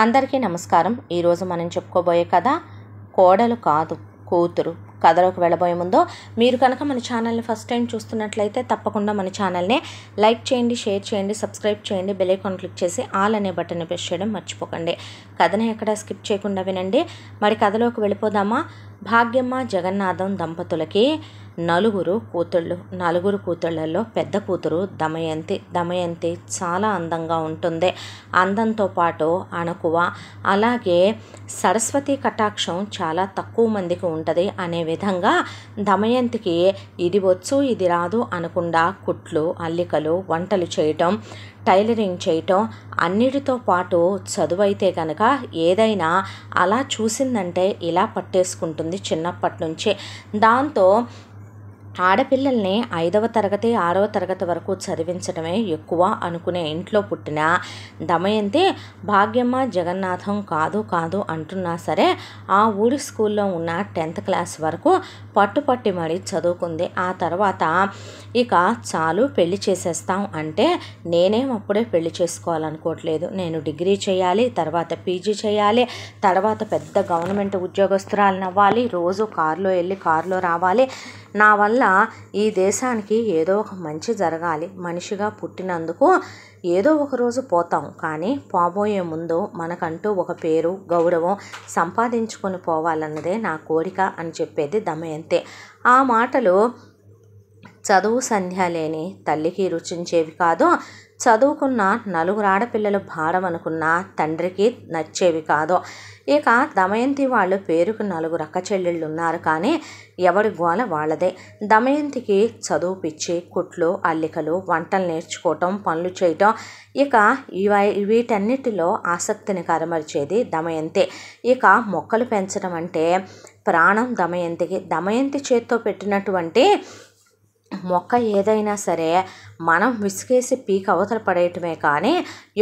అందరికీ నమస్కారం ఈరోజు మనం చెప్పుకోబోయే కథ కోడలు కాదు కూతురు కథలోకి వెళ్ళబోయే ముందో మీరు కనుక మన ఛానల్ని ఫస్ట్ టైం చూస్తున్నట్లయితే తప్పకుండా మన ఛానల్ని లైక్ చేయండి షేర్ చేయండి సబ్స్క్రైబ్ చేయండి బెలైకాన్ క్లిక్ చేసి ఆల్ అనే బటన్ని ప్రెస్ చేయడం మర్చిపోకండి కథను ఎక్కడ స్కిప్ చేయకుండా వినండి మరి కథలోకి వెళ్ళిపోదామా భాగ్యమ్మ జగన్నాథం దంపతులకి నలుగురు కూతుళ్ళు నలుగురు కూతుళ్ళల్లో పెద్ద కూతురు దమయంతి దమయంతి చాలా అందంగా ఉంటుంది అందంతో పాటు అణకువ అలాగే సరస్వతి కటాక్షం చాలా తక్కువ మందికి ఉంటుంది అనే విధంగా దమయంతికి ఇది వచ్చు ఇది రాదు అనకుండా కుట్లు అల్లికలు వంటలు చేయటం టైలరింగ్ చేయటం అన్నిటితో పాటు చదువు అయితే కనుక ఏదైనా అలా చూసిందంటే ఇలా పట్టేసుకుంటుంది చిన్నప్పటి నుంచి దాంతో ఆడపిల్లల్ని ఐదవ తరగతి ఆరవ తరగతి వరకు చదివించడమే ఎక్కువ అనుకునే ఇంట్లో పుట్టిన దమయంతి భాగ్యమ్మ జగన్నాథం కాదు కాదు అంటున్నా సరే ఆ ఊరి స్కూల్లో ఉన్న టెన్త్ క్లాస్ వరకు పట్టుపట్టి మరి చదువుకుంది ఆ తర్వాత ఇక చాలు పెళ్లి చేసేస్తాం అంటే నేనేం అప్పుడే పెళ్లి చేసుకోవాలనుకోవట్లేదు నేను డిగ్రీ చేయాలి తర్వాత పీజీ చేయాలి తర్వాత పెద్ద గవర్నమెంట్ ఉద్యోగస్తురాలను అవ్వాలి రోజు కారులో వెళ్ళి కారులో రావాలి నా వల్ల ఈ దేశానికి ఏదో ఒక మంచి జరగాలి మనిషిగా పుట్టినందుకు ఏదో ఒకరోజు పోతాం కానీ పోబోయే ముందు మనకంటూ ఒక పేరు గౌరవం సంపాదించుకొని పోవాలన్నదే నా కోరిక అని చెప్పేది దమయంతి ఆ మాటలు చదువు సంధ్య లేని తల్లికి రుచించేవి కాదు చదువుకున్న నలుగురు ఆడపిల్లల భారం అనుకున్న తండ్రికి నచ్చేవి కాదు ఇక దమయంతి వాళ్ళు పేరుకు నలుగురు అక్క చెల్లెళ్ళు ఉన్నారు కానీ ఎవరి గోల వాళ్ళదే దమయంతికి చదువు పిచ్చి కుట్లు అల్లికలు వంటలు నేర్చుకోవటం పనులు చేయటం ఇక వీటన్నిటిలో ఆసక్తిని కరమరిచేది దమయంతి ఇక మొక్కలు పెంచడం అంటే ప్రాణం దమయంతికి దమయంతి చేత్తో పెట్టినటువంటి మొక్క ఏదైనా సరే మనం విసిగేసి పీక్ అవతల పడేయటమే కానీ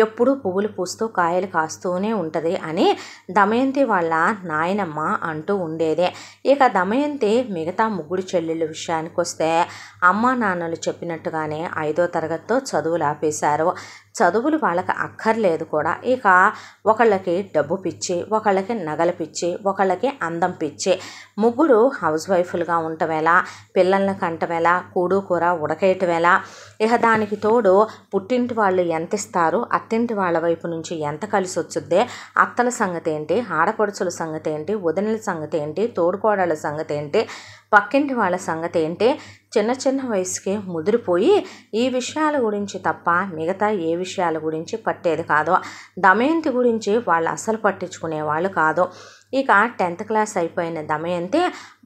ఎప్పుడూ పువ్వులు పూస్తూ కాయలు కాస్తూనే ఉంటుంది అని దమయంతి వాళ్ళ నాయనమ్మ అంటూ ఉండేదే ఇక దమయంతి మిగతా ముగ్గురు చెల్లెళ్ళ విషయానికి వస్తే అమ్మా నాన్నలు చెప్పినట్టుగానే ఐదో తరగతితో చదువులు ఆపేశారు చదువులు వాళ్ళకి అక్కర్లేదు కూడా ఇక ఒకళ్ళకి డబ్బు పిచ్చి ఒకళ్ళకి నగలు పిచ్చి ఒకళ్ళకి అందం పిచ్చి ముగ్గురు హౌస్ వైఫ్లుగా ఉండటమేలా పిల్లల్ని కంటమేలా కూడు కూర ఉడకేయటమేలా ఇక దానికి తోడు పుట్టింటి వాళ్ళు ఎంత ఇస్తారు అత్తింటి వాళ్ళ వైపు నుంచి ఎంత కలిసి వచ్చుద్దే అత్తల సంగతి ఏంటి ఆడపడుచుల సంగతి ఏంటి వదినల సంగతి ఏంటి తోడుకోడళ్ళ సంగతి ఏంటి పక్కింటి వాళ్ళ సంగతి ఏంటి చిన్న చిన్న వయసుకే ముదిరిపోయి ఈ విషయాల గురించి తప్ప మిగతా ఏ విషయాల గురించి పట్టేది కాదు దమయంతి గురించి వాళ్ళు అసలు పట్టించుకునే వాళ్ళు కాదు ఇక టెన్త్ క్లాస్ అయిపోయిన దమయంతి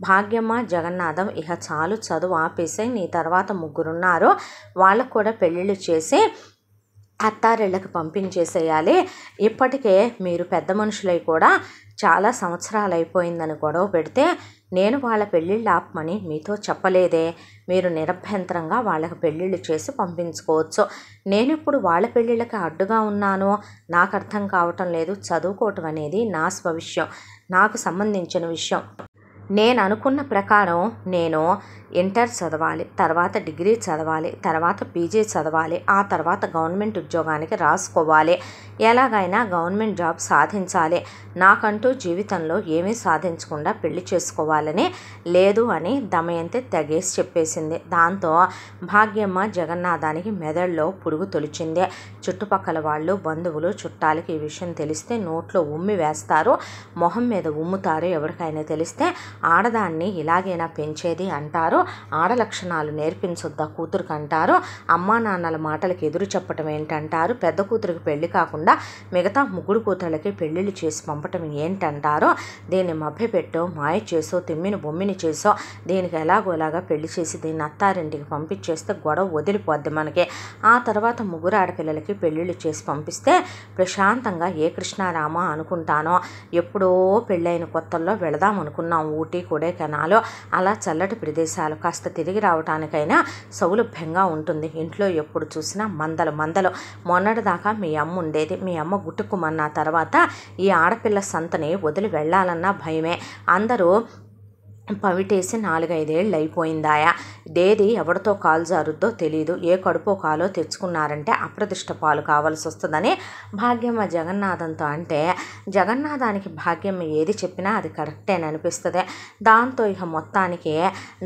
భాగ్యమ్మ జగన్నాథం ఇక చాలు చదువు ఆపేసి నీ తర్వాత ముగ్గురున్నారు వాళ్ళకు కూడా పెళ్ళిళ్ళు చేసి అత్తారిళ్ళకి పంపించేసేయాలి ఇప్పటికే మీరు పెద్ద మనుషులై కూడా చాలా సంవత్సరాలు అయిపోయిందని గొడవ పెడితే నేను వాళ్ళ పెళ్ళిళ్ళు ఆపమని మీతో చెప్పలేదే మీరు నిరభ్యంతరంగా వాళ్ళకి పెళ్ళిళ్ళు చేసి పంపించుకోవచ్చు నేను ఇప్పుడు వాళ్ళ పెళ్ళిళ్ళకి అడ్డుగా ఉన్నాను నాకు అర్థం కావటం లేదు చదువుకోవటం అనేది నా స్వవిషయం నాకు సంబంధించిన విషయం నేను అనుకున్న ప్రకారం నేను ఇంటర్ చదవాలి తర్వాత డిగ్రీ చదవాలి తర్వాత పీజీ చదవాలి ఆ తర్వాత గవర్నమెంట్ ఉద్యోగానికి రాసుకోవాలి ఎలాగైనా గవర్నమెంట్ జాబ్ సాధించాలి నాకంటూ జీవితంలో ఏమీ సాధించకుండా పెళ్లి చేసుకోవాలని లేదు అని దమయంతి తెగేసి చెప్పేసింది దాంతో భాగ్యమ్మ జగన్నాథానికి మెదడులో పురుగు తొలిచింది చుట్టుపక్కల వాళ్ళు బంధువులు చుట్టాలకి ఈ విషయం తెలిస్తే నోట్లో ఉమ్మి వేస్తారు మొహం మీద ఉమ్ముతారు ఎవరికైనా తెలిస్తే ఆడదాన్ని ఇలాగైనా పెంచేది అంటారు ఆడ లక్షణాలు నేర్పించొద్దా కూతురుకు అంటారు అమ్మా నాన్నల మాటలకు ఎదురు చెప్పటం ఏంటంటారు పెద్ద కూతురికి పెళ్లి కాకుండా మిగతా ముగ్గురు కూతురులకి పెళ్ళిళ్ళు చేసి పంపటం ఏంటంటారో దీన్ని మభ్యపెట్టో మాయ చేసో తిమ్మిని బొమ్మిని చేసో దీనికి ఎలాగోలాగా పెళ్లి చేసి దీన్ని అత్తారింటికి పంపించేస్తే గొడవ వదిలిపోద్ది మనకి ఆ తర్వాత ముగ్గురు ఆడపిల్లలకి పెళ్ళిళ్ళు చేసి పంపిస్తే ప్రశాంతంగా ఏ కృష్ణారామ అనుకుంటానో ఎప్పుడో పెళ్ళైన కొత్తల్లో వెళదాం అనుకున్నాం ఊటీ కొడైకెనాల్ అలా చల్లటి ప్రదేశాలు చేశాడు కాస్త తిరిగి రావటానికైనా సౌలభ్యంగా ఉంటుంది ఇంట్లో ఎప్పుడు చూసినా మందలు మందలు మొన్నటిదాకా మీ అమ్మ ఉండేది మీ అమ్మ గుట్టుకుమన్న తర్వాత ఈ ఆడపిల్ల సంతని వదిలి వెళ్ళాలన్నా భయమే అందరూ పవిటేసి నాలుగైదేళ్ళు అయిపోయిందాయా దేది ఎవరితో కాలు జారుద్దో తెలీదు ఏ కడుపో కాలో తెచ్చుకున్నారంటే అప్రతిష్ట పాలు కావాల్సి వస్తుందని భాగ్యమ్మ జగన్నాథంతో అంటే జగన్నాథానికి భాగ్యమ్మ ఏది చెప్పినా అది అని అనిపిస్తుంది దాంతో ఇక మొత్తానికి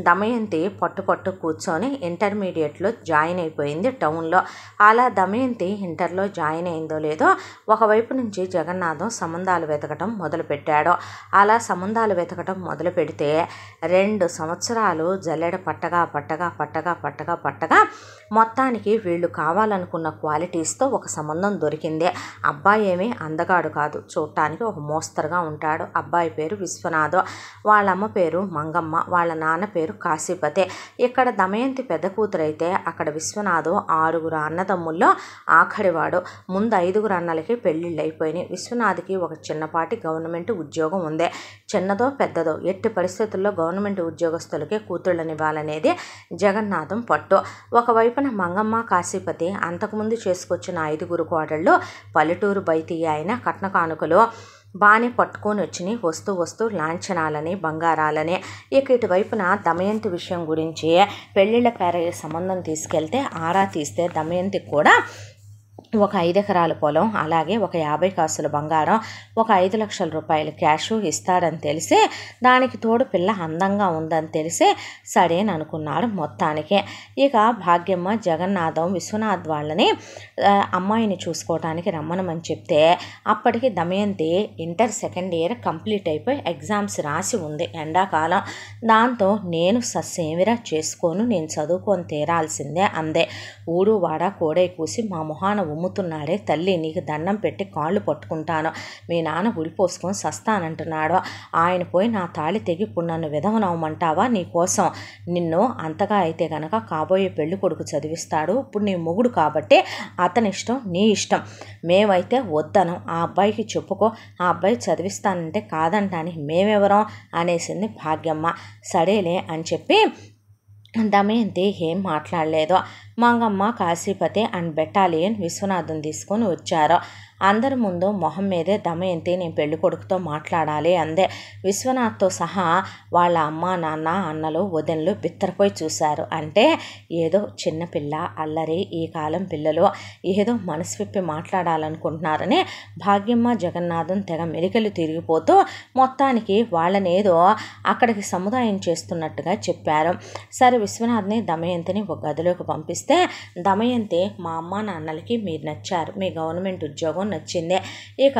దమయంతి పట్టు పట్టు కూర్చొని ఇంటర్మీడియట్లో జాయిన్ అయిపోయింది టౌన్లో అలా దమయంతి ఇంటర్లో జాయిన్ అయిందో లేదో ఒకవైపు నుంచి జగన్నాథం సంబంధాలు వెతకటం మొదలుపెట్టాడు అలా సంబంధాలు వెతకటం మొదలు పెడితే రెండు సంవత్సరాలు జల్లెడ పట్టగా పట్టగా పట్టగా పట్టగా పట్టగా మొత్తానికి వీళ్ళు కావాలనుకున్న క్వాలిటీస్తో ఒక సంబంధం దొరికింది అబ్బాయి ఏమీ అందగాడు కాదు చూడటానికి ఒక మోస్తరుగా ఉంటాడు అబ్బాయి పేరు విశ్వనాథ్ వాళ్ళమ్మ పేరు మంగమ్మ వాళ్ళ నాన్న పేరు కాశీపతి ఇక్కడ దమయంతి పెద్ద కూతురైతే అక్కడ విశ్వనాథ్ ఆరుగురు అన్నదమ్ముల్లో ఆఖరివాడు ముందు ఐదుగురు అన్నలకి పెళ్ళిళ్ళు అయిపోయినాయి విశ్వనాథ్కి ఒక చిన్నపాటి గవర్నమెంట్ ఉద్యోగం ఉంది చిన్నదో పెద్దదో ఎట్టి పరిస్థితుల్లో గవర్నమెంట్ ఉద్యోగస్తులకే కూతుళ్ళనివ్వాలనేది జగన్నాథం పట్టు ఒకవైపున మంగమ్మ కాశీపతి అంతకుముందు చేసుకొచ్చిన ఐదుగురు కోడళ్ళు పల్లెటూరు బయటి అయిన కట్న కానుకలు బాగానే పట్టుకొని వచ్చినాయి వస్తూ వస్తూ లాంఛనాలని బంగారాలని ఇక ఇటువైపున దమయంతి విషయం గురించి పెళ్ళిళ్ళ పేరయ్య సంబంధం తీసుకెళ్తే ఆరా తీస్తే దమయంతికి కూడా ఒక ఐదు ఎకరాల పొలం అలాగే ఒక యాభై కాసుల బంగారం ఒక ఐదు లక్షల రూపాయల క్యాష్ ఇస్తాడని తెలిసే దానికి తోడు పిల్ల అందంగా ఉందని తెలిసే అని అనుకున్నాడు మొత్తానికే ఇక భాగ్యమ్మ జగన్నాథం విశ్వనాథ్ వాళ్ళని అమ్మాయిని చూసుకోవటానికి రమ్మనమని చెప్తే అప్పటికి Damayanti inter second year complete అయిపోయి ఎగ్జామ్స్ రాసి ఉంది ఎండాకాలం దాంతో నేను సస్సేమిరా చేసుకోను నేను చదువుకొని తీరాల్సిందే అందే ఊడు వాడ కోడై కూసి మా మొహాన ఉమ్ముతున్నాడే తల్లి నీకు దండం పెట్టి కాళ్ళు పట్టుకుంటాను మీ నాన్న ఉడిపోసుకొని సస్తానంటున్నాడు ఆయన పోయి నా తాళి తెగి ఇప్పుడు నన్ను విధవనవమంటావా నీ కోసం నిన్ను అంతగా అయితే గనక కాబోయే పెళ్లి కొడుకు చదివిస్తాడు ఇప్పుడు నీ మొగుడు కాబట్టి అతని ఇష్టం నీ ఇష్టం మేమైతే వద్దను ఆ అబ్బాయికి చెప్పుకో ఆ అబ్బాయి చదివిస్తానంటే కాదంటాని మేమెవరం అనేసింది భాగ్యమ్మ సరేలే అని చెప్పి దమయంతి ఏం మాట్లాడలేదు మాంగమ్మ కాశీపతి అండ్ బెటాలియన్ విశ్వనాథం తీసుకొని వచ్చారు అందరి ముందు మొహం మీదే దమయంతి నేను పెళ్లి కొడుకుతో మాట్లాడాలి అందే విశ్వనాథ్తో సహా వాళ్ళ అమ్మ నాన్న అన్నలు వదినలు బిత్తరపోయి చూశారు అంటే ఏదో చిన్నపిల్ల అల్లరి ఈ కాలం పిల్లలు ఏదో మనసు విప్పి మాట్లాడాలనుకుంటున్నారని భాగ్యమ్మ జగన్నాథం తెగ మెరికలు తిరిగిపోతూ మొత్తానికి వాళ్ళనేదో అక్కడికి సముదాయం చేస్తున్నట్టుగా చెప్పారు సరే విశ్వనాథ్ని దమయంతిని ఒక గదిలోకి పంపిస్తే దమయంతి మా అమ్మ నాన్నలకి మీరు నచ్చారు మీ గవర్నమెంట్ ఉద్యోగం నచ్చింది ఇక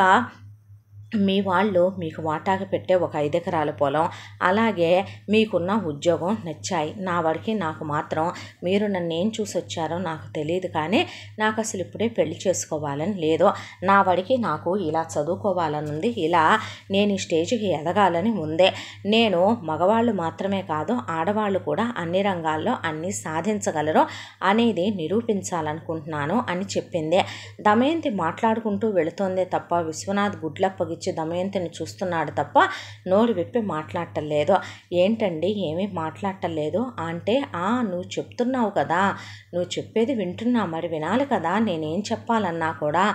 మీ వాళ్ళు మీకు వాటాగా పెట్టే ఒక ఐదు ఎకరాల పొలం అలాగే మీకున్న ఉద్యోగం నచ్చాయి నా వాడికి నాకు మాత్రం మీరు నన్ను ఏం చూసి వచ్చారో నాకు తెలియదు కానీ నాకు అసలు ఇప్పుడే పెళ్లి చేసుకోవాలని లేదు నా వాడికి నాకు ఇలా చదువుకోవాలని ఉంది ఇలా నేను ఈ స్టేజ్కి ఎదగాలని ఉందే నేను మగవాళ్ళు మాత్రమే కాదు ఆడవాళ్ళు కూడా అన్ని రంగాల్లో అన్నీ సాధించగలరు అనేది నిరూపించాలనుకుంటున్నాను అని చెప్పింది దమయంతి మాట్లాడుకుంటూ వెళుతోందే తప్ప విశ్వనాథ్ గుడ్లప్పగి వచ్చి దమయంతిని చూస్తున్నాడు తప్ప నోరు విప్పి మాట్లాడటం లేదు ఏంటండి ఏమీ మాట్లాడటం లేదు అంటే ఆ నువ్వు చెప్తున్నావు కదా నువ్వు చెప్పేది వింటున్నా మరి వినాలి కదా నేనేం చెప్పాలన్నా కూడా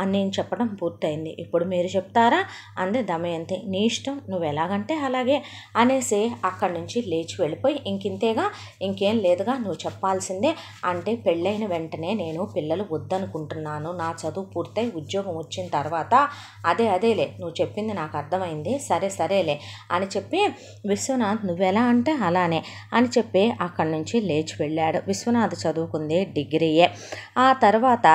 అని నేను చెప్పడం పూర్తయింది ఇప్పుడు మీరు చెప్తారా అంది దమయంతి నీ ఇష్టం నువ్వు ఎలాగంటే అలాగే అనేసి అక్కడి నుంచి లేచి వెళ్ళిపోయి ఇంకింతేగా ఇంకేం లేదుగా నువ్వు చెప్పాల్సిందే అంటే పెళ్ళైన వెంటనే నేను పిల్లలు వద్దనుకుంటున్నాను నా చదువు పూర్తయి ఉద్యోగం వచ్చిన తర్వాత అదే అదేలే నువ్వు చెప్పింది నాకు అర్థమైంది సరే సరేలే అని చెప్పి విశ్వనాథ్ నువ్వెలా అంటే అలానే అని చెప్పి అక్కడి నుంచి లేచి వెళ్ళాడు విశ్వనాథ్ చదువు చదువుకుంది డిగ్రీయే ఆ తర్వాత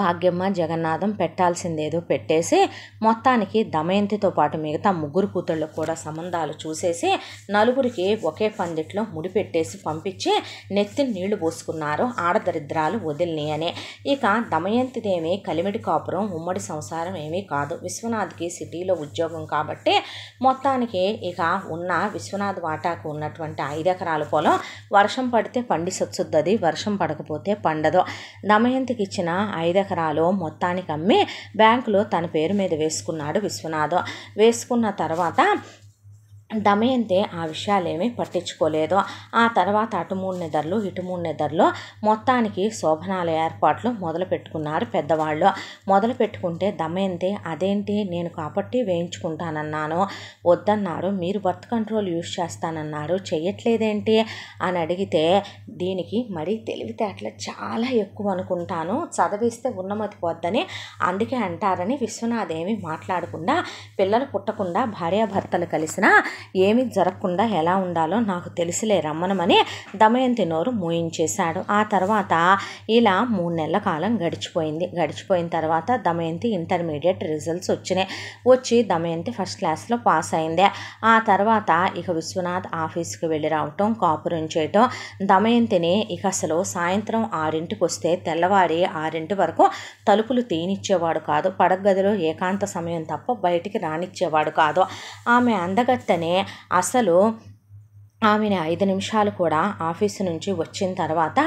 భాగ్యమ్మ జగన్నాథం పెట్టాల్సిందేదో పెట్టేసి మొత్తానికి దమయంతితో పాటు మిగతా ముగ్గురు కూతుళ్ళకు కూడా సంబంధాలు చూసేసి నలుగురికి ఒకే పందిట్లో ముడిపెట్టేసి పంపించి నెత్తి నీళ్లు పోసుకున్నారు ఆడదరిద్రాలు వదిలిని అని ఇక దమయంతిదేమీ కలిమిడి కాపురం ఉమ్మడి సంసారం ఏమీ కాదు విశ్వనాథ్కి సిటీలో ఉద్యోగం కాబట్టి మొత్తానికి ఇక ఉన్న విశ్వనాథ్ వాటాకు ఉన్నటువంటి ఐదెకరాల పొలం వర్షం పడితే పండి సొచ్చుద్దది వర్షం పడకపోతే పండదు దమయంతికి ఇచ్చిన ఐదు ఐదెకరాలు మొత్తానికి అమ్మి బ్యాంకులో తన పేరు మీద వేసుకున్నాడు విశ్వనాథ్ వేసుకున్న తర్వాత దమయంతి ఆ విషయాలేమీ పట్టించుకోలేదు ఆ తర్వాత అటు మూడు నిద్రలు ఇటు మూడు నిద్రలు మొత్తానికి శోభనాల ఏర్పాట్లు మొదలు పెట్టుకున్నారు పెద్దవాళ్ళు మొదలు పెట్టుకుంటే దమయంతి అదేంటి నేను కాబట్టి వేయించుకుంటానన్నాను వద్దన్నారు మీరు బర్త్ కంట్రోల్ యూజ్ చేస్తానన్నారు చెయ్యట్లేదేంటి అని అడిగితే దీనికి మరి తెలివితేటలు చాలా ఎక్కువ అనుకుంటాను చదివిస్తే ఉన్నమతి పోద్దని అందుకే అంటారని విశ్వనాథ్ ఏమి మాట్లాడకుండా పిల్లలు పుట్టకుండా భార్యాభర్తలు కలిసిన ఏమి జరగకుండా ఎలా ఉండాలో నాకు తెలిసిలే రమ్మనమని దమయంతి నోరు మూయించేశాడు ఆ తర్వాత ఇలా మూడు నెలల కాలం గడిచిపోయింది గడిచిపోయిన తర్వాత దమయంతి ఇంటర్మీడియట్ రిజల్ట్స్ వచ్చినాయి వచ్చి దమయంతి ఫస్ట్ క్లాస్లో పాస్ అయింది ఆ తర్వాత ఇక విశ్వనాథ్ ఆఫీస్కి వెళ్ళి రావటం కాపురం చేయటం దమయంతిని ఇక అసలు సాయంత్రం ఆరింటికి వస్తే తెల్లవారి ఆరింటి వరకు తలుపులు తీనిచ్చేవాడు కాదు పడగదిలో ఏకాంత సమయం తప్ప బయటికి రానిచ్చేవాడు కాదు ఆమె అందగత్తని అసలు ఆమెను ఐదు నిమిషాలు కూడా ఆఫీసు నుంచి వచ్చిన తర్వాత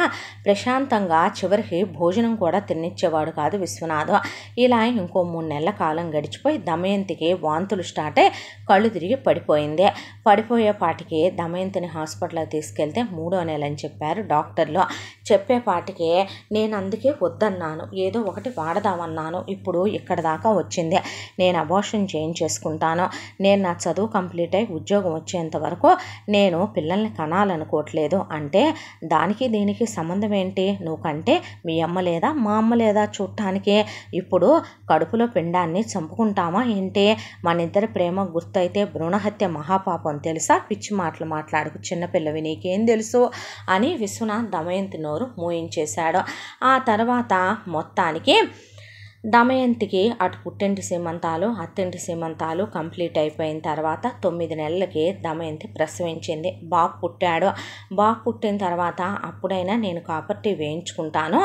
ప్రశాంతంగా చివరికి భోజనం కూడా తినిచ్చేవాడు కాదు విశ్వనాథ ఇలా ఇంకో మూడు నెలల కాలం గడిచిపోయి దమయంతికి వాంతులు స్టార్ట్ అయ్యి కళ్ళు తిరిగి పడిపోయింది పడిపోయేపాటికి దమయంతిని హాస్పిటల్కి తీసుకెళ్తే మూడో నెల అని చెప్పారు డాక్టర్లు చెప్పేపాటికి నేను అందుకే వద్దన్నాను ఏదో ఒకటి వాడదామన్నాను ఇప్పుడు ఇక్కడ దాకా వచ్చింది నేను అబోషన్ చేయించేసుకుంటాను నేను నా చదువు కంప్లీట్ అయి ఉద్యోగం వచ్చేంత వరకు నేను పిల్లల్ని కనాలనుకోవట్లేదు అంటే దానికి దీనికి సంబంధం ఏంటి నువ్వు కంటే మీ అమ్మ లేదా మా అమ్మ లేదా చూడటానికి ఇప్పుడు కడుపులో పిండాన్ని చంపుకుంటామా ఏంటి మన ఇద్దరి ప్రేమ గుర్తు అయితే భ్రూణహత్య మహాపాపం తెలుసా పిచ్చి మాటలు మాట్లాడుకు చిన్నపిల్లవి నీకేం తెలుసు అని విశ్వనాథ్ దమయంతి నోరు మూయించేశాడు ఆ తర్వాత మొత్తానికి దమయంతికి అటు పుట్టింటి సీమంతాలు అత్తింటి సీమంతాలు కంప్లీట్ అయిపోయిన తర్వాత తొమ్మిది నెలలకి దమయంతి ప్రసవించింది బాబు పుట్టాడు బాబు పుట్టిన తర్వాత అప్పుడైనా నేను కాపర్టీ వేయించుకుంటాను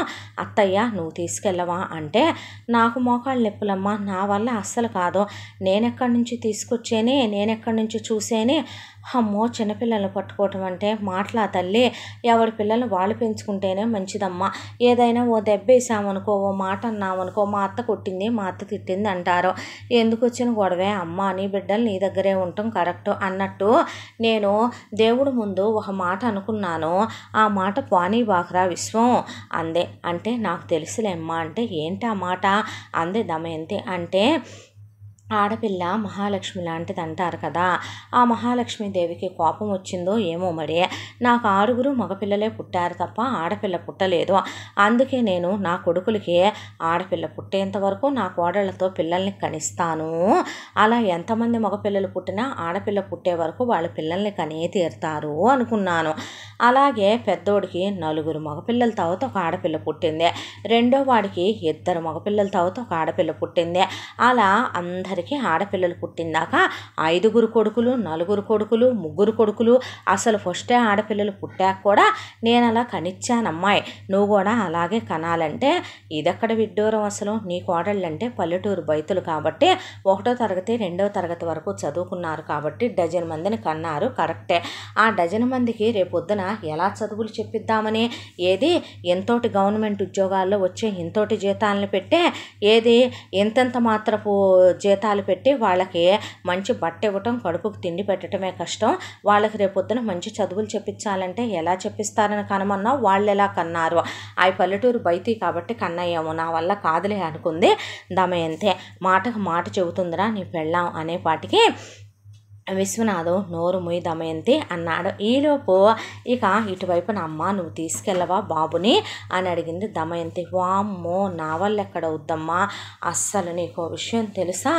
అత్తయ్య నువ్వు తీసుకెళ్ళవా అంటే నాకు మోకాళ్ళ నొప్పులమ్మా నా వల్ల అస్సలు కాదు నేనెక్కడి నుంచి తీసుకొచ్చేనే నేనెక్కడి నుంచి చూసేనే అమ్మో చిన్నపిల్లలు పట్టుకోవటం అంటే మాట్లా తల్లి ఎవరి పిల్లలు వాళ్ళు పెంచుకుంటేనే మంచిదమ్మా ఏదైనా ఓ దెబ్బ వేసామనుకో ఓ మాట అన్నామనుకో మా అత్త కొట్టింది మా అత్త తిట్టింది అంటారు ఎందుకు వచ్చిన గొడవే అమ్మ నీ బిడ్డలు నీ దగ్గరే ఉండటం కరెక్ట్ అన్నట్టు నేను దేవుడు ముందు ఒక మాట అనుకున్నాను ఆ మాట పానీ బాక్రా విశ్వం అందే అంటే నాకు తెలుసులేమ్మా అంటే ఏంటి ఆ మాట అందే దమయంతి అంటే ఆడపిల్ల మహాలక్ష్మి లాంటిది అంటారు కదా ఆ మహాలక్ష్మీదేవికి కోపం వచ్చిందో ఏమో మరి నాకు ఆరుగురు మగపిల్లలే పుట్టారు తప్ప ఆడపిల్ల పుట్టలేదు అందుకే నేను నా కొడుకులకి ఆడపిల్ల పుట్టేంత వరకు నా కోడళ్లతో పిల్లల్ని కనిస్తాను అలా ఎంతమంది మగపిల్లలు పుట్టినా ఆడపిల్ల పుట్టే వరకు వాళ్ళ పిల్లల్ని కనే తీరుతారు అనుకున్నాను అలాగే పెద్దోడికి నలుగురు మగపిల్లల తర్వాత ఒక ఆడపిల్ల పుట్టింది రెండో వాడికి ఇద్దరు మగపిల్లల తర్వాత ఒక ఆడపిల్ల పుట్టింది అలా అందరి వచ్చేసరికి ఆడపిల్లలు పుట్టిందాక ఐదుగురు కొడుకులు నలుగురు కొడుకులు ముగ్గురు కొడుకులు అసలు ఫస్టే ఆడపిల్లలు పుట్టాక కూడా నేను అలా కనిచ్చానమ్మాయి నువ్వు కూడా అలాగే కనాలంటే ఇదెక్కడ విడ్డూరం అసలు నీ కోడళ్ళంటే పల్లెటూరు బయతులు కాబట్టి ఒకటో తరగతి రెండో తరగతి వరకు చదువుకున్నారు కాబట్టి డజన్ మందిని కన్నారు కరెక్టే ఆ డజన్ మందికి రేపొద్దున ఎలా చదువులు చెప్పిద్దామని ఏది ఎంతోటి గవర్నమెంట్ ఉద్యోగాల్లో వచ్చే ఇంతోటి జీతాలను పెట్టే ఏది ఎంతెంత మాత్రపు జీతాలు జీతాలు పెట్టి వాళ్ళకి మంచి బట్ట ఇవ్వటం కడుపుకు తిండి పెట్టడమే కష్టం వాళ్ళకి రేపొద్దున మంచి చదువులు చెప్పించాలంటే ఎలా చెప్పిస్తారని కనమన్నా వాళ్ళు ఎలా కన్నారు ఆ పల్లెటూరు బయటి కాబట్టి కన్నయ్యేమో నా వల్ల కాదులే అనుకుంది దమయంతే మాటకు మాట చెబుతుందిరా నీ పెళ్ళాం అనే పాటికి విశ్వనాథం నోరు ముయి దమయంతి అన్నాడు ఈలోపు ఇక ఇటువైపున అమ్మ నువ్వు తీసుకెళ్ళవా బాబుని అని అడిగింది దమయంతి వామ్మో నా వల్ల ఎక్కడ వద్దమ్మా అస్సలు నీకు విషయం తెలుసా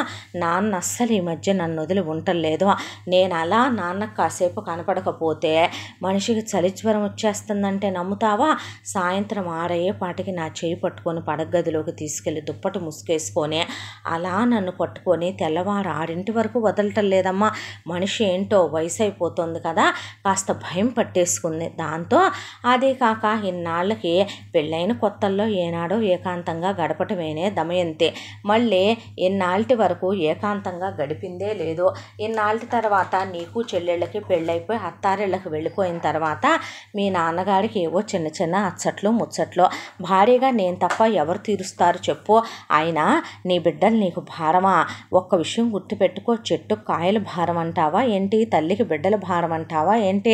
నాన్న అస్సలు ఈ మధ్య నన్ను వదిలి ఉంటలేదు నేను అలా నాన్న కాసేపు కనపడకపోతే మనిషికి చలి జ్వరం వచ్చేస్తుందంటే నమ్ముతావా సాయంత్రం ఆరయ్యే పాటికి నా చేయి పట్టుకొని పడగదిలోకి తీసుకెళ్ళి దుప్పటి ముసుకేసుకొని అలా నన్ను పట్టుకొని తెల్లవారు ఆరింటి వరకు వదలటం లేదమ్మా మనిషి ఏంటో వయసు అయిపోతుంది కదా కాస్త భయం పట్టేసుకుంది దాంతో అదే కాక ఇన్నాళ్ళకి పెళ్ళైన కొత్తల్లో ఏనాడో ఏకాంతంగా గడపటమేనే దమయంతి మళ్ళీ ఇన్నాళ్ళటి వరకు ఏకాంతంగా గడిపిందే లేదు ఇన్నాళ్ళ తర్వాత నీకు చెల్లెళ్ళకి పెళ్ళైపోయి అత్తారిళ్ళకి వెళ్ళిపోయిన తర్వాత మీ నాన్నగారికి ఏవో చిన్న చిన్న అచ్చట్లు ముచ్చట్లు భారీగా నేను తప్ప ఎవరు తీరుస్తారు చెప్పు అయినా నీ బిడ్డలు నీకు భారమా ఒక్క విషయం గుర్తుపెట్టుకో చెట్టు కాయలు భారం అంటావా ఏంటి తల్లికి బిడ్డల భారం అంటావా ఏంటి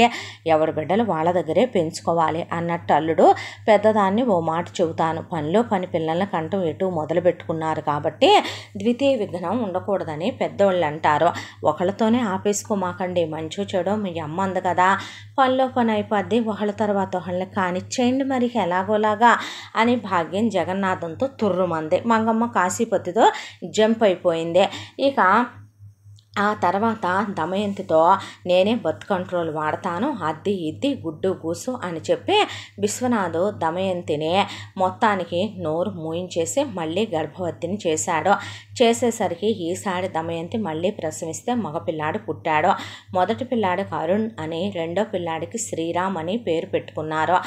ఎవరి బిడ్డలు వాళ్ళ దగ్గరే పెంచుకోవాలి అన్నట్టు అల్లుడు పెద్దదాన్ని ఓ మాట చెబుతాను పనిలో పని పిల్లల కంటం ఎటు మొదలు పెట్టుకున్నారు కాబట్టి ద్వితీయ విఘ్నం ఉండకూడదని పెద్దవాళ్ళు అంటారు ఒకళ్ళతోనే ఆపేసుకోమాకండి మంచో చెడు మీ అమ్మ అంది కదా పనిలో పని అయిపోద్ది ఒకళ్ళ తర్వాత ఒకళ్ళని కానిచ్చేయండి మరి ఎలాగోలాగా అని భాగ్యం జగన్నాథంతో తుర్రుమంది మంగమ్మ కాశీపతితో జంప్ అయిపోయింది ఇక ఆ తర్వాత దమయంతితో నేనే బర్త్ కంట్రోల్ వాడతాను అద్ది ఇద్ది గుడ్డు గూసు అని చెప్పి విశ్వనాథు దమయంతిని మొత్తానికి నోరు మూయించేసి మళ్ళీ గర్భవతిని చేశాడు చేసేసరికి ఈసారి దమయంతి మళ్ళీ ప్రసవిస్తే మగపిల్లాడు పుట్టాడు మొదటి పిల్లాడికి అరుణ్ అని రెండో పిల్లాడికి శ్రీరామ్ అని పేరు పెట్టుకున్నారు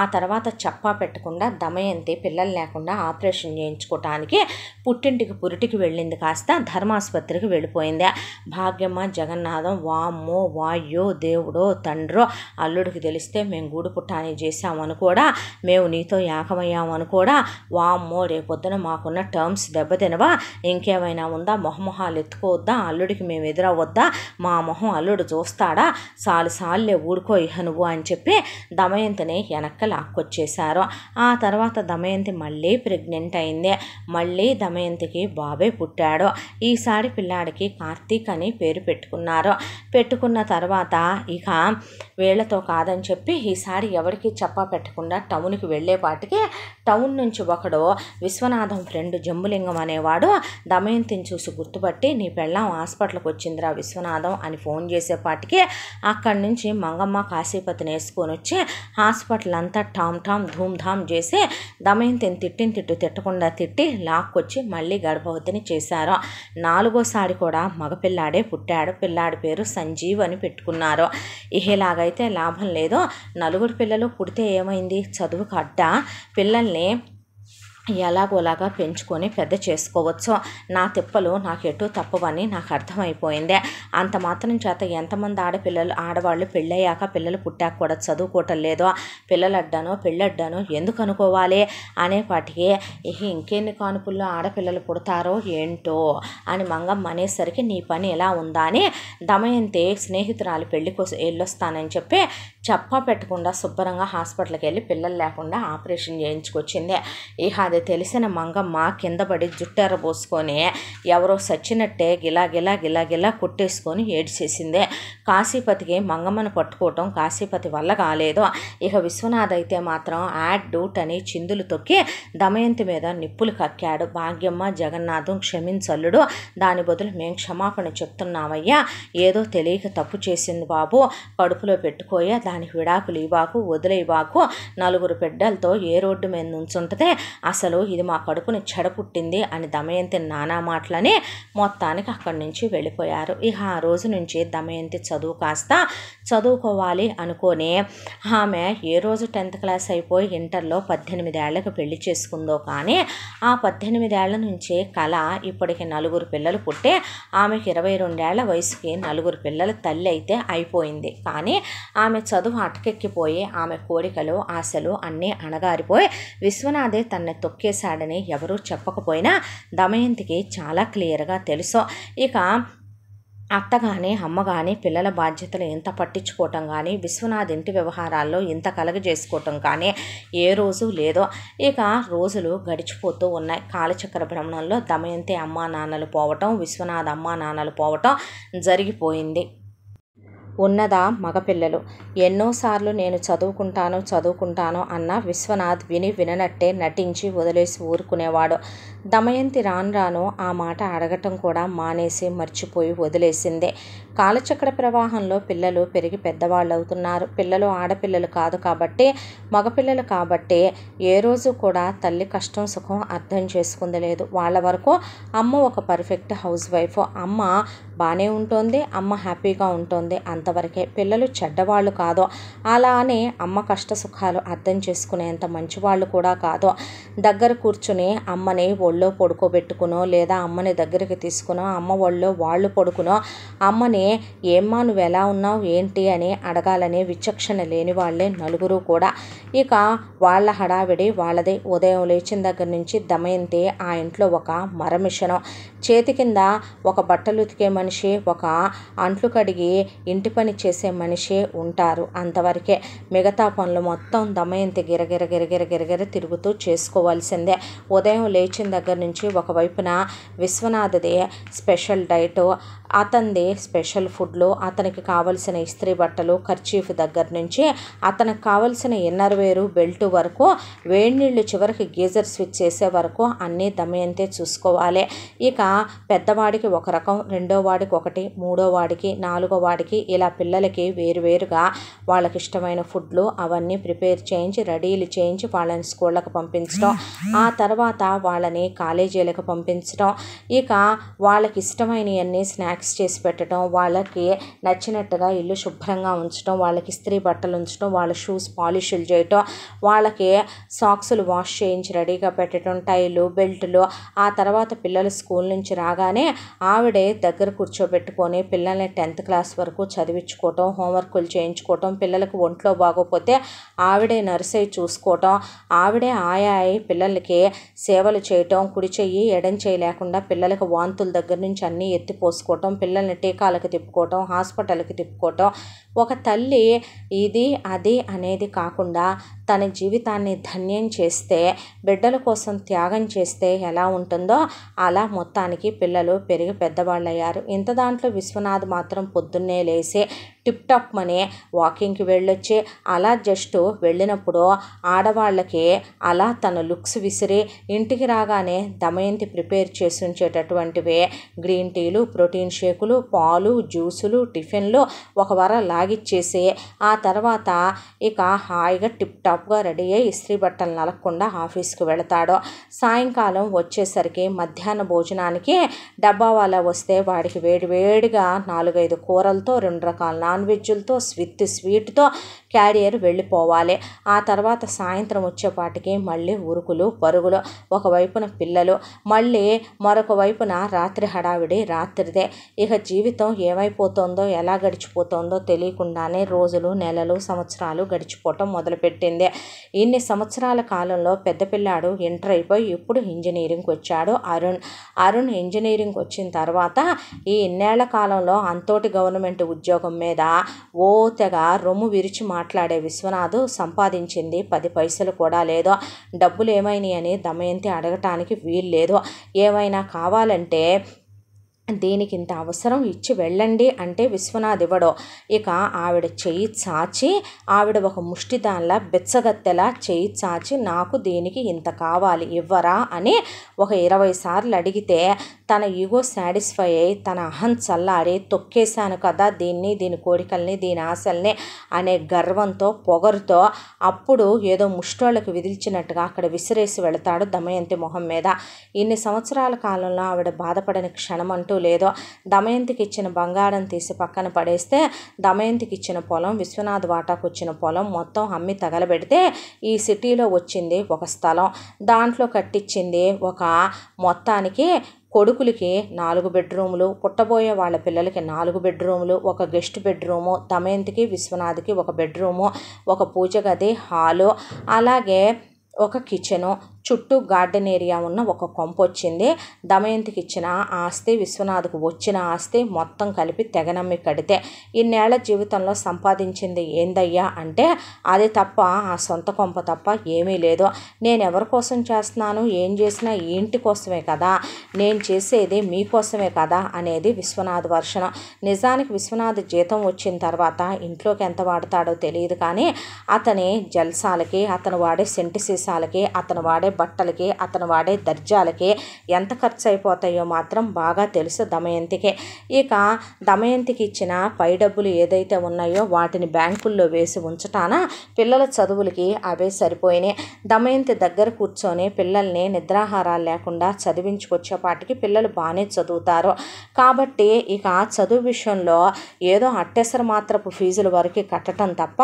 ఆ తర్వాత చప్పా పెట్టకుండా దమయంతి పిల్లలు లేకుండా ఆపరేషన్ చేయించుకోవటానికి పుట్టింటికి పురిటికి వెళ్ళింది కాస్త ధర్మాసుపత్రికి వెళ్ళిపోయింది భాగ్యమ్మ జగన్నాథం వామ్మో వాయో దేవుడో తండ్రో అల్లుడికి తెలిస్తే మేము గూడు పుట్టాని చేశామని కూడా మేము నీతో యాకమయ్యామని కూడా వామ్మో రేపొద్దున మాకున్న టర్మ్స్ దెబ్బతినవా ఇంకేమైనా ఉందా మొహమొహాలు ఎత్తుకోవద్దా అల్లుడికి మేము ఎదురవద్దా మా మొహం అల్లుడు చూస్తాడా సాలు సాలులే ఊడుకో ఇహ నువ్వు అని చెప్పి దమయంతిని వెనక్క లాక్కొచ్చేశారు ఆ తర్వాత దమయంతి మళ్ళీ ప్రెగ్నెంట్ అయింది మళ్ళీ దమయంతికి బాబే పుట్టాడు ఈసారి పిల్లాడికి కార్తీక్ అని పేరు పెట్టుకున్నారు పెట్టుకున్న తర్వాత ఇక వీళ్లతో కాదని చెప్పి ఈసారి ఎవరికి చెప్ప పెట్టకుండా టౌన్కి వెళ్ళేపాటికి టౌన్ నుంచి ఒకడు విశ్వనాథం ఫ్రెండ్ జంబులింగం అనేవాడు దమయంతిని చూసి గుర్తుపట్టి నీ పెళ్ళం హాస్పిటల్కి వచ్చిందిరా విశ్వనాథం అని ఫోన్ చేసేపాటికి అక్కడి నుంచి మంగమ్మ కాశీపతిని వేసుకొని వచ్చి హాస్పిటల్ అంతా టామ్ టామ్ ధూమ్ ధామ్ చేసి దమయంతిని తిట్టిన తిట్టు తిట్టకుండా తిట్టి లాక్కొచ్చి మళ్ళీ గర్భవతిని చేశారు నాలుగోసారి కూడా మగపిల్లాడే పుట్టాడు పిల్లాడి పేరు సంజీవ్ అని పెట్టుకున్నారు ఇహేలాగైతే లాభం లేదు నలుగురు పిల్లలు పుడితే ఏమైంది చదువుకు అడ్డా పిల్లల్ని nih ఎలాగోలాగా పెంచుకొని పెద్ద చేసుకోవచ్చు నా తిప్పలు నాకు ఎటు తప్పవని నాకు అర్థమైపోయింది అంత మాత్రం చేత ఎంతమంది ఆడపిల్లలు ఆడవాళ్ళు పెళ్ళయ్యాక పిల్లలు పుట్టాక కూడా చదువుకోవటం లేదు పిల్లలడ్డాను పెళ్ళడ్డాను ఎందుకు అనుకోవాలి అనేపాటికి ఇక ఇంకెన్ని కానుపుల్లో ఆడపిల్లలు పుడతారో ఏంటో అని మంగమ్మ అనేసరికి నీ పని ఎలా ఉందా అని దమయంతి స్నేహితురాలు పెళ్లి కోసం వెళ్ళొస్తానని చెప్పి చెప్ప పెట్టకుండా శుభ్రంగా హాస్పిటల్కి వెళ్ళి పిల్లలు లేకుండా ఆపరేషన్ చేయించుకొచ్చింది ఇక అది అది తెలిసిన మంగమ్మ కింద పడి జుట్టెర పోసుకొని ఎవరో సచ్చినట్టే గిలా గిలా గిలా గిలా కొట్టేసుకొని ఏడ్చేసింది కాశీపతికి మంగమ్మను పట్టుకోవటం కాశీపతి వల్ల కాలేదు ఇక విశ్వనాథ్ అయితే మాత్రం యాడ్ డూట్ అని చిందులు తొక్కి దమయంతి మీద నిప్పులు కక్కాడు భాగ్యమ్మ జగన్నాథం క్షమించల్లుడు దాని బదులు మేము క్షమాపణ చెప్తున్నామయ్యా ఏదో తెలియక తప్పు చేసింది బాబు కడుపులో పెట్టుకోయా దానికి విడాకులు ఇవ్వాకు వదిలేవాకు నలుగురు బిడ్డలతో ఏ రోడ్డు మీద నుంచుంటదే అసలు ఇది మా కడుపుని చెడపుట్టింది అని దమయంతి నానా మాటలని మొత్తానికి అక్కడి నుంచి వెళ్ళిపోయారు ఇక ఆ రోజు నుంచి దమయంతి చదువు చదువు కాస్త చదువుకోవాలి అనుకోని ఆమె ఏ రోజు టెన్త్ క్లాస్ అయిపోయి ఇంటర్లో పద్దెనిమిదేళ్లకు పెళ్లి చేసుకుందో కానీ ఆ పద్దెనిమిదేళ్ల నుంచే కళ ఇప్పటికి నలుగురు పిల్లలు పుట్టే ఆమెకి ఇరవై రెండేళ్ల వయసుకి నలుగురు పిల్లల తల్లి అయితే అయిపోయింది కానీ ఆమె చదువు అటకెక్కిపోయి ఆమె కోరికలు ఆశలు అన్నీ అణగారిపోయి విశ్వనాథే తనని తొక్కేశాడని ఎవరూ చెప్పకపోయినా దమయంతికి చాలా క్లియర్గా తెలుసు ఇక అత్త కానీ అమ్మ కానీ పిల్లల బాధ్యతలు ఎంత పట్టించుకోవటం కానీ విశ్వనాథ్ ఇంటి వ్యవహారాల్లో ఇంత కలగజేసుకోవటం కానీ ఏ రోజు లేదో ఇక రోజులు గడిచిపోతూ ఉన్నాయి కాలచక్ర భ్రమణంలో దమయంతి అమ్మా నాన్నలు పోవటం విశ్వనాథ్ అమ్మా నాన్నలు పోవటం జరిగిపోయింది ఉన్నదా మగపిల్లలు ఎన్నోసార్లు నేను చదువుకుంటాను చదువుకుంటాను అన్న విశ్వనాథ్ విని విననట్టే నటించి వదిలేసి ఊరుకునేవాడు దమయంతి రాను రాను ఆ మాట అడగటం కూడా మానేసి మర్చిపోయి వదిలేసిందే కాలచక్ర ప్రవాహంలో పిల్లలు పెరిగి పెద్దవాళ్ళు అవుతున్నారు పిల్లలు ఆడపిల్లలు కాదు కాబట్టి మగపిల్లలు కాబట్టి ఏ రోజు కూడా తల్లి కష్టం సుఖం అర్థం చేసుకుంది లేదు వాళ్ళ వరకు అమ్మ ఒక పర్ఫెక్ట్ హౌస్ వైఫ్ అమ్మ బాగానే ఉంటుంది అమ్మ హ్యాపీగా ఉంటుంది అంతవరకే పిల్లలు చెడ్డవాళ్ళు కాదు అలా అమ్మ కష్ట సుఖాలు అర్థం చేసుకునేంత మంచివాళ్ళు కూడా కాదు దగ్గర కూర్చుని అమ్మని ఒళ్ళో పడుకోబెట్టుకునో లేదా అమ్మని దగ్గరికి తీసుకునో అమ్మ ఒళ్ళో వాళ్ళు పడుకునో అమ్మని ఏమ్మా నువ్వు ఎలా ఉన్నావు ఏంటి అని అడగాలనే విచక్షణ లేని వాళ్ళే నలుగురు కూడా ఇక వాళ్ళ హడావిడి వాళ్ళదే ఉదయం లేచిన దగ్గర నుంచి దమయంతి ఆ ఇంట్లో ఒక మరమిషను చేతి కింద ఒక బట్టలు ఉతికే మనిషి ఒక అంట్లు కడిగి ఇంటి పని చేసే మనిషి ఉంటారు అంతవరకే మిగతా పనులు మొత్తం దమయంతి గిరగిర గిరగిర గిరగిర తిరుగుతూ చేసుకోవాల్సిందే ఉదయం లేచిన దగ్గర నుంచి ఒకవైపున విశ్వనాథదే స్పెషల్ డైట్ అతందే స్పెషల్ ఫుడ్లో అతనికి కావలసిన ఇస్త్రీ బట్టలు ఖర్చీఫ్ దగ్గర నుంచి అతనికి కావలసిన ఇన్నర్ వేరు బెల్ట్ వరకు వేడి నీళ్ళు చివరికి గీజర్ స్విచ్ చేసే వరకు అన్నీ దమయంతే చూసుకోవాలి ఇక పెద్దవాడికి ఒక రకం రెండో వాడికి ఒకటి మూడో వాడికి నాలుగో వాడికి ఇలా పిల్లలకి వేరువేరుగా వాళ్ళకి ఇష్టమైన ఫుడ్లు అవన్నీ ప్రిపేర్ చేయించి రెడీలు చేయించి వాళ్ళని స్కూళ్ళకి పంపించడం ఆ తర్వాత వాళ్ళని కాలేజీలకు పంపించడం ఇక వాళ్ళకి ఇష్టమైనవన్నీ స్నాక్స్ స్నాక్స్ చేసి పెట్టడం వాళ్ళకి నచ్చినట్టుగా ఇల్లు శుభ్రంగా ఉంచడం వాళ్ళకి ఇస్త్రీ బట్టలు ఉంచడం వాళ్ళ షూస్ పాలిష్లు చేయటం వాళ్ళకి సాక్సులు వాష్ చేయించి రెడీగా పెట్టడం టైలు బెల్టులు ఆ తర్వాత పిల్లలు స్కూల్ నుంచి రాగానే ఆవిడే దగ్గర కూర్చోబెట్టుకొని పిల్లల్ని టెన్త్ క్లాస్ వరకు చదివించుకోవటం హోంవర్కులు చేయించుకోవటం పిల్లలకు ఒంట్లో బాగోపోతే ఆవిడే నర్సై చూసుకోవటం ఆవిడే ఆయా అయి పిల్లలకి సేవలు చేయటం కుడి చెయ్యి ఎడం చేయలేకుండా లేకుండా పిల్లలకు వాంతుల దగ్గర నుంచి అన్నీ ఎత్తిపోసుకోవటం తిప్పుకోవటం పిల్లల్ని టీకాలకు తిప్పుకోవటం హాస్పిటల్కి తిప్పుకోవటం ఒక తల్లి ఇది అది అనేది కాకుండా తన జీవితాన్ని ధన్యం చేస్తే బిడ్డల కోసం త్యాగం చేస్తే ఎలా ఉంటుందో అలా మొత్తానికి పిల్లలు పెరిగి పెద్దవాళ్ళు అయ్యారు ఇంత దాంట్లో విశ్వనాథ్ మాత్రం పొద్దున్నే లేసి టిప్ టాప్ మని వాకింగ్కి వెళ్ళొచ్చి అలా జస్ట్ వెళ్ళినప్పుడు ఆడవాళ్ళకి అలా తన లుక్స్ విసిరి ఇంటికి రాగానే దమయంతి ప్రిపేర్ చేసి ఉంచేటటువంటివి గ్రీన్ టీలు ప్రోటీన్ షేకులు పాలు జ్యూసులు టిఫిన్లు ఒక వర లాగిచ్చేసి ఆ తర్వాత ఇక హాయిగా టిప్ టాప్ షార్ప్గా రెడీ అయి ఇస్త్రీ బట్టలు నలగకుండా ఆఫీస్కి వెళతాడు సాయంకాలం వచ్చేసరికి మధ్యాహ్న భోజనానికి డబ్బా వాళ్ళ వస్తే వాడికి వేడివేడిగా నాలుగైదు కూరలతో రెండు రకాల నాన్ వెజ్లతో స్విత్ స్వీట్తో క్యారియర్ వెళ్ళిపోవాలి ఆ తర్వాత సాయంత్రం వచ్చేపాటికి మళ్ళీ ఉరుకులు పరుగులు ఒకవైపున పిల్లలు మళ్ళీ మరొక వైపున రాత్రి హడావిడి రాత్రిదే ఇక జీవితం ఏమైపోతుందో ఎలా గడిచిపోతుందో తెలియకుండానే రోజులు నెలలు సంవత్సరాలు గడిచిపోవటం మొదలుపెట్టింది ఇన్ని సంవత్సరాల కాలంలో పెద్ద పిల్లాడు ఎంటర్ అయిపోయి ఇప్పుడు ఇంజనీరింగ్కి వచ్చాడు అరుణ్ అరుణ్ ఇంజనీరింగ్కి వచ్చిన తర్వాత ఈ ఇన్నేళ్ల కాలంలో అంతోటి గవర్నమెంట్ ఉద్యోగం మీద ఓతగా రొమ్ము విరిచి మాట్లాడే విశ్వనాథ్ సంపాదించింది పది పైసలు కూడా లేదో డబ్బులు ఏమైనాయని దమయంతి అడగటానికి వీలు లేదు ఏమైనా కావాలంటే దీనికి ఇంత అవసరం ఇచ్చి వెళ్ళండి అంటే విశ్వనాథ్ ఇవ్వడో ఇక ఆవిడ చెయ్యి చాచి ఆవిడ ఒక ముష్టి దానిలా బెచ్చగత్తెలా చేయి చాచి నాకు దీనికి ఇంత కావాలి ఇవ్వరా అని ఒక ఇరవై సార్లు అడిగితే తన ఈగో సాటిస్ఫై అయి తన అహం చల్లారి తొక్కేశాను కదా దీన్ని దీని కోరికల్ని దీని ఆశల్ని అనే గర్వంతో పొగరుతో అప్పుడు ఏదో ముష్టోళ్ళకి విదిల్చినట్టుగా అక్కడ విసిరేసి వెళతాడు దమయంతి మొహం మీద ఇన్ని సంవత్సరాల కాలంలో ఆవిడ బాధపడని క్షణం అంటూ లేదో దమయంతికి ఇచ్చిన బంగారం తీసి పక్కన పడేస్తే దమయంతికి ఇచ్చిన పొలం విశ్వనాథ్ వాటాకు వచ్చిన పొలం మొత్తం అమ్మి తగలబెడితే ఈ సిటీలో వచ్చింది ఒక స్థలం దాంట్లో కట్టించింది ఒక మొత్తానికి కొడుకులకి నాలుగు బెడ్రూములు పుట్టబోయే వాళ్ళ పిల్లలకి నాలుగు బెడ్రూములు ఒక గెస్ట్ బెడ్రూము తమయంతికి విశ్వనాథ్కి ఒక బెడ్రూము ఒక పూజ గది హాలు అలాగే ఒక కిచెను చుట్టూ గార్డెన్ ఏరియా ఉన్న ఒక కొంప వచ్చింది దమయంతికి ఇచ్చిన ఆస్తి విశ్వనాథ్కు వచ్చిన ఆస్తి మొత్తం కలిపి తెగనమ్మి కడితే ఇన్నేళ్ల జీవితంలో సంపాదించింది ఏందయ్యా అంటే అది తప్ప ఆ సొంత కొంప తప్ప ఏమీ లేదు నేను ఎవరి కోసం చేస్తున్నాను ఏం చేసినా ఇంటి కోసమే కదా నేను చేసేది మీకోసమే కదా అనేది విశ్వనాథ్ వర్షణం నిజానికి విశ్వనాథ్ జీతం వచ్చిన తర్వాత ఇంట్లోకి ఎంత వాడతాడో తెలియదు కానీ అతని జల్సాలకి అతను వాడే సెంటిసీసాలకి అతను వాడే వాడే బట్టలకి అతను వాడే దర్జాలకి ఎంత ఖర్చు అయిపోతాయో మాత్రం బాగా తెలుసు దమయంతికే ఇక దమయంతికి ఇచ్చిన పై డబ్బులు ఏదైతే ఉన్నాయో వాటిని బ్యాంకుల్లో వేసి ఉంచటాన పిల్లల చదువులకి అవే సరిపోయినాయి దమయంతి దగ్గర కూర్చొని పిల్లల్ని నిద్రాహారాలు లేకుండా చదివించుకొచ్చేపాటికి పిల్లలు బాగానే చదువుతారు కాబట్టి ఇక చదువు విషయంలో ఏదో అట్టేసర మాత్రపు ఫీజుల వరకు కట్టడం తప్ప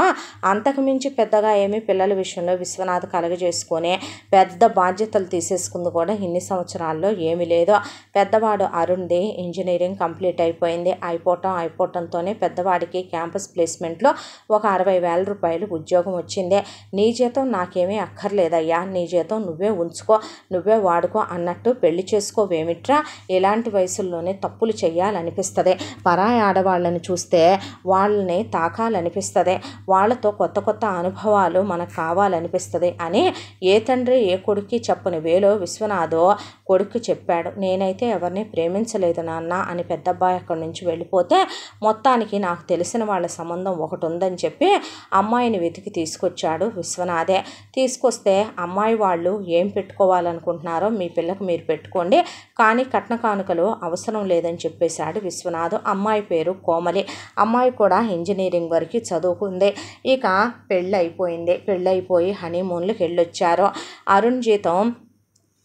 అంతకుమించి పెద్దగా ఏమీ పిల్లల విషయంలో విశ్వనాథ్ కలగజేసుకొని పెద్ద పెద్ద బాధ్యతలు తీసేసుకుంది కూడా ఇన్ని సంవత్సరాల్లో ఏమీ లేదో పెద్దవాడు అరుణ్ది ఇంజనీరింగ్ కంప్లీట్ అయిపోయింది అయిపోవటం అయిపోవటంతోనే పెద్దవాడికి క్యాంపస్ ప్లేస్మెంట్లో ఒక అరవై వేల రూపాయలు ఉద్యోగం వచ్చింది నీ జీతం నాకేమీ అక్కర్లేదయ్యా నీ జీతం నువ్వే ఉంచుకో నువ్వే వాడుకో అన్నట్టు పెళ్లి చేసుకోవేమిట్రా ఇలాంటి వయసుల్లోనే తప్పులు చేయాలనిపిస్తుంది పరాయి ఆడవాళ్ళని చూస్తే వాళ్ళని తాకాలనిపిస్తుంది వాళ్ళతో కొత్త కొత్త అనుభవాలు మనకు కావాలనిపిస్తుంది అని ఏ తండ్రి ఏ కొడుక్కి చెప్పని వేలో విశ్వనాథో కొడుక్కి చెప్పాడు నేనైతే ఎవరిని ప్రేమించలేదు నాన్న అని పెద్దబ్బాయి అక్కడి నుంచి వెళ్ళిపోతే మొత్తానికి నాకు తెలిసిన వాళ్ళ సంబంధం ఒకటి ఉందని చెప్పి అమ్మాయిని వెతికి తీసుకొచ్చాడు విశ్వనాథే తీసుకొస్తే అమ్మాయి వాళ్ళు ఏం పెట్టుకోవాలనుకుంటున్నారో మీ పిల్లకు మీరు పెట్టుకోండి కానీ కట్న కానుకలు అవసరం లేదని చెప్పేశాడు విశ్వనాథ్ అమ్మాయి పేరు కోమలి అమ్మాయి కూడా ఇంజనీరింగ్ వరకు చదువుకుంది ఇక పెళ్ళి అయిపోయింది పెళ్ళి అయిపోయి హనీమూన్లకు వెళ్ళొచ్చారు అరుణ్ అరుణ్ జీతం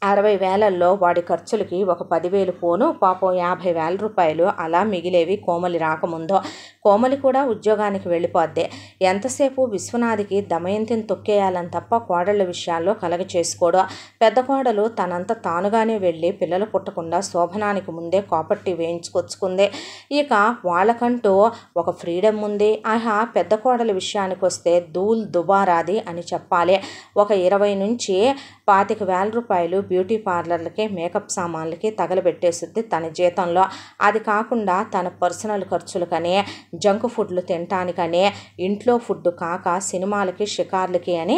అరవై వేలల్లో వాడి ఖర్చులకి ఒక పదివేలు ఫోను పాపం యాభై వేల రూపాయలు అలా మిగిలేవి కోమలి రాకముందో కోమలి కూడా ఉద్యోగానికి వెళ్ళిపోద్దే ఎంతసేపు విశ్వనాథికి దమయంతిని తొక్కేయాలని తప్ప కోడళ్ళ విషయాల్లో కలగ చేసుకోడు పెద్ద కోడలు తనంత తానుగానే వెళ్ళి పిల్లలు పుట్టకుండా శోభనానికి ముందే కాపట్టి వేయించుకొచ్చుకుంది ఇక వాళ్ళకంటూ ఒక ఫ్రీడమ్ ఉంది ఆహా పెద్ద కోడల విషయానికి వస్తే దూల్ దుబారాది అని చెప్పాలి ఒక ఇరవై నుంచి పాతిక వేల రూపాయలు బ్యూటీ పార్లర్లకి మేకప్ సామాన్లకి తగలబెట్టేస్తుంది తన జీతంలో అది కాకుండా తన పర్సనల్ ఖర్చులకని జంక్ ఫుడ్లు తినటానికని ఇంట్లో ఫుడ్ కాక సినిమాలకి షికార్లకి అని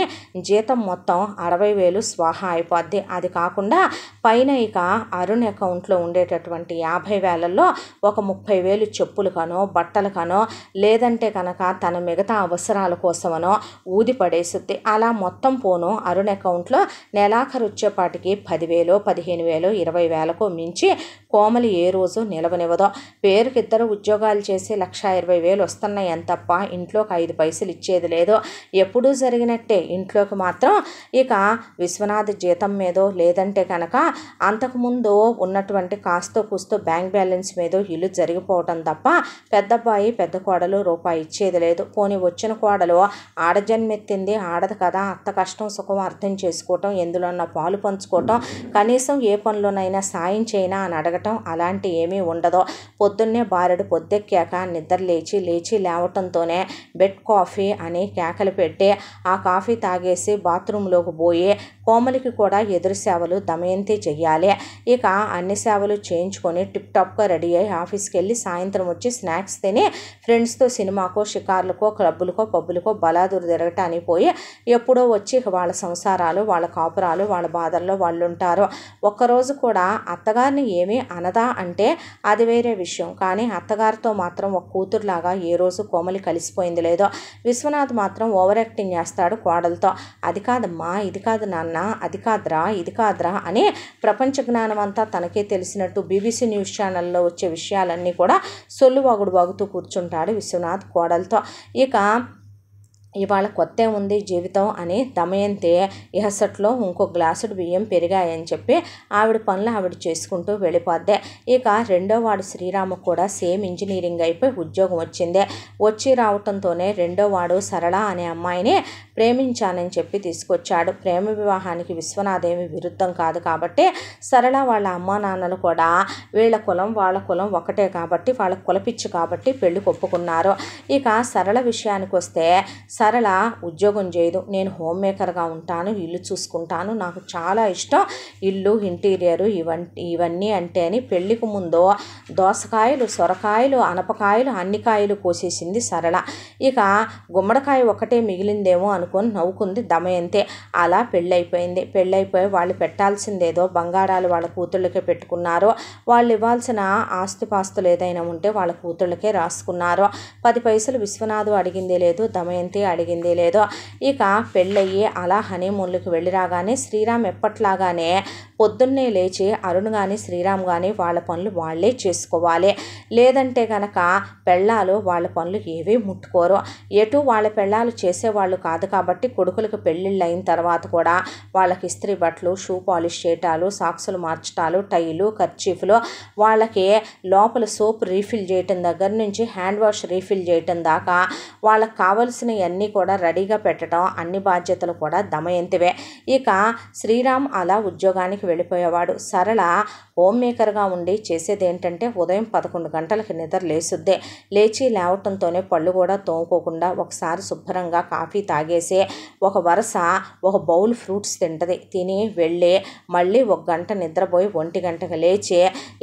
జీతం మొత్తం అరవై వేలు స్వాహా అయిపోద్ది అది కాకుండా పైన ఇక అరుణ్ అకౌంట్లో ఉండేటటువంటి యాభై వేలల్లో ఒక ముప్పై వేలు చెప్పులకనో బట్టలకనో లేదంటే కనుక తన మిగతా అవసరాల కోసమనో ఊది పడేసిద్ది అలా మొత్తం పోను అరుణ్ అకౌంట్లో నెలాఖరు వచ్చేపాటికి పదివేలో పదిహేను వేలో ఇరవై వేలకు మించి కోమలి ఏ రోజు నిలవనివ్వదో పేరుకిద్దరు ఉద్యోగాలు చేసి లక్ష ఇరవై వేలు వస్తున్నాయి ఎంతప్ప ఇంట్లోకి ఐదు పైసలు ఇచ్చేది లేదో ఎప్పుడూ జరిగినట్టే ఇంట్లోకి మాత్రం ఇక విశ్వనాథ్ జీతం మీదో లేదంటే కనుక అంతకుముందు ఉన్నటువంటి కాస్తో కూస్తో బ్యాంక్ బ్యాలెన్స్ మీదో ఇల్లు జరిగిపోవటం తప్ప పెద్దబ్బాయి పెద్ద కోడలు రూపాయి ఇచ్చేది లేదు పోనీ వచ్చిన కోడలు ఆడజన్మెత్తింది ఆడదు కదా అత్త కష్టం సుఖం అర్థం చేసుకోవటం ఉన్న పాలు పంచుకోవటం కనీసం ఏ పనిలోనైనా సాయం చేయినా అని అడగటం అలాంటి ఏమీ ఉండదు పొద్దున్నే బారెడు పొద్దెక్కాక నిద్ర లేచి లేచి లేవటంతోనే బెడ్ కాఫీ అని కేకలు పెట్టి ఆ కాఫీ తాగేసి బాత్రూంలోకి పోయి కోమలికి కూడా ఎదురు సేవలు దమయంతి చెయ్యాలి ఇక అన్ని సేవలు చేయించుకొని టిప్ టాప్గా రెడీ అయ్యి ఆఫీస్కి వెళ్ళి సాయంత్రం వచ్చి స్నాక్స్ తిని ఫ్రెండ్స్తో సినిమాకో షికార్లకో క్లబ్బులకో పబ్బులకో బలాదురు తిరగటానికి పోయి ఎప్పుడో వచ్చి వాళ్ళ సంసారాలు వాళ్ళ కాపురాలు వాళ్ళ బాధల్లో వాళ్ళు ఉంటారు ఒక్కరోజు కూడా అత్తగారిని ఏమీ అనదా అంటే అది వేరే విషయం కానీ అత్తగారితో మాత్రం ఒక కూతురులాగా ఏ రోజు కోమలి కలిసిపోయింది లేదో విశ్వనాథ్ మాత్రం ఓవర్ యాక్టింగ్ చేస్తాడు కోడలతో అది కాదమ్మా ఇది కాదు నాన్న అన్నా అది కాదురా ఇది కాదురా అనే ప్రపంచ జ్ఞానం అంతా తనకే తెలిసినట్టు బీబీసీ న్యూస్ ఛానల్లో వచ్చే విషయాలన్నీ కూడా సొల్లువాగుడు వాగుతూ కూర్చుంటాడు విశ్వనాథ్ కోడలతో ఇక ఇవాళ కొత్త ఉంది జీవితం అని దమయంతి ఇహసట్లో ఇంకో గ్లాసుడు బియ్యం పెరిగాయని చెప్పి ఆవిడ పనులు ఆవిడ చేసుకుంటూ వెళ్ళిపోద్దే ఇక రెండో వాడు శ్రీరామ కూడా సేమ్ ఇంజనీరింగ్ అయిపోయి ఉద్యోగం వచ్చిందే వచ్చి రావటంతోనే రెండో వాడు సరళ అనే అమ్మాయిని ప్రేమించానని చెప్పి తీసుకొచ్చాడు ప్రేమ వివాహానికి విశ్వనాథేమి విరుద్ధం కాదు కాబట్టి సరళ వాళ్ళ అమ్మా నాన్నలు కూడా వీళ్ళ కులం వాళ్ళ కులం ఒకటే కాబట్టి వాళ్ళ కులపిచ్చు కాబట్టి పెళ్లి ఒప్పుకున్నారు ఇక సరళ విషయానికి వస్తే సరళ ఉద్యోగం చేయదు నేను హోమ్ మేకర్గా ఉంటాను ఇల్లు చూసుకుంటాను నాకు చాలా ఇష్టం ఇల్లు ఇంటీరియరు ఇవన్నీ ఇవన్నీ అంటే అని పెళ్లికి ముందు దోసకాయలు సొరకాయలు అనపకాయలు అన్ని కాయలు కోసేసింది సరళ ఇక గుమ్మడికాయ ఒకటే మిగిలిందేమో అను పడుకొని నవ్వుకుంది దమయంతి అలా పెళ్ళైపోయింది పెళ్ళైపోయి వాళ్ళు పెట్టాల్సిందేదో బంగారాలు వాళ్ళ కూతుళ్ళకే పెట్టుకున్నారు వాళ్ళు ఇవ్వాల్సిన ఆస్తిపాస్తులు ఏదైనా ఉంటే వాళ్ళ కూతుళ్ళకే రాసుకున్నారు పది పైసలు విశ్వనాథు అడిగిందే లేదు దమయంతి అడిగిందే లేదు ఇక పెళ్ళయ్యి అలా హనీమూన్లకు వెళ్ళి రాగానే శ్రీరామ్ ఎప్పట్లాగానే పొద్దున్నే లేచి అరుణ్ కానీ శ్రీరామ్ కానీ వాళ్ళ పనులు వాళ్ళే చేసుకోవాలి లేదంటే గనక పెళ్ళాలు వాళ్ళ పనులు ఏవీ ముట్టుకోరు ఎటు వాళ్ళ పెళ్ళాలు చేసేవాళ్ళు కాదు కాబట్టి కొడుకులకు పెళ్ళిళ్ళు అయిన తర్వాత కూడా వాళ్ళకి ఇస్త్రీ బట్టలు షూ పాలిష్ చేయటాలు సాక్సులు మార్చటాలు టైలు ఖర్చీఫ్లు వాళ్ళకి లోపల సోప్ రీఫిల్ చేయటం దగ్గర నుంచి హ్యాండ్ వాష్ రీఫిల్ చేయటం దాకా వాళ్ళకి కావలసినవన్నీ కూడా రెడీగా పెట్టడం అన్ని బాధ్యతలు కూడా దమయంతివే ఇక శ్రీరామ్ అలా ఉద్యోగానికి వెళ్ళిపోయేవాడు సరళ హోమ్ మేకర్గా ఉండి చేసేది ఏంటంటే ఉదయం పదకొండు గంటలకి నిద్ర లేసుద్దే లేచి లేవటంతోనే పళ్ళు కూడా తోముకోకుండా ఒకసారి శుభ్రంగా కాఫీ తాగేసి చేసే ఒక వరుస ఒక బౌల్ ఫ్రూట్స్ తింటుంది తిని వెళ్ళి మళ్ళీ ఒక గంట నిద్రపోయి ఒంటి గంటకు లేచి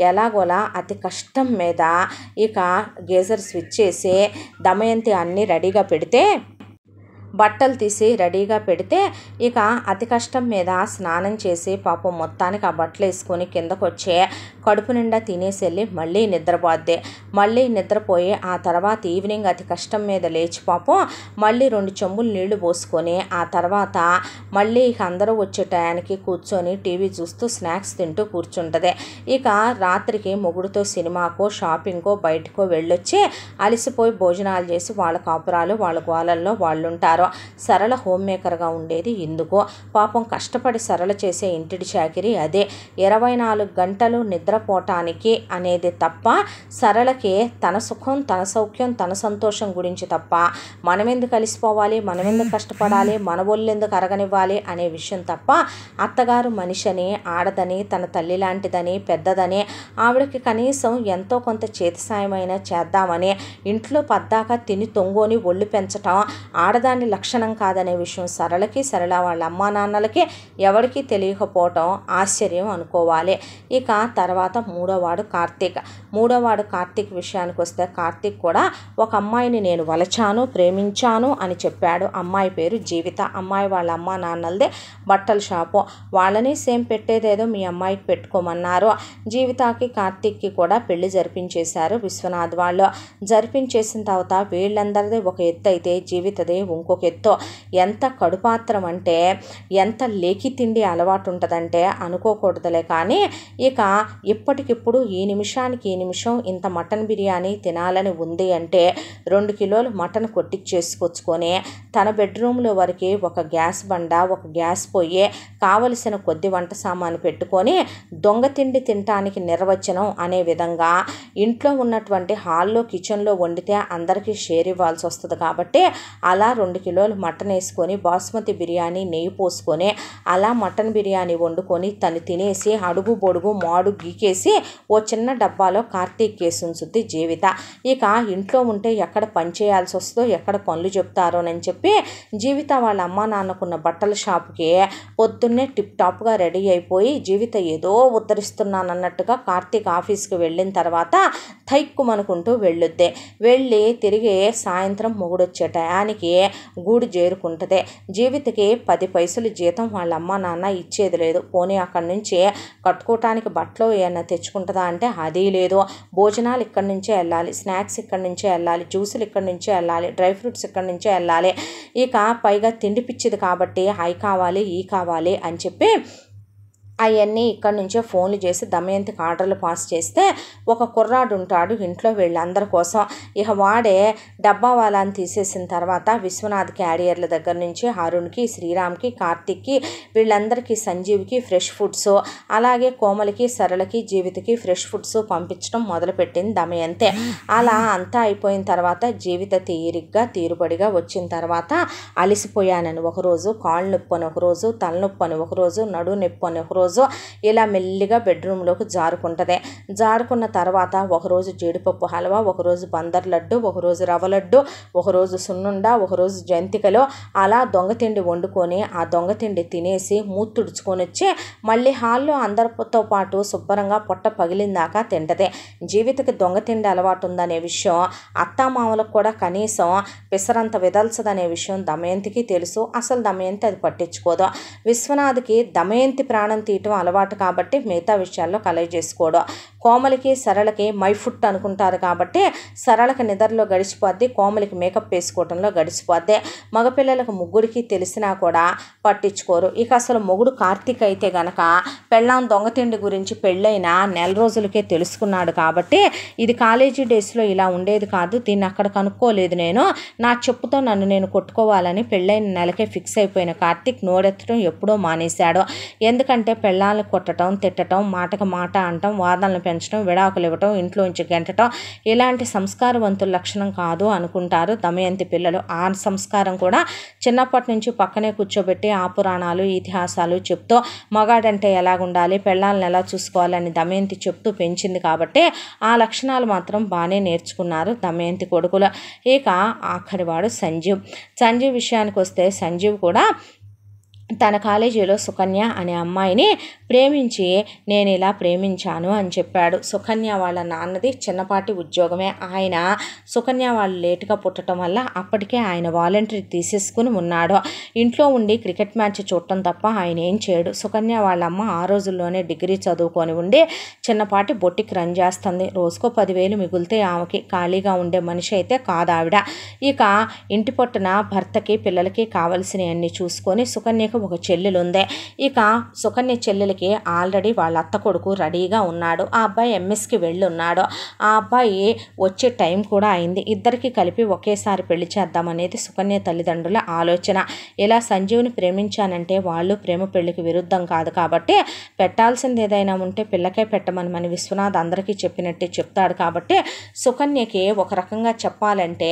ఎలాగోలా అతి కష్టం మీద ఇక గేజర్ స్విచ్ చేసి దమయంతి అన్నీ రెడీగా పెడితే బట్టలు తీసి రెడీగా పెడితే ఇక అతి కష్టం మీద స్నానం చేసి పాపం మొత్తానికి ఆ బట్టలు వేసుకొని కిందకు వచ్చే కడుపు నిండా తినేసి వెళ్ళి మళ్ళీ నిద్రపోద్ది మళ్ళీ నిద్రపోయి ఆ తర్వాత ఈవినింగ్ అతి కష్టం మీద లేచి పాపం మళ్ళీ రెండు చెంబులు నీళ్లు పోసుకొని ఆ తర్వాత మళ్ళీ ఇక అందరూ వచ్చే టయానికి కూర్చొని టీవీ చూస్తూ స్నాక్స్ తింటూ కూర్చుంటుంది ఇక రాత్రికి మొగుడుతో సినిమాకో షాపింగ్కో బయటకో వెళ్ళొచ్చి అలసిపోయి భోజనాలు చేసి వాళ్ళ కాపురాలు వాళ్ళ వాళ్ళు వాళ్ళుంటారు చేశారో సరళ హోమ్ మేకర్గా ఉండేది ఎందుకో పాపం కష్టపడి సరళ చేసే ఇంటిడి చాకిరి అదే ఇరవై నాలుగు గంటలు నిద్రపోవటానికి అనేది తప్ప సరళకి తన సుఖం తన సౌఖ్యం తన సంతోషం గురించి తప్ప మనమెందుకు కలిసిపోవాలి మనమెందుకు కష్టపడాలి మన ఒళ్ళు ఎందుకు అరగనివ్వాలి అనే విషయం తప్ప అత్తగారు మనిషిని ఆడదని తన తల్లి లాంటిదని పెద్దదని ఆవిడకి కనీసం ఎంతో కొంత చేతి సాయమైనా చేద్దామని ఇంట్లో పద్దాక తిని తొంగోని ఒళ్ళు పెంచటం ఆడదాన్ని లక్షణం కాదనే విషయం సరళకి సరళ వాళ్ళ అమ్మా నాన్నలకే ఎవరికి తెలియకపోవటం ఆశ్చర్యం అనుకోవాలి ఇక తర్వాత మూడోవాడు కార్తీక్ మూడోవాడు కార్తీక్ విషయానికి వస్తే కార్తీక్ కూడా ఒక అమ్మాయిని నేను వలచాను ప్రేమించాను అని చెప్పాడు అమ్మాయి పేరు జీవిత అమ్మాయి వాళ్ళ అమ్మా నాన్నలదే బట్టల షాపు వాళ్ళని సేమ్ పెట్టేదేదో మీ అమ్మాయికి పెట్టుకోమన్నారు జీవితాకి కార్తీక్కి కూడా పెళ్లి జరిపించేశారు విశ్వనాథ్ వాళ్ళు జరిపించేసిన తర్వాత వీళ్ళందరిదే ఒక ఎత్తు అయితే జీవితదే ఇంకొక ఎత్తో ఎంత కడుపాత్రం అంటే ఎంత లేకి తిండి అలవాటు ఉంటుందంటే అనుకోకూడదులే కానీ ఇక ఇప్పటికిప్పుడు ఈ నిమిషానికి ఈ నిమిషం ఇంత మటన్ బిర్యానీ తినాలని ఉంది అంటే రెండు కిలోలు మటన్ చేసుకొచ్చుకొని తన బెడ్రూమ్లో వరకు ఒక గ్యాస్ బండ ఒక గ్యాస్ పొయ్యి కావలసిన కొద్ది వంట సామాను పెట్టుకొని దొంగ తిండి తినటానికి నిర్వచనం అనే విధంగా ఇంట్లో ఉన్నటువంటి హాల్లో కిచెన్లో వండితే అందరికీ షేర్ ఇవ్వాల్సి వస్తుంది కాబట్టి అలా రెండు కిలోలు మటన్ వేసుకొని బాస్మతి బిర్యానీ నెయ్యి పోసుకొని అలా మటన్ బిర్యానీ వండుకొని తను తినేసి అడుగు బొడుగు మాడు గీకేసి ఓ చిన్న డబ్బాలో కార్తీక్ కేసు ఉంచుద్ది జీవిత ఇక ఇంట్లో ఉంటే ఎక్కడ పని చేయాల్సి వస్తుందో ఎక్కడ పనులు చెప్తారోనని చెప్పి జీవిత వాళ్ళ అమ్మ నాన్నకున్న బట్టల షాప్కి పొద్దున్నే టిప్ టాప్గా రెడీ అయిపోయి జీవిత ఏదో ఉద్ధరిస్తున్నానన్నట్టుగా కార్తీక్ ఆఫీస్కి వెళ్ళిన తర్వాత థైక్కు వెళ్ళొద్దే వెళ్ళి తిరిగి సాయంత్రం మొగుడొచ్చే టయానికి గూడు చేరుకుంటుంది జీవితకి పది పైసలు జీతం వాళ్ళ నాన్న ఇచ్చేది లేదు పోనీ అక్కడి నుంచి కట్టుకోవటానికి బట్టలు ఏమైనా తెచ్చుకుంటుందా అంటే అది లేదు భోజనాలు ఇక్కడి నుంచే వెళ్ళాలి స్నాక్స్ ఇక్కడి నుంచే వెళ్ళాలి జ్యూసులు ఇక్కడి నుంచే వెళ్ళాలి డ్రై ఫ్రూట్స్ ఇక్కడి నుంచే వెళ్ళాలి ఇక పైగా తిండి పిచ్చిది కాబట్టి హై కావాలి ఈ కావాలి అని చెప్పి అవన్నీ ఇక్కడ నుంచే ఫోన్లు చేసి దమయంతికి ఆర్డర్లు పాస్ చేస్తే ఒక కుర్రాడు ఉంటాడు ఇంట్లో వీళ్ళందరి కోసం ఇక వాడే డబ్బా వాళ్ళని తీసేసిన తర్వాత విశ్వనాథ్ క్యారియర్ల దగ్గర నుంచి అరుణ్కి శ్రీరామ్కి కార్తిక్కి వీళ్ళందరికీ సంజీవ్కి ఫ్రెష్ ఫుడ్స్ అలాగే కోమలకి సరళకి జీవితకి ఫ్రెష్ ఫుడ్స్ పంపించడం మొదలుపెట్టింది దమయంతే అలా అంతా అయిపోయిన తర్వాత జీవిత తీరిగ్గా తీరుబడిగా వచ్చిన తర్వాత అలిసిపోయానని ఒకరోజు కాళ్ళు నొప్పి అని ఒకరోజు తలనొప్పని ఒకరోజు నడు నొప్పని ఒకరోజు రోజు ఇలా మెల్లిగా బెడ్రూమ్లోకి జారుకుంటుంది జారుకున్న తర్వాత ఒకరోజు జీడిపప్పు హల్వా ఒకరోజు బందర్ లడ్డు ఒకరోజు రవ్వ లడ్డు ఒకరోజు సున్నుండ ఒకరోజు జంతికలో అలా దొంగ తిండి వండుకొని ఆ దొంగ తిండి తినేసి మూతుడుచుకొని వచ్చి మళ్ళీ హాల్లో అందరితో పాటు శుభ్రంగా పొట్ట పగిలిందాక తింటది జీవితకి దొంగ తిండి అలవాటు ఉందనే విషయం అత్తామామలకు కూడా కనీసం పిసరంత విదల్చదనే విషయం దమయంతికి తెలుసు అసలు దమయంతి అది పట్టించుకోదు విశ్వనాథ్కి దమయంతి ప్రాణం తీ తీయటం అలవాటు కాబట్టి మిగతా విషయాల్లో కలయ చేసుకోవడం కోమలికి సరళకి మై ఫుట్ అనుకుంటారు కాబట్టి సరళకి నిద్రలో గడిచిపోద్ది కోమలికి మేకప్ వేసుకోవడంలో గడిచిపోద్ది మగపిల్లలకు ముగ్గురికి తెలిసినా కూడా పట్టించుకోరు ఇక అసలు మొగుడు కార్తీక్ అయితే గనక పెళ్ళాం దొంగతిండి గురించి పెళ్ళైన నెల రోజులకే తెలుసుకున్నాడు కాబట్టి ఇది కాలేజీ డేస్లో ఇలా ఉండేది కాదు దీన్ని అక్కడ కనుక్కోలేదు నేను నా చెప్పుతో నన్ను నేను కొట్టుకోవాలని పెళ్ళైన నెలకే ఫిక్స్ అయిపోయిన కార్తీక్ నోడెత్తడం ఎప్పుడో మానేశాడు ఎందుకంటే పెళ్ళాలు కొట్టడం తిట్టడం మాటకు మాట అనటం వాదనలు పెంచడం విడాకులు ఇవ్వటం ఇంట్లోంచి గెంటటం ఇలాంటి సంస్కారవంతుల లక్షణం కాదు అనుకుంటారు దమయంతి పిల్లలు ఆ సంస్కారం కూడా చిన్నప్పటి నుంచి పక్కనే కూర్చోబెట్టి ఆ పురాణాలు ఇతిహాసాలు చెప్తూ మగాడంటే ఎలాగుండాలి పెళ్ళాలను ఎలా చూసుకోవాలని దమయంతి చెప్తూ పెంచింది కాబట్టి ఆ లక్షణాలు మాత్రం బాగానే నేర్చుకున్నారు దమయంతి కొడుకులు ఇక ఆఖరివాడు సంజీవ్ సంజీవ్ విషయానికి వస్తే సంజీవ్ కూడా తన కాలేజీలో సుకన్య అనే అమ్మాయిని ప్రేమించి నేను ఇలా ప్రేమించాను అని చెప్పాడు సుకన్య వాళ్ళ నాన్నది చిన్నపాటి ఉద్యోగమే ఆయన సుకన్య వాళ్ళు లేటుగా పుట్టడం వల్ల అప్పటికే ఆయన వాలంటరీ తీసేసుకుని ఉన్నాడు ఇంట్లో ఉండి క్రికెట్ మ్యాచ్ చూడటం తప్ప ఆయన ఏం చేయడు సుకన్య వాళ్ళమ్మ ఆ రోజుల్లోనే డిగ్రీ చదువుకొని ఉండి చిన్నపాటి బొట్టికి రన్ చేస్తుంది రోజుకో పదివేలు మిగులితే ఆమెకి ఖాళీగా ఉండే మనిషి అయితే కాదావిడ ఇక ఇంటి పట్టున భర్తకి పిల్లలకి కావలసినవన్నీ చూసుకొని సుకన్యకు ఒక చెల్లెలు ఉంది ఇక సుకన్య చెల్లెలకి పెళ్ళికి ఆల్రెడీ వాళ్ళ అత్త కొడుకు రెడీగా ఉన్నాడు ఆ అబ్బాయి ఎంఎస్కి వెళ్ళున్నాడు ఆ అబ్బాయి వచ్చే టైం కూడా అయింది ఇద్దరికి కలిపి ఒకేసారి పెళ్లి చేద్దామనేది సుకన్య తల్లిదండ్రుల ఆలోచన ఇలా సంజీవ్ని ప్రేమించానంటే వాళ్ళు ప్రేమ పెళ్లికి విరుద్ధం కాదు కాబట్టి పెట్టాల్సింది ఏదైనా ఉంటే పిల్లకే పెట్టమని మన విశ్వనాథ్ అందరికీ చెప్పినట్టే చెప్తాడు కాబట్టి సుకన్యకి ఒక రకంగా చెప్పాలంటే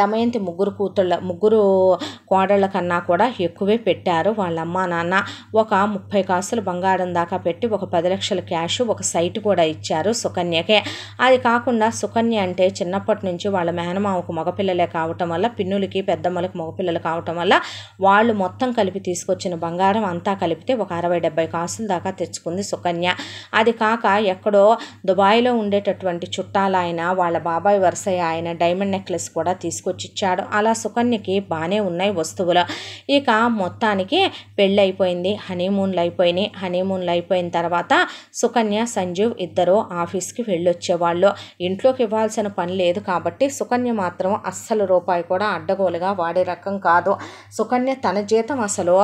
దమయంతి ముగ్గురు కూతుళ్ళ ముగ్గురు కోడళ్ళ కన్నా కూడా ఎక్కువే పెట్టారు వాళ్ళ అమ్మా నాన్న ఒక ముప్పై కాసులు బంగారం దాకా పెట్టి ఒక పది లక్షల క్యాష్ ఒక సైట్ కూడా ఇచ్చారు సుకన్యకే అది కాకుండా సుకన్య అంటే చిన్నప్పటి నుంచి వాళ్ళ మేనమావకు మగపిల్లలే కావటం వల్ల పిన్నులకి పెద్దమ్మలకి మగపిల్లలు కావటం వల్ల వాళ్ళు మొత్తం కలిపి తీసుకొచ్చిన బంగారం అంతా కలిపితే ఒక అరవై డెబ్బై కాసులు దాకా తెచ్చుకుంది సుకన్య అది కాక ఎక్కడో దుబాయ్లో ఉండేటటువంటి చుట్టాల వాళ్ళ బాబాయ్ వరుసయ్య ఆయన డైమండ్ నెక్లెస్ కూడా తీసుకు తీసుకొచ్చిచ్చాడు అలా సుకన్యకి బాగానే ఉన్నాయి వస్తువులు ఇక మొత్తానికి పెళ్ళి అయిపోయింది హనీమూన్లు అయిపోయినాయి హనీమూన్లు అయిపోయిన తర్వాత సుకన్య సంజీవ్ ఇద్దరు ఆఫీస్కి వెళ్ళొచ్చేవాళ్ళు ఇంట్లోకి ఇవ్వాల్సిన పని లేదు కాబట్టి సుకన్య మాత్రం అస్సలు రూపాయి కూడా అడ్డగోలుగా వాడే రకం కాదు సుకన్య తన జీతం అసలు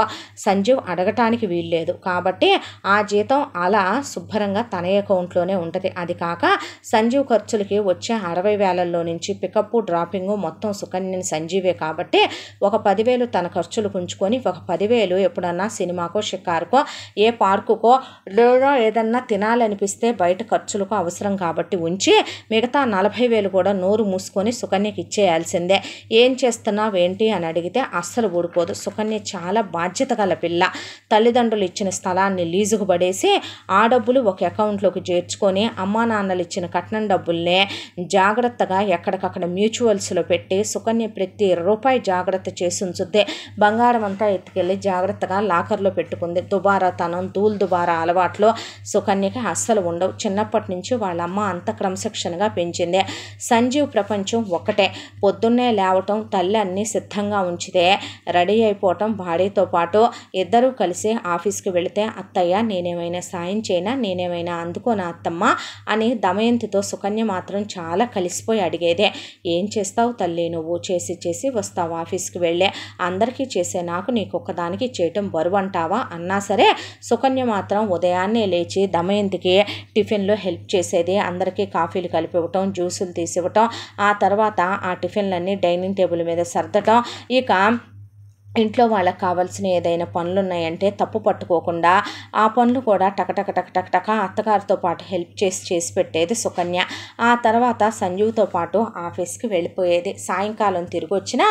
సంజీవ్ అడగటానికి వీల్లేదు కాబట్టి ఆ జీతం అలా శుభ్రంగా తన అకౌంట్లోనే ఉంటుంది అది కాక సంజీవ్ ఖర్చులకి వచ్చే అరవై వేలల్లో నుంచి పికప్ డ్రాపింగ్ మొత్తం సుకన్యని సంజీవే కాబట్టి ఒక పదివేలు తన ఖర్చులు పుంచుకొని ఒక పదివేలు ఎప్పుడన్నా సినిమాకో షికారుకో ఏ పార్కుకో ఏదన్నా తినాలనిపిస్తే బయట ఖర్చులకు అవసరం కాబట్టి ఉంచి మిగతా నలభై వేలు కూడా నోరు మూసుకొని సుకన్యకి ఇచ్చేయాల్సిందే ఏం చేస్తున్నావు ఏంటి అని అడిగితే అస్సలు ఊడిపోదు సుకన్య చాలా బాధ్యత గల పిల్ల తల్లిదండ్రులు ఇచ్చిన స్థలాన్ని లీజుకు పడేసి ఆ డబ్బులు ఒక అకౌంట్లోకి చేర్చుకొని అమ్మా నాన్నలు ఇచ్చిన కట్నం డబ్బుల్నే జాగ్రత్తగా ఎక్కడికక్కడ మ్యూచువల్స్లో పెట్టి పెట్టి సుకన్య ప్రతి రూపాయి జాగ్రత్త చేసి ఉంచుద్ది బంగారం అంతా ఎత్తుకెళ్ళి జాగ్రత్తగా లాకర్లో పెట్టుకుంది దుబారా తనం దూల్ దుబారా అలవాట్లు సుకన్యకి అస్సలు ఉండవు చిన్నప్పటి నుంచి వాళ్ళమ్మ అంత క్రమశిక్షణగా పెంచింది సంజీవ్ ప్రపంచం ఒక్కటే పొద్దున్నే లేవటం తల్లి అన్నీ సిద్ధంగా ఉంచితే రెడీ అయిపోవటం బాడీతో పాటు ఇద్దరూ కలిసి ఆఫీస్కి వెళితే అత్తయ్య నేనేమైనా సాయం చేయనా నేనేమైనా అందుకోనా అత్తమ్మ అని దమయంతితో సుకన్య మాత్రం చాలా కలిసిపోయి అడిగేదే ఏం చేస్తావు తల్లి నువ్వు చేసి చేసి వస్తావు ఆఫీస్కి వెళ్ళే అందరికీ చేసే నాకు నీకు ఒక్కదానికి చేయటం బరువు అంటావా అన్నా సరే సుకన్య మాత్రం ఉదయాన్నే లేచి దమయంతికి టిఫిన్లో హెల్ప్ చేసేది అందరికీ కాఫీలు కలిపివ్వటం జ్యూసులు తీసి ఇవ్వటం ఆ తర్వాత ఆ టిఫిన్లన్నీ డైనింగ్ టేబుల్ మీద సర్దటం ఇక ఇంట్లో వాళ్ళకి కావాల్సిన ఏదైనా పనులు ఉన్నాయంటే తప్పు పట్టుకోకుండా ఆ పనులు కూడా టకటక టకటక టక అత్తగారితో పాటు హెల్ప్ చేసి చేసి పెట్టేది సుకన్య ఆ తర్వాత సంజీవ్తో పాటు ఆఫీస్కి వెళ్ళిపోయేది సాయంకాలం తిరిగి వచ్చినా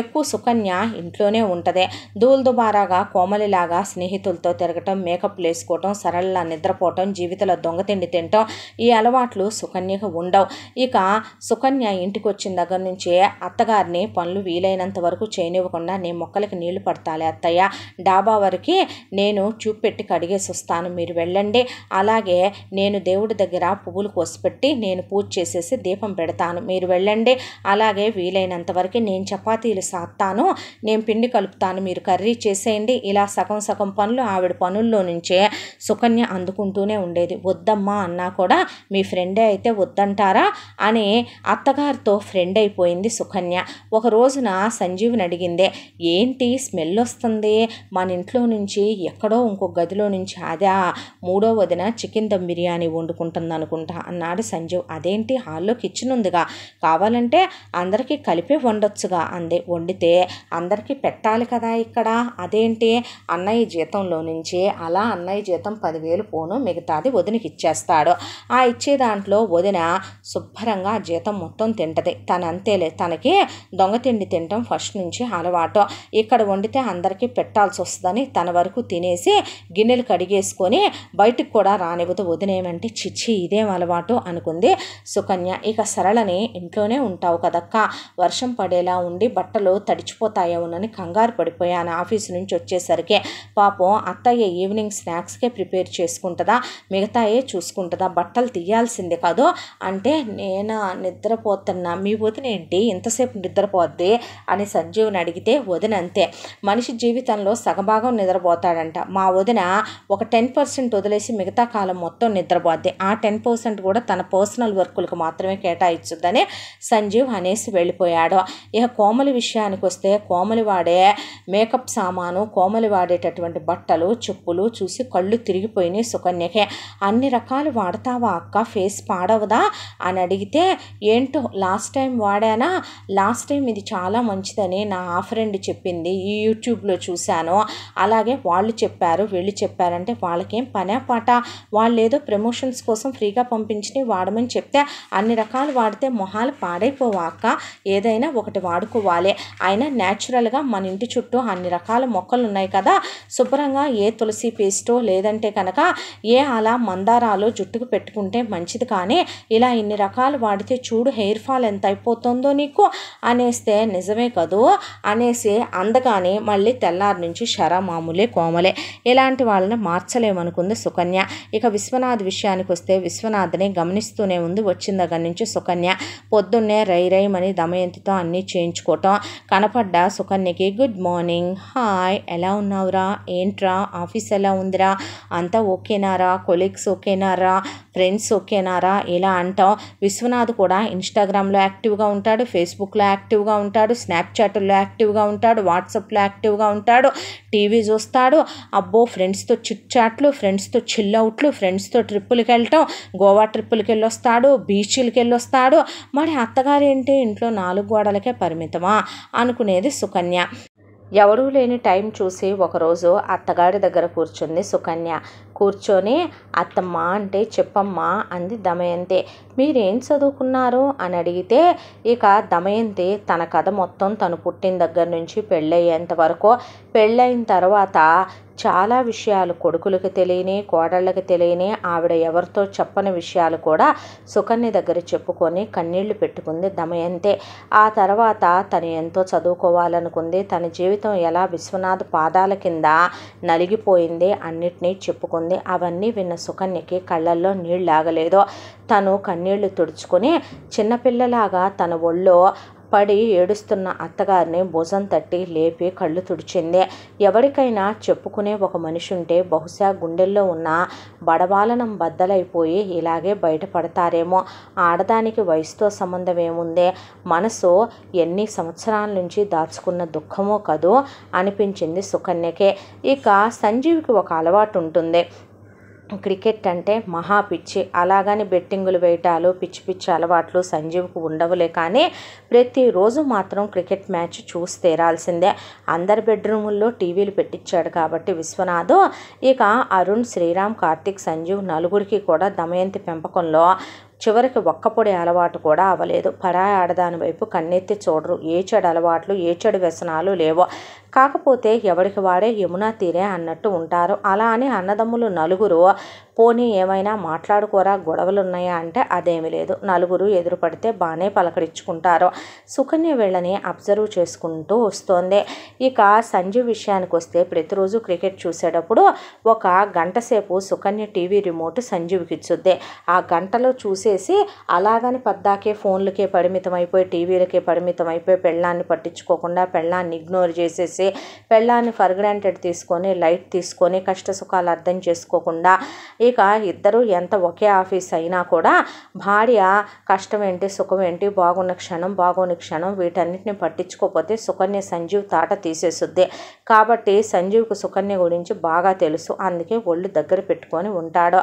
ఎక్కువ సుకన్య ఇంట్లోనే ఉంటుంది దూల్ దుబారాగా కోమలిలాగా స్నేహితులతో తిరగటం మేకప్ వేసుకోవటం సరళలా నిద్రపోవటం జీవితంలో దొంగతిండి తినటం ఈ అలవాట్లు సుకన్యకు ఉండవు ఇక సుకన్య ఇంటికి వచ్చిన దగ్గర నుంచే అత్తగారిని పనులు వీలైనంత వరకు చేయనివ్వకుండా నేను మొక్కలు మొక్కలకి నీళ్లు పడతాలే అత్తయ్య డాబా వరకు నేను చూపెట్టి కడిగేసి వస్తాను మీరు వెళ్ళండి అలాగే నేను దేవుడి దగ్గర పువ్వులు కోసిపెట్టి నేను పూజ చేసేసి దీపం పెడతాను మీరు వెళ్ళండి అలాగే వీలైనంత వరకు నేను చపాతీలు సాత్తాను నేను పిండి కలుపుతాను మీరు కర్రీ చేసేయండి ఇలా సగం సగం పనులు ఆవిడ పనుల్లో నుంచే సుకన్య అందుకుంటూనే ఉండేది వద్దమ్మా అన్నా కూడా మీ ఫ్రెండే అయితే వద్దంటారా అని అత్తగారితో ఫ్రెండ్ అయిపోయింది సుకన్య ఒక రోజున సంజీవ్ని అడిగిందే ఏం ఏంటి స్మెల్ వస్తుంది మన ఇంట్లో నుంచి ఎక్కడో ఇంకో గదిలో నుంచి అదే మూడో వదిన చికెన్ దమ్ బిర్యానీ వండుకుంటుంది అనుకుంటా అన్నాడు సంజీవ్ అదేంటి హాల్లో కిచెన్ ఉందిగా కావాలంటే అందరికీ కలిపి వండొచ్చుగా అంది వండితే అందరికీ పెట్టాలి కదా ఇక్కడ అదేంటి అన్నయ్య జీతంలో నుంచి అలా అన్నయ్య జీతం పదివేలు పోను మిగతాది వదినకి ఇచ్చేస్తాడు ఆ ఇచ్చే దాంట్లో వదిన శుభ్రంగా జీతం మొత్తం తింటది తనంతేలే తనకి దొంగ తిండి తినటం ఫస్ట్ నుంచి అలవాటు ఇక్కడ వండితే అందరికీ పెట్టాల్సి వస్తుందని తన వరకు తినేసి గిన్నెలు కడిగేసుకొని బయటకు కూడా రానివ్వదు వదినేమంటే చిచ్చి ఇదేం అలవాటు అనుకుంది సుకన్య ఇక సరళని ఇంట్లోనే ఉంటావు కదక్క వర్షం పడేలా ఉండి బట్టలు తడిచిపోతాయేమోనని కంగారు పడిపోయాను ఆఫీస్ నుంచి వచ్చేసరికి పాపం అత్తయ్య ఈవినింగ్ స్నాక్స్కే ప్రిపేర్ చేసుకుంటుందా మిగతాయే చూసుకుంటుందా బట్టలు తీయాల్సిందే కాదు అంటే నేను నిద్రపోతున్నా మీ వదిన ఏంటి ఇంతసేపు నిద్రపోద్ది అని సంజీవుని అడిగితే వదిన అంతే మనిషి జీవితంలో సగభాగం నిద్రపోతాడంట మా వదిన ఒక టెన్ పర్సెంట్ వదిలేసి మిగతా కాలం మొత్తం నిద్రపోద్ది ఆ టెన్ పర్సెంట్ కూడా తన పర్సనల్ వర్కులకు మాత్రమే కేటాయించుద్దని సంజీవ్ అనేసి వెళ్ళిపోయాడు ఇక కోమలి విషయానికి వస్తే కోమలి వాడే మేకప్ సామాను కోమలి వాడేటటువంటి బట్టలు చెప్పులు చూసి కళ్ళు తిరిగిపోయినాయి సుకన్యకే అన్ని రకాలు వాడతావా అక్క ఫేస్ పాడవదా అని అడిగితే ఏంటో లాస్ట్ టైం వాడానా లాస్ట్ టైం ఇది చాలా మంచిదని నా ఆ ఫ్రెండ్ చెప్పింది వచ్చింది ఈ యూట్యూబ్లో చూశాను అలాగే వాళ్ళు చెప్పారు వెళ్ళి చెప్పారంటే వాళ్ళకేం పనే పాట వాళ్ళు ఏదో ప్రమోషన్స్ కోసం ఫ్రీగా పంపించి వాడమని చెప్తే అన్ని రకాలు వాడితే మొహాలు పాడైపోవాక ఏదైనా ఒకటి వాడుకోవాలి అయినా న్యాచురల్గా మన ఇంటి చుట్టూ అన్ని రకాల మొక్కలు ఉన్నాయి కదా శుభ్రంగా ఏ తులసి పేస్టో లేదంటే కనుక ఏ అలా మందారాలు జుట్టుకు పెట్టుకుంటే మంచిది కానీ ఇలా ఇన్ని రకాలు వాడితే చూడు హెయిర్ ఫాల్ ఎంత అయిపోతుందో నీకు అనేస్తే నిజమే కదూ అనేసి అంద అందగానే మళ్ళీ తెల్లారి నుంచి షరా మామూలే కోమలే ఎలాంటి వాళ్ళని మార్చలేమనుకుంది సుకన్య ఇక విశ్వనాథ్ విషయానికి వస్తే విశ్వనాథ్ని గమనిస్తూనే ఉంది వచ్చిన దగ్గర నుంచి సుకన్య పొద్దున్నే రై రైమని దమయంతితో అన్నీ చేయించుకోవటం కనపడ్డ సుకన్యకి గుడ్ మార్నింగ్ హాయ్ ఎలా ఉన్నావురా ఏంట్రా ఆఫీస్ ఎలా ఉందిరా అంతా ఓకేనారా కొలీగ్స్ ఓకేనారా ఫ్రెండ్స్ ఓకేనారా ఇలా అంటాం విశ్వనాథ్ కూడా ఇన్స్టాగ్రామ్లో యాక్టివ్గా ఉంటాడు ఫేస్బుక్లో యాక్టివ్గా ఉంటాడు స్నాప్చాట్లో యాక్టివ్గా ఉంటాడు వాట్సాప్లో యాక్టివ్గా ఉంటాడు టీవీ చూస్తాడు అబ్బో ఫ్రెండ్స్తో చిట్ చాట్లు ఫ్రెండ్స్తో చిల్ అవుట్లు ఫ్రెండ్స్తో ట్రిప్పులకి వెళ్ళటం గోవా ట్రిప్పులకి వెళ్ళొస్తాడు బీచ్లకి వెళ్ళొస్తాడు మరి అత్తగారు ఏంటి ఇంట్లో నాలుగు గోడలకే పరిమితమా అనుకునేది సుకన్య ఎవరూ లేని టైం చూసి ఒకరోజు అత్తగారి దగ్గర కూర్చుంది సుకన్య కూర్చొని అత్తమ్మా అంటే చెప్పమ్మా అంది దమయంతి మీరేం చదువుకున్నారు అని అడిగితే ఇక దమయంతి తన కథ మొత్తం తను పుట్టిన దగ్గర నుంచి పెళ్ళయ్యేంత వరకు పెళ్ళైన తర్వాత చాలా విషయాలు కొడుకులకు తెలియని కోడళ్ళకి తెలియని ఆవిడ ఎవరితో చెప్పని విషయాలు కూడా సుకన్య దగ్గర చెప్పుకొని కన్నీళ్లు పెట్టుకుంది దమయంతే ఆ తర్వాత తను ఎంతో చదువుకోవాలనుకుంది తన జీవితం ఎలా విశ్వనాథ్ పాదాల కింద నలిగిపోయింది అన్నిటినీ చెప్పుకుంది అవన్నీ విన్న సుకన్యకి కళ్ళల్లో నీళ్ళు లాగలేదో తను కన్నీళ్లు తుడుచుకొని చిన్నపిల్లలాగా తన ఒళ్ళో పడి ఏడుస్తున్న అత్తగారిని భుజం తట్టి లేపి కళ్ళు తుడిచింది ఎవరికైనా చెప్పుకునే ఒక మనిషి ఉంటే బహుశా గుండెల్లో ఉన్న బడబాలనం బద్దలైపోయి ఇలాగే బయటపడతారేమో ఆడదానికి వయసుతో సంబంధం ఏముందే మనసు ఎన్ని సంవత్సరాల నుంచి దాచుకున్న దుఃఖమో కదో అనిపించింది సుకన్యకే ఇక సంజీవికి ఒక అలవాటు ఉంటుంది క్రికెట్ అంటే మహా పిచ్చి అలాగని బెట్టింగులు వేయటాలు పిచ్చి పిచ్చి అలవాట్లు సంజీవ్కు ఉండవులే కానీ ప్రతిరోజు మాత్రం క్రికెట్ మ్యాచ్ చూసి తీరాల్సిందే అందరి బెడ్రూముల్లో టీవీలు పెట్టించాడు కాబట్టి విశ్వనాథ్ ఇక అరుణ్ శ్రీరామ్ కార్తిక్ సంజీవ్ నలుగురికి కూడా దమయంతి పెంపకంలో చివరికి ఒక్కపొడి అలవాటు కూడా అవ్వలేదు పరాయి ఆడదాని వైపు కన్నెత్తి చూడరు ఏ చెడు అలవాట్లు ఏ చెడు వ్యసనాలు లేవో కాకపోతే ఎవరికి వాడే యమునా తీరే అన్నట్టు ఉంటారు అలా అని అన్నదమ్ములు నలుగురు పోనీ ఏమైనా మాట్లాడుకోరా గొడవలున్నాయా అంటే అదేమి లేదు నలుగురు ఎదురుపడితే బాగానే పలకరించుకుంటారు సుకన్య వీళ్ళని అబ్జర్వ్ చేసుకుంటూ వస్తోంది ఇక సంజీవ్ విషయానికి వస్తే ప్రతిరోజు క్రికెట్ చూసేటప్పుడు ఒక గంట సేపు సుకన్య టీవీ రిమోట్ సంజీవ్కి ఇచ్చుద్ది ఆ గంటలో చూసేసి అలాగని పద్దాకే ఫోన్లకే పరిమితం అయిపోయి టీవీలకే పరిమితం అయిపోయి పెళ్ళాన్ని పట్టించుకోకుండా పెళ్ళాన్ని ఇగ్నోర్ చేసేసి పెళ్ళాన్ని గ్రాంటెడ్ తీసుకొని లైట్ తీసుకొని కష్ట సుఖాలు అర్థం చేసుకోకుండా ఇక ఇద్దరు ఎంత ఒకే ఆఫీస్ అయినా కూడా భార్య కష్టమేంటి సుఖమేంటి బాగున్న క్షణం బాగోని క్షణం వీటన్నిటిని పట్టించుకోకపోతే సుకన్య సంజీవ్ తాట తీసేసుద్ది కాబట్టి సంజీవ్కు సుకన్య గురించి బాగా తెలుసు అందుకే ఒళ్ళు దగ్గర పెట్టుకొని ఉంటాడు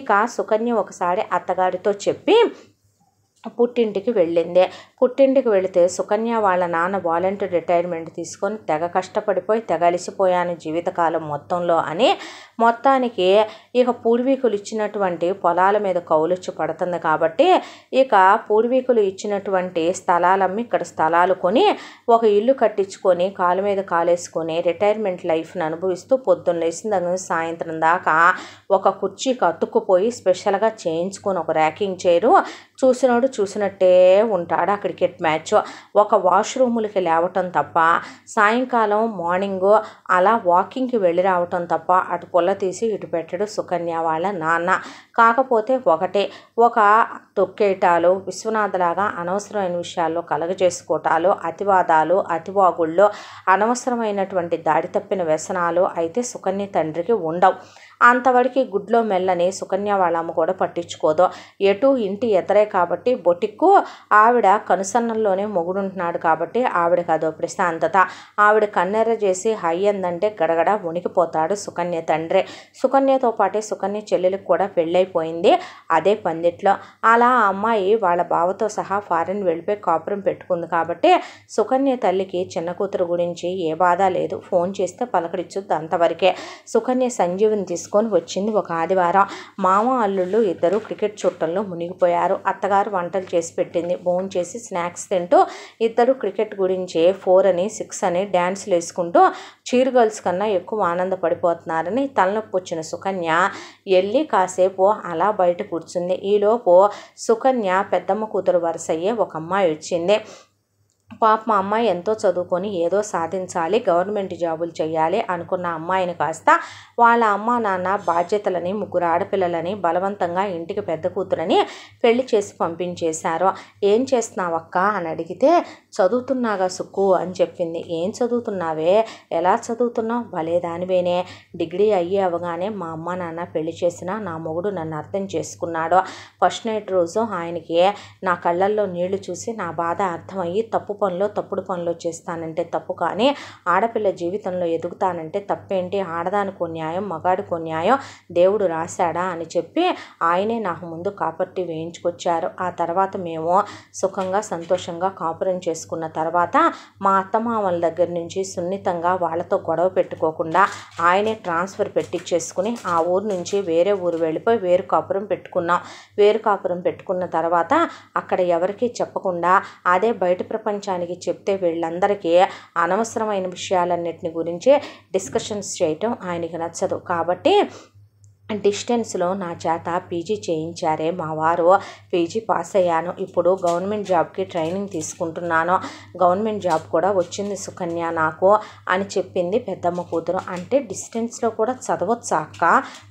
ఇక సుకన్య ఒకసారి అత్తగారితో చెప్పి పుట్టింటికి వెళ్ళింది పుట్టింటికి వెళితే సుకన్య వాళ్ళ నాన్న వాలంటీర్ రిటైర్మెంట్ తీసుకొని తెగ కష్టపడిపోయి తెగలిసిపోయాను జీవితకాలం మొత్తంలో అని మొత్తానికి ఇక పూర్వీకులు ఇచ్చినటువంటి పొలాల మీద కౌలుచ్చి పడుతుంది కాబట్టి ఇక పూర్వీకులు ఇచ్చినటువంటి స్థలాలమ్మి ఇక్కడ స్థలాలు కొని ఒక ఇల్లు కట్టించుకొని కాలు మీద కాలేసుకొని రిటైర్మెంట్ లైఫ్ను అనుభవిస్తూ పొద్దున్న లేచిన సాయంత్రం దాకా ఒక కుర్చీకి అతుక్కుపోయి స్పెషల్గా చేయించుకొని ఒక ర్యాకింగ్ చైరు చూసినాడు చూసినట్టే ఉంటాడు ఆ క్రికెట్ మ్యాచ్ ఒక వాష్రూములకి లేవటం తప్ప సాయంకాలం మార్నింగ్ అలా వాకింగ్కి వెళ్ళి రావటం తప్ప అటు పొల్ల తీసి ఇటు పెట్టడు సుకన్య వాళ్ళ నాన్న కాకపోతే ఒకటే ఒక తొక్కేటాలు విశ్వనాథలాగా అనవసరమైన విషయాల్లో కలగజేసుకోవటాలు అతివాదాలు అతివాగుళ్ళు అనవసరమైనటువంటి దాడి తప్పిన వ్యసనాలు అయితే సుకన్య తండ్రికి ఉండవు అంతవరకు గుడ్లో మెల్లని సుకన్య వాళ్ళమ్మ కూడా పట్టించుకోదు ఎటు ఇంటి ఎదరే కాబట్టి బొటిక్కు ఆవిడ కనుసన్నల్లోనే మొగుడుంటున్నాడు కాబట్టి ఆవిడ కదో ప్రశాంతత ఆవిడ కన్నెర్ర చేసి హై అందంటే గడగడ ఉనికిపోతాడు సుకన్య తండ్రి సుకన్యతో పాటే సుకన్య చెల్లెలకు కూడా పెళ్ళైపోయింది అదే పందిట్లో అలా అమ్మాయి వాళ్ళ బావతో సహా ఫారెన్ వెళ్ళిపోయి కాపురం పెట్టుకుంది కాబట్టి సుకన్య తల్లికి చిన్న కూతురు గురించి ఏ బాధ లేదు ఫోన్ చేస్తే పలకరించుద్ది అంతవరకే సుకన్య సంజీవిని తీసుకు తీసుకొని వచ్చింది ఒక ఆదివారం మామ అల్లుళ్ళు ఇద్దరు క్రికెట్ చుట్టంలో మునిగిపోయారు అత్తగారు వంటలు చేసి పెట్టింది బోన్ చేసి స్నాక్స్ తింటూ ఇద్దరు క్రికెట్ గురించి ఫోర్ అని సిక్స్ అని డ్యాన్సులు వేసుకుంటూ చీర్ గర్ల్స్ కన్నా ఎక్కువ ఆనందపడిపోతున్నారని తలనొప్పి వచ్చిన సుకన్య వెళ్ళి కాసేపు అలా బయట కూర్చుంది ఈలోపు సుకన్య పెద్దమ్మ కూతురు వరుసయ్యే ఒక అమ్మాయి వచ్చింది పాప మా అమ్మాయి ఎంతో చదువుకొని ఏదో సాధించాలి గవర్నమెంట్ జాబులు చేయాలి అనుకున్న అమ్మాయిని కాస్త వాళ్ళ అమ్మ నాన్న బాధ్యతలని ముగ్గురు ఆడపిల్లలని బలవంతంగా ఇంటికి పెద్ద కూతురని పెళ్లి చేసి పంపించేశారు ఏం చేస్తున్నావక్క అని అడిగితే చదువుతున్నాగా సుక్కు అని చెప్పింది ఏం చదువుతున్నావే ఎలా చదువుతున్నావు భలే దానివేనే డిగ్రీ అయ్యి అవగానే మా అమ్మ నాన్న పెళ్లి చేసిన నా మొగుడు నన్ను అర్థం చేసుకున్నాడు ఫస్ట్ నైట్ రోజు ఆయనకి నా కళ్ళల్లో నీళ్లు చూసి నా బాధ అర్థమయ్యి తప్పు పనులు తప్పుడు పనులు చేస్తానంటే తప్పు కానీ ఆడపిల్ల జీవితంలో ఎదుగుతానంటే తప్పేంటి ఆడదానికో న్యాయం మగాడికో న్యాయం దేవుడు రాశాడా అని చెప్పి ఆయనే నాకు ముందు కాపర్టీ వేయించుకొచ్చారు ఆ తర్వాత మేము సుఖంగా సంతోషంగా కాపురం చేసుకున్నాం చేసుకున్న తర్వాత మా అత్తమామల దగ్గర నుంచి సున్నితంగా వాళ్ళతో గొడవ పెట్టుకోకుండా ఆయనే ట్రాన్స్ఫర్ పెట్టించేసుకుని ఆ ఊరు నుంచి వేరే ఊరు వెళ్ళిపోయి వేరు కాపురం పెట్టుకున్నాం వేరు కాపురం పెట్టుకున్న తర్వాత అక్కడ ఎవరికీ చెప్పకుండా అదే బయట ప్రపంచానికి చెప్తే వీళ్ళందరికీ అనవసరమైన విషయాలన్నింటిని గురించి డిస్కషన్స్ చేయటం ఆయనకి నచ్చదు కాబట్టి డిస్టెన్స్లో నా చేత పీజీ చేయించారే మా వారు పీజీ పాస్ అయ్యాను ఇప్పుడు గవర్నమెంట్ జాబ్కి ట్రైనింగ్ తీసుకుంటున్నాను గవర్నమెంట్ జాబ్ కూడా వచ్చింది సుకన్య నాకు అని చెప్పింది పెద్దమ్మ కూతురు అంటే డిస్టెన్స్లో కూడా చదవచ్చు అక్క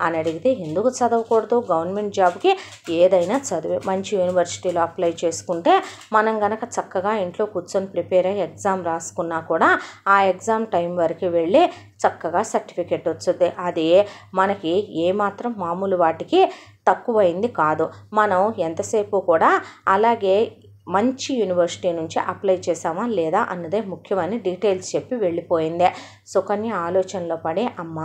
అని అడిగితే ఎందుకు చదవకూడదు గవర్నమెంట్ జాబ్కి ఏదైనా చదివే మంచి యూనివర్సిటీలో అప్లై చేసుకుంటే మనం గనక చక్కగా ఇంట్లో కూర్చొని ప్రిపేర్ అయ్యి ఎగ్జామ్ రాసుకున్నా కూడా ఆ ఎగ్జామ్ టైం వరకు వెళ్ళి చక్కగా సర్టిఫికెట్ వస్తుంది అది మనకి ఏమాత్రం మామూలు వాటికి తక్కువైంది కాదు మనం ఎంతసేపు కూడా అలాగే మంచి యూనివర్సిటీ నుంచి అప్లై చేశామా లేదా అన్నదే ముఖ్యమని డీటెయిల్స్ చెప్పి వెళ్ళిపోయిందే సుకన్య ఆలోచనలో పడి అమ్మ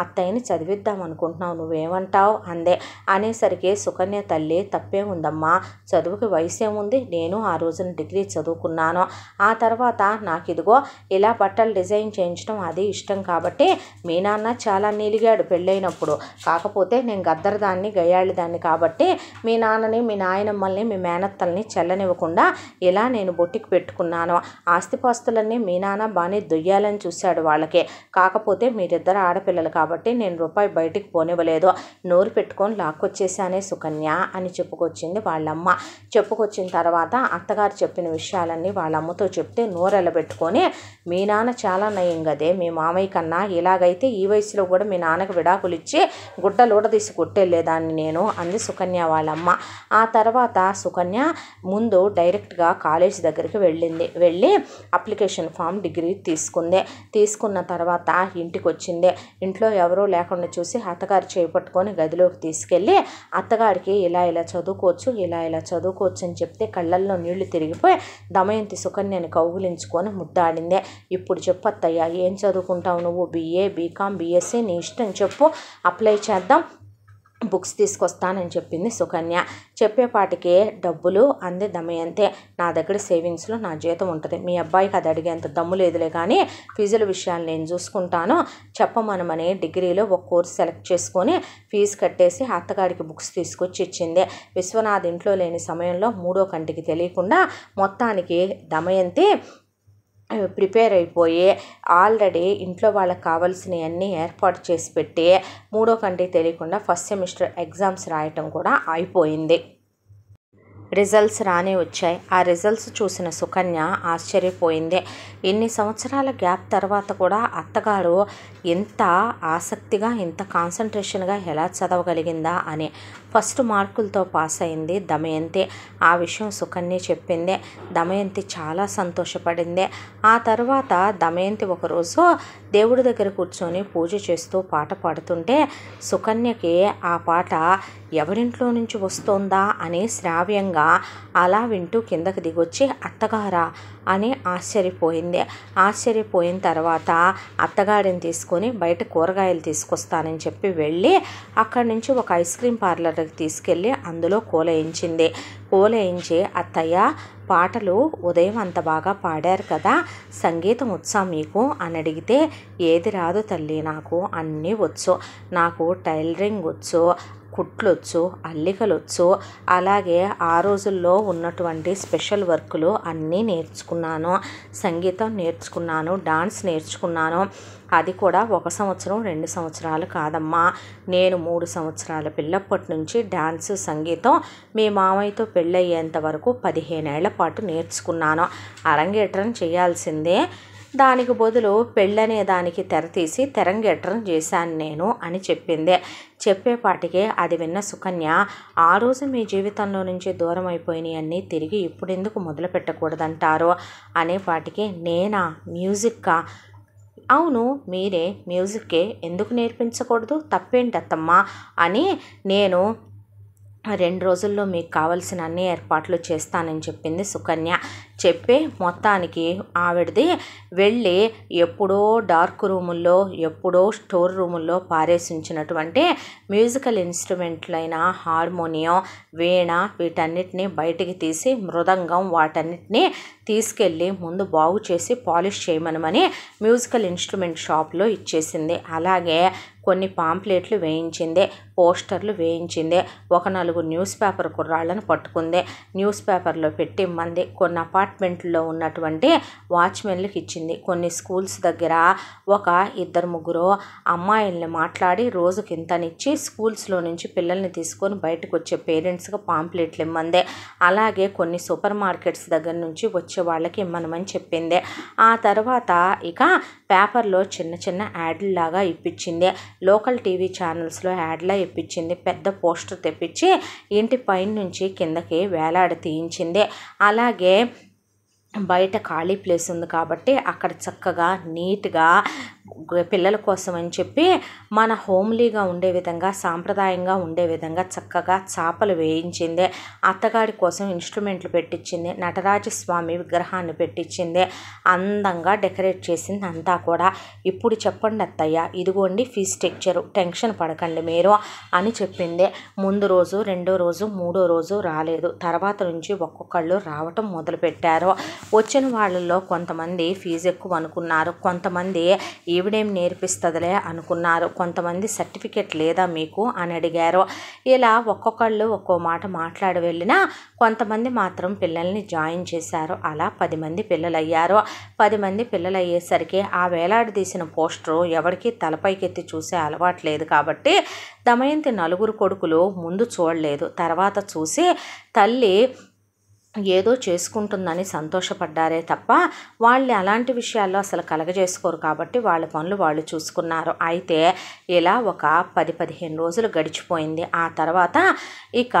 అత్తయ్యని చదివిద్దాం అనుకుంటున్నావు నువ్వేమంటావు అందే అనేసరికి సుకన్య తల్లి తప్పే ఉందమ్మా చదువుకి వయసే ఉంది నేను ఆ రోజున డిగ్రీ చదువుకున్నాను ఆ తర్వాత నాకు ఇదిగో ఇలా బట్టలు డిజైన్ చేయించడం అది ఇష్టం కాబట్టి మీ నాన్న చాలా నీలిగాడు పెళ్ళైనప్పుడు కాకపోతే నేను గద్దరదాన్ని గయ్యాళిదాన్ని కాబట్టి మీ నాన్నని మీ నాయనమ్మల్ని మీ మేనత్తల్ని చెల్లనివ్వకుండా ఇలా నేను బొట్టికి పెట్టుకున్నాను ఆస్తిపాస్తులన్నీ మీ నాన్న బాగానే దొయ్యాలని చూశాడు వాళ్ళకి వరకే కాకపోతే మీరిద్దరు ఆడపిల్లలు కాబట్టి నేను రూపాయి బయటికి పోనివ్వలేదు నోరు పెట్టుకొని లాక్కొచ్చేసానే సుకన్య అని చెప్పుకొచ్చింది వాళ్ళమ్మ చెప్పుకొచ్చిన తర్వాత అత్తగారు చెప్పిన విషయాలన్నీ వాళ్ళమ్మతో చెప్తే చెప్తే నోరెలబెట్టుకొని మీ నాన్న చాలా నయం కదే మీ మామయ్య కన్నా ఇలాగైతే ఈ వయసులో కూడా మీ నాన్నకు విడాకులు ఇచ్చి గుడ్డలోడ తీసి కొట్టేళ్ళేదాన్ని నేను అంది సుకన్య వాళ్ళమ్మ ఆ తర్వాత సుకన్య ముందు డైరెక్ట్గా కాలేజ్ దగ్గరికి వెళ్ళింది వెళ్ళి అప్లికేషన్ ఫామ్ డిగ్రీ తీసుకుంది తీసుకున్న ఉన్న తర్వాత ఇంటికి వచ్చింది ఇంట్లో ఎవరూ లేకుండా చూసి అత్తగారు చేపట్టుకొని గదిలోకి తీసుకెళ్ళి అత్తగారికి ఇలా ఇలా చదువుకోవచ్చు ఇలా ఇలా చదువుకోవచ్చు అని చెప్తే కళ్ళల్లో నీళ్లు తిరిగిపోయి దమయంతి సుకన్యని కౌగులించుకొని ముద్దాడిందే ఇప్పుడు చెప్పు అత్తయ్య ఏం చదువుకుంటావు నువ్వు బీఏ బీకామ్ బీఎస్సీ నీ ఇష్టం చెప్పు అప్లై చేద్దాం బుక్స్ తీసుకొస్తానని చెప్పింది సుకన్య చెప్పేపాటికే డబ్బులు అందే దమయంతే నా దగ్గర సేవింగ్స్లో నా జీతం ఉంటుంది మీ అబ్బాయికి అది అడిగేంత దమ్ము లేదులే కానీ ఫీజుల విషయాలు నేను చూసుకుంటాను చెప్పమనమని డిగ్రీలో ఒక కోర్స్ సెలెక్ట్ చేసుకొని ఫీజు కట్టేసి అత్తగారికి బుక్స్ తీసుకొచ్చి ఇచ్చింది విశ్వనాథ్ ఇంట్లో లేని సమయంలో మూడో కంటికి తెలియకుండా మొత్తానికి దమయంతి ప్రిపేర్ అయిపోయి ఆల్రెడీ ఇంట్లో వాళ్ళకి కావాల్సినవన్నీ ఏర్పాటు చేసి పెట్టి మూడో కంటి తెలియకుండా ఫస్ట్ సెమిస్టర్ ఎగ్జామ్స్ రాయటం కూడా అయిపోయింది రిజల్ట్స్ రానే వచ్చాయి ఆ రిజల్ట్స్ చూసిన సుకన్య ఆశ్చర్యపోయింది ఎన్ని సంవత్సరాల గ్యాప్ తర్వాత కూడా అత్తగారు ఎంత ఆసక్తిగా ఎంత కాన్సన్ట్రేషన్గా ఎలా చదవగలిగిందా అని ఫస్ట్ మార్కులతో పాస్ అయింది దమయంతి ఆ విషయం సుకన్య చెప్పింది దమయంతి చాలా సంతోషపడింది ఆ తర్వాత దమయంతి ఒకరోజు దేవుడి దగ్గర కూర్చొని పూజ చేస్తూ పాట పాడుతుంటే సుకన్యకి ఆ పాట ఎవరింట్లో నుంచి వస్తోందా అని శ్రావ్యంగా అలా వింటూ కిందకి దిగొచ్చి అత్తగారా అని ఆశ్చర్యపోయింది ఆశ్చర్యపోయిన తర్వాత అత్తగారిని తీసుకొని బయట కూరగాయలు తీసుకొస్తానని చెప్పి వెళ్ళి అక్కడి నుంచి ఒక ఐస్ క్రీమ్ పార్లర్కి తీసుకెళ్ళి అందులో కూలయించింది కూలయించి అత్తయ్య పాటలు ఉదయం అంత బాగా పాడారు కదా సంగీతం వచ్చా మీకు అని అడిగితే ఏది రాదు తల్లి నాకు అన్నీ వచ్చు నాకు టైలరింగ్ వచ్చు కుట్లొచ్చు అల్లికలొచ్చు అలాగే ఆ రోజుల్లో ఉన్నటువంటి స్పెషల్ వర్కులు అన్నీ నేర్చుకున్నాను సంగీతం నేర్చుకున్నాను డాన్స్ నేర్చుకున్నాను అది కూడా ఒక సంవత్సరం రెండు సంవత్సరాలు కాదమ్మా నేను మూడు సంవత్సరాల పిల్లప్పటి నుంచి డాన్స్ సంగీతం మీ మామయ్యతో పెళ్ళయ్యేంత వరకు పదిహేనేళ్ల పాటు నేర్చుకున్నాను అరంగేట్రం చేయాల్సిందే దానికి బదులు పెళ్ళనే దానికి తెర తీసి తెరంగేట్రం చేశాను నేను అని చెప్పింది చెప్పేపాటికే అది విన్న సుకన్య ఆ రోజు మీ జీవితంలో నుంచి దూరం అయిపోయినాయన్నీ తిరిగి ఇప్పుడెందుకు మొదలు పెట్టకూడదంటారు అనేపాటికి నేనా మ్యూజిక్కా అవును మీరే మ్యూజిక్కే ఎందుకు నేర్పించకూడదు తప్పేంటత్తమ్మా అని నేను రెండు రోజుల్లో మీకు కావలసిన అన్ని ఏర్పాట్లు చేస్తానని చెప్పింది సుకన్య చెప్పి మొత్తానికి ఆవిడది వెళ్ళి ఎప్పుడో డార్క్ రూముల్లో ఎప్పుడో స్టోర్ రూముల్లో పారేసించినటువంటి మ్యూజికల్ ఇన్స్ట్రుమెంట్లైన హార్మోనియం వీణ వీటన్నిటిని బయటికి తీసి మృదంగం వాటన్నిటిని తీసుకెళ్ళి ముందు బాగు చేసి పాలిష్ చేయమనమని మ్యూజికల్ ఇన్స్ట్రుమెంట్ షాప్లో ఇచ్చేసింది అలాగే కొన్ని పాంప్లెట్లు వేయించింది పోస్టర్లు వేయించింది ఒక నలుగు న్యూస్ పేపర్ కుర్రాళ్ళను పట్టుకుంది న్యూస్ పేపర్లో పెట్టి మంది కొన్ని అపార్ట్ అపార్ట్మెంట్లో ఉన్నటువంటి వాచ్మెన్లకు ఇచ్చింది కొన్ని స్కూల్స్ దగ్గర ఒక ఇద్దరు ముగ్గురు అమ్మాయిల్ని మాట్లాడి రోజుకి ఇంతనిచ్చి స్కూల్స్లో నుంచి పిల్లల్ని తీసుకొని బయటకు వచ్చే పేరెంట్స్గా పాంప్లెట్లు ఇమ్మందే అలాగే కొన్ని సూపర్ మార్కెట్స్ దగ్గర నుంచి వచ్చే వాళ్ళకి ఇమ్మనమని చెప్పింది ఆ తర్వాత ఇక పేపర్లో చిన్న చిన్న యాడ్లాగా ఇప్పించింది లోకల్ టీవీ ఛానల్స్లో యాడ్లా ఇప్పించింది పెద్ద పోస్టర్ తెప్పించి ఇంటి పైన నుంచి కిందకి వేలాడ తీయించింది అలాగే బయట ఖాళీ ప్లేస్ ఉంది కాబట్టి అక్కడ చక్కగా నీట్గా పిల్లల కోసం అని చెప్పి మన హోమ్లీగా ఉండే విధంగా సాంప్రదాయంగా ఉండే విధంగా చక్కగా చేపలు వేయించింది అత్తగారి కోసం ఇన్స్ట్రుమెంట్లు పెట్టించింది నటరాజస్వామి విగ్రహాన్ని పెట్టించింది అందంగా డెకరేట్ చేసింది అంతా కూడా ఇప్పుడు చెప్పండి అత్తయ్య ఇదిగోండి ఫీజ్ టెక్చరు టెన్షన్ పడకండి మీరు అని చెప్పింది ముందు రోజు రెండో రోజు మూడో రోజు రాలేదు తర్వాత నుంచి ఒక్కొక్కళ్ళు రావటం మొదలుపెట్టారు వచ్చిన వాళ్ళల్లో కొంతమంది ఫీజు ఎక్కువ అనుకున్నారు కొంతమంది ఈ దేవుడేం నేర్పిస్తుందిలే అనుకున్నారు కొంతమంది సర్టిఫికెట్ లేదా మీకు అని అడిగారు ఇలా ఒక్కొక్కళ్ళు ఒక్కో మాట మాట్లాడి వెళ్ళినా కొంతమంది మాత్రం పిల్లల్ని జాయిన్ చేశారు అలా పది మంది పిల్లలు అయ్యారు పది మంది పిల్లలు అయ్యేసరికి ఆ వేలాడి తీసిన పోస్టరు ఎవరికి తలపైకెత్తి చూసే అలవాట్లేదు కాబట్టి దమయంతి నలుగురు కొడుకులు ముందు చూడలేదు తర్వాత చూసి తల్లి ఏదో చేసుకుంటుందని సంతోషపడ్డారే తప్ప వాళ్ళు అలాంటి విషయాల్లో అసలు కలగజేసుకోరు కాబట్టి వాళ్ళ పనులు వాళ్ళు చూసుకున్నారు అయితే ఇలా ఒక పది పదిహేను రోజులు గడిచిపోయింది ఆ తర్వాత ఇక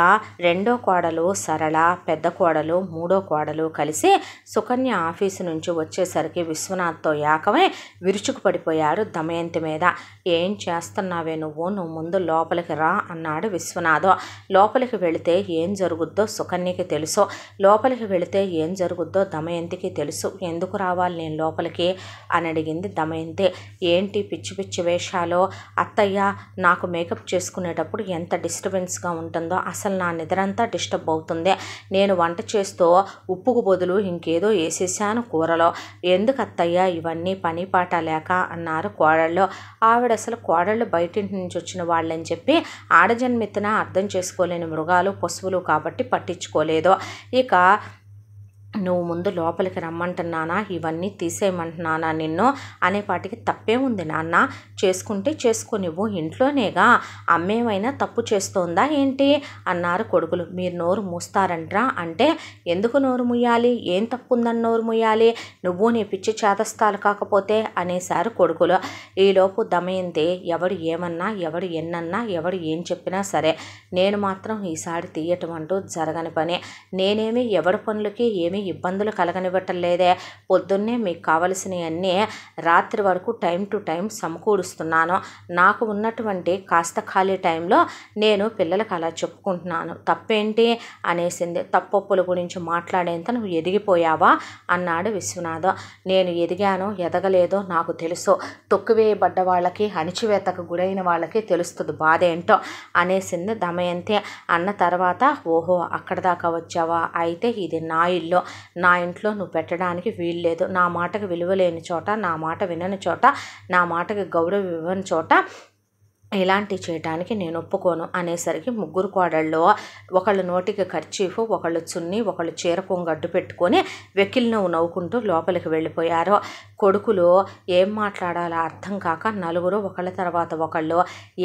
రెండో కోడలు సరళ పెద్ద కోడలు మూడో కోడలు కలిసి సుకన్య ఆఫీసు నుంచి వచ్చేసరికి విశ్వనాథ్తో ఏకమై విరుచుకు పడిపోయాడు దమయంతి మీద ఏం చేస్తున్నావే నువ్వు నువ్వు ముందు లోపలికి రా అన్నాడు విశ్వనాథ్ లోపలికి వెళితే ఏం జరుగుద్దో సుకన్యకి తెలుసు లోపలికి వెళితే ఏం జరుగుద్దో దమయంతికి తెలుసు ఎందుకు రావాలి నేను లోపలికి అని అడిగింది దమయంతి ఏంటి పిచ్చి పిచ్చి వేషాలో అత్తయ్య నాకు మేకప్ చేసుకునేటప్పుడు ఎంత డిస్టర్బెన్స్గా ఉంటుందో అసలు నా నిద్రంతా డిస్టర్బ్ అవుతుంది నేను వంట చేస్తూ ఉప్పుకు బదులు ఇంకేదో వేసేసాను కూరలో ఎందుకు అత్తయ్య ఇవన్నీ పని పాట లేక అన్నారు కోడళ్ళు ఆవిడ అసలు కోడళ్ళు బయటింటి నుంచి వచ్చిన వాళ్ళని చెప్పి ఆడజన్మితన అర్థం చేసుకోలేని మృగాలు పశువులు కాబట్టి పట్టించుకోలేదు ఇక का నువ్వు ముందు లోపలికి రమ్మంటున్నానా ఇవన్నీ తీసేయమంటున్నానా నిన్ను అనేపాటికి ఉంది నాన్న చేసుకుంటే చేసుకునివ్వు ఇంట్లోనేగా అమ్మేమైనా తప్పు చేస్తోందా ఏంటి అన్నారు కొడుకులు మీరు నోరు మూస్తారంట్రా అంటే ఎందుకు నోరు ముయ్యాలి ఏం తప్పు ఉందని నోరు ముయ్యాలి నువ్వు నీ పిచ్చి చేతస్థాలు కాకపోతే అనేశారు కొడుకులు ఈలోపు దమయంతి ఎవడు ఏమన్నా ఎవడు ఎన్నన్నా ఎవడు ఏం చెప్పినా సరే నేను మాత్రం ఈసారి తీయటం అంటూ జరగని పని నేనేమి ఎవడి పనులకి ఏమి ఇబ్బందులు కలగనివ్వటం లేదే పొద్దున్నే మీకు కావలసినవన్నీ రాత్రి వరకు టైం టు టైం సమకూరుస్తున్నాను నాకు ఉన్నటువంటి కాస్త ఖాళీ టైంలో నేను పిల్లలకు అలా చెప్పుకుంటున్నాను తప్పేంటి అనేసింది తప్పొప్పుల గురించి మాట్లాడేంత నువ్వు ఎదిగిపోయావా అన్నాడు విశ్వనాథ్ నేను ఎదిగాను ఎదగలేదో నాకు తెలుసు తొక్కువేయబడ్డ వాళ్ళకి అణిచివేతకు గురైన వాళ్ళకి తెలుస్తుంది బాధ ఏంటో అనేసింది దమయంతి అన్న తర్వాత ఓహో అక్కడ దాకా వచ్చావా అయితే ఇది నా ఇల్లు నా ఇంట్లో నువ్వు పెట్టడానికి వీల్లేదు నా మాటకు విలువ లేని చోట నా మాట వినని చోట నా మాటకు గౌరవం ఇవ్వని చోట ఇలాంటి చేయటానికి నేను ఒప్పుకోను అనేసరికి ముగ్గురు కోడళ్ళలో ఒకళ్ళు నోటికి ఖర్చీఫ్ ఒకళ్ళు చున్ని ఒకళ్ళు చీర గడ్డు పెట్టుకొని వెకిల్ను నవ్వుకుంటూ లోపలికి వెళ్ళిపోయారు కొడుకులు ఏం మాట్లాడాలో అర్థం కాక నలుగురు ఒకళ్ళ తర్వాత ఒకళ్ళు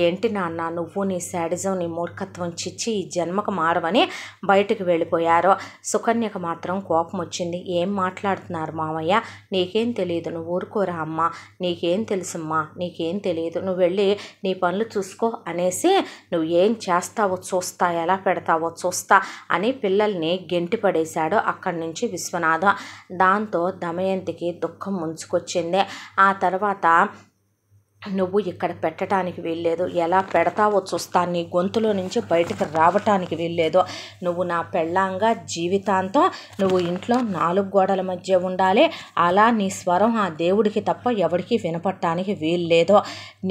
ఏంటి నాన్న నువ్వు నీ శాడిజం నీ మూర్ఖత్వం చిచ్చి ఈ జన్మకు మారవని బయటకు వెళ్ళిపోయారు సుకన్యకు మాత్రం కోపం వచ్చింది ఏం మాట్లాడుతున్నారు మామయ్య నీకేం తెలియదు నువ్వు ఊరుకోరా అమ్మ నీకేం తెలుసమ్మా నీకేం తెలియదు నువ్వు వెళ్ళి నీ పనులు పనులు చూసుకో అనేసి నువ్వు ఏం చేస్తావో చూస్తా ఎలా పెడతావో చూస్తా అని పిల్లల్ని గెంటి పడేశాడు అక్కడి నుంచి విశ్వనాథ దాంతో దమయంతికి దుఃఖం ముంచుకొచ్చింది ఆ తర్వాత నువ్వు ఇక్కడ పెట్టడానికి వీల్లేదు ఎలా పెడతావో చూస్తా నీ గొంతులో నుంచి బయటకు రావటానికి వీల్లేదు నువ్వు నా పెళ్ళాంగా జీవితాంతం నువ్వు ఇంట్లో నాలుగు గోడల మధ్య ఉండాలి అలా నీ స్వరం ఆ దేవుడికి తప్ప ఎవరికి వినపడటానికి వీల్లేదో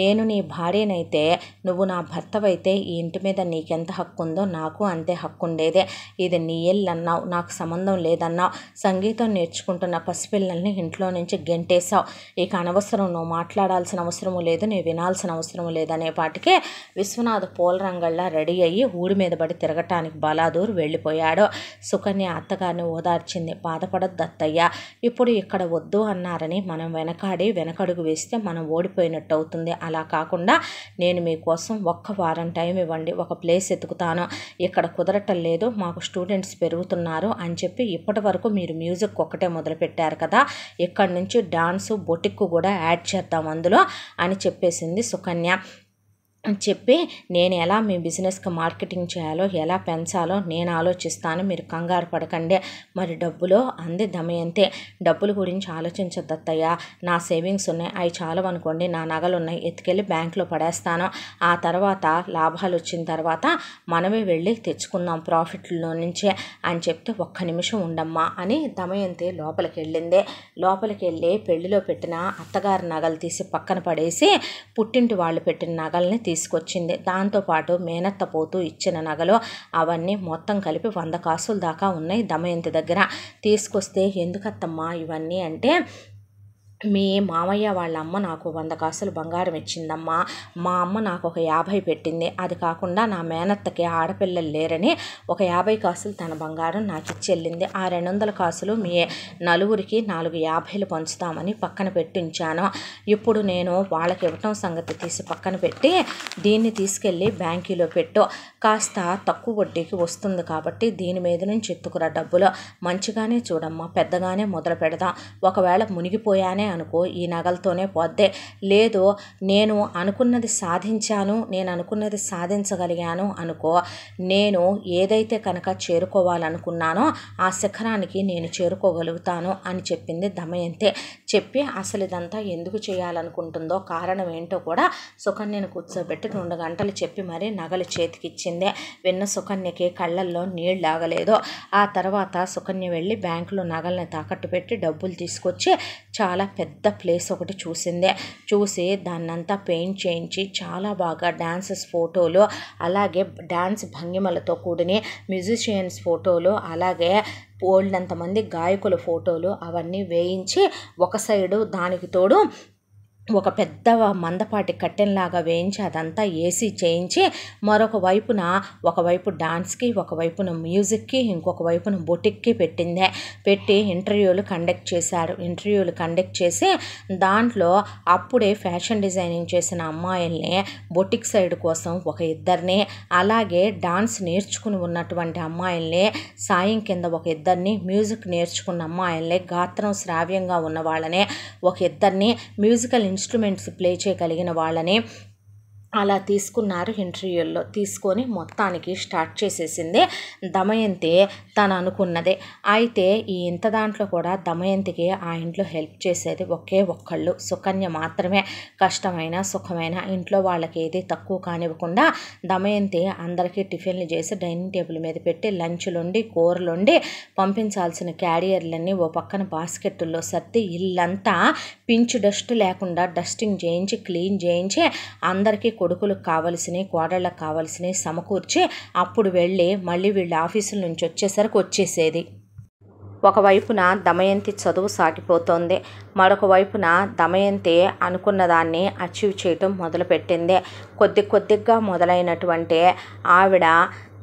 నేను నీ భార్యనైతే నువ్వు నా భర్తవైతే ఈ ఇంటి మీద నీకెంత హక్కు ఉందో నాకు అంతే హక్కు ఉండేదే ఇది నీ ఇల్లు అన్నావు నాకు సంబంధం లేదన్నావు సంగీతం నేర్చుకుంటున్న పసిపిల్లల్ని ఇంట్లో నుంచి గెంటేశావు ఇక అనవసరం నువ్వు మాట్లాడాల్సిన అవసరము లేదు నేను వినాల్సిన అవసరం లేదనే పాటికే విశ్వనాథ్ పోలరంగల్లా రెడీ అయ్యి ఊడి మీద పడి తిరగటానికి బలాదూర్ వెళ్ళిపోయాడు సుకన్య అత్తగారిని ఓదార్చింది బాధపడద్దు అత్తయ్య ఇప్పుడు ఇక్కడ వద్దు అన్నారని మనం వెనకాడి వెనకడుగు వేస్తే మనం ఓడిపోయినట్టు అవుతుంది అలా కాకుండా నేను మీకోసం ఒక్క వారం టైం ఇవ్వండి ఒక ప్లేస్ ఎత్తుకుతాను ఇక్కడ కుదరటం లేదు మాకు స్టూడెంట్స్ పెరుగుతున్నారు అని చెప్పి ఇప్పటి వరకు మీరు మ్యూజిక్ ఒక్కటే మొదలుపెట్టారు కదా ఇక్కడ నుంచి డాన్సు బొటిక్ కూడా యాడ్ చేద్దాం అందులో అని చెప్పేసింది సుకన్య చెప్పి నేను ఎలా మీ బిజినెస్కి మార్కెటింగ్ చేయాలో ఎలా పెంచాలో నేను ఆలోచిస్తాను మీరు కంగారు పడకండి మరి డబ్బులో అంది దమయంతే డబ్బుల గురించి అత్తయ్య నా సేవింగ్స్ ఉన్నాయి అవి అనుకోండి నా నగలు ఉన్నాయి ఎత్తుకెళ్ళి బ్యాంకులో పడేస్తాను ఆ తర్వాత లాభాలు వచ్చిన తర్వాత మనమే వెళ్ళి తెచ్చుకుందాం ప్రాఫిట్లో నుంచే అని చెప్తే ఒక్క నిమిషం ఉండమ్మా అని దమయంతి లోపలికి వెళ్ళిందే లోపలికి వెళ్ళి పెళ్లిలో పెట్టిన అత్తగారి నగలు తీసి పక్కన పడేసి పుట్టింటి వాళ్ళు పెట్టిన నగల్ని తీసి తీసుకొచ్చింది దాంతోపాటు మేనత్త పోతూ ఇచ్చిన నగలు అవన్నీ మొత్తం కలిపి వంద కాసుల దాకా ఉన్నాయి దమయంతి దగ్గర తీసుకొస్తే ఎందుకత్తమ్మా ఇవన్నీ అంటే మీ మామయ్య వాళ్ళ అమ్మ నాకు వంద కాసులు బంగారం ఇచ్చిందమ్మా మా అమ్మ నాకు ఒక యాభై పెట్టింది అది కాకుండా నా మేనత్తకి ఆడపిల్లలు లేరని ఒక యాభై కాసులు తన బంగారం నాకు ఇచ్చి ఆ రెండు వందల కాసులు మీ నలుగురికి నాలుగు యాభైలు పంచుతామని పక్కన పెట్టించాను ఇప్పుడు నేను వాళ్ళకి ఇవ్వటం సంగతి తీసి పక్కన పెట్టి దీన్ని తీసుకెళ్ళి బ్యాంకీలో పెట్టు కాస్త తక్కువ వడ్డీకి వస్తుంది కాబట్టి దీని మీద నుంచి ఎత్తుకురా డబ్బులు మంచిగానే చూడమ్మా పెద్దగానే మొదలు పెడదాం ఒకవేళ మునిగిపోయానే అనుకో ఈ నగలతోనే పోద్దే లేదు నేను అనుకున్నది సాధించాను నేను అనుకున్నది సాధించగలిగాను అనుకో నేను ఏదైతే కనుక చేరుకోవాలనుకున్నానో ఆ శిఖరానికి నేను చేరుకోగలుగుతాను అని చెప్పింది దమయంతే చెప్పి అసలు ఇదంతా ఎందుకు చేయాలనుకుంటుందో కారణం ఏంటో కూడా సుకన్యను కూర్చోబెట్టి రెండు గంటలు చెప్పి మరీ నగలు చేతికిచ్చిందే విన్న సుకన్యకి కళ్ళల్లో నీళ్ళు ఆగలేదు ఆ తర్వాత సుకన్య వెళ్ళి బ్యాంకులో నగల్ని తాకట్టు పెట్టి డబ్బులు తీసుకొచ్చి చాలా పెద్ద ప్లేస్ ఒకటి చూసిందే చూసి దాన్నంతా పెయింట్ చేయించి చాలా బాగా డ్యాన్సెస్ ఫోటోలు అలాగే డ్యాన్స్ భంగిమలతో కూడిన మ్యూజిషియన్స్ ఫోటోలు అలాగే అంతమంది గాయకుల ఫోటోలు అవన్నీ వేయించి ఒక సైడు దానికి తోడు ఒక పెద్ద మందపాటి కట్టెన్లాగా వేయించి అదంతా ఏసీ చేయించి మరొక వైపున ఒకవైపు డాన్స్కి ఒకవైపున మ్యూజిక్కి ఇంకొక వైపున బొటిక్కి పెట్టిందే పెట్టి ఇంటర్వ్యూలు కండక్ట్ చేశారు ఇంటర్వ్యూలు కండక్ట్ చేసి దాంట్లో అప్పుడే ఫ్యాషన్ డిజైనింగ్ చేసిన అమ్మాయిల్ని బొటిక్ సైడ్ కోసం ఒక ఇద్దరిని అలాగే డాన్స్ నేర్చుకుని ఉన్నటువంటి అమ్మాయిల్ని సాయం కింద ఒక ఇద్దరిని మ్యూజిక్ నేర్చుకున్న అమ్మాయిల్ని గాత్రం శ్రావ్యంగా ఉన్న వాళ్ళని ఒక ఇద్దరిని మ్యూజికల్ ఇన్స్ట్రుమెంట్స్ ప్లే చేయగలిగిన వాళ్ళనే అలా తీసుకున్నారు ఇంటర్వ్యూల్లో తీసుకొని మొత్తానికి స్టార్ట్ చేసేసింది దమయంతి తను అనుకున్నదే అయితే ఈ ఇంత దాంట్లో కూడా దమయంతికి ఆ ఇంట్లో హెల్ప్ చేసేది ఒకే ఒక్కళ్ళు సుకన్య మాత్రమే కష్టమైన సుఖమైన ఇంట్లో వాళ్ళకి ఏది తక్కువ కానివ్వకుండా దమయంతి అందరికీ టిఫిన్లు చేసి డైనింగ్ టేబుల్ మీద పెట్టి లంచ్లుండి కూరలుండి పంపించాల్సిన క్యారియర్లన్నీ ఓ పక్కన బాస్కెట్లో సర్ది ఇల్లంతా పించు డస్ట్ లేకుండా డస్టింగ్ చేయించి క్లీన్ చేయించి అందరికీ కొడుకులకు కావలసినవి కోడళ్ళకు కావలసినవి సమకూర్చి అప్పుడు వెళ్ళి మళ్ళీ వీళ్ళ ఆఫీసుల నుంచి వచ్చేసరికి వచ్చేసేది ఒకవైపున దమయంతి చదువు సాగిపోతోంది మరొక వైపున దమయంతి అనుకున్న దాన్ని అచీవ్ చేయటం మొదలుపెట్టింది కొద్ది కొద్దిగా మొదలైనటువంటి ఆవిడ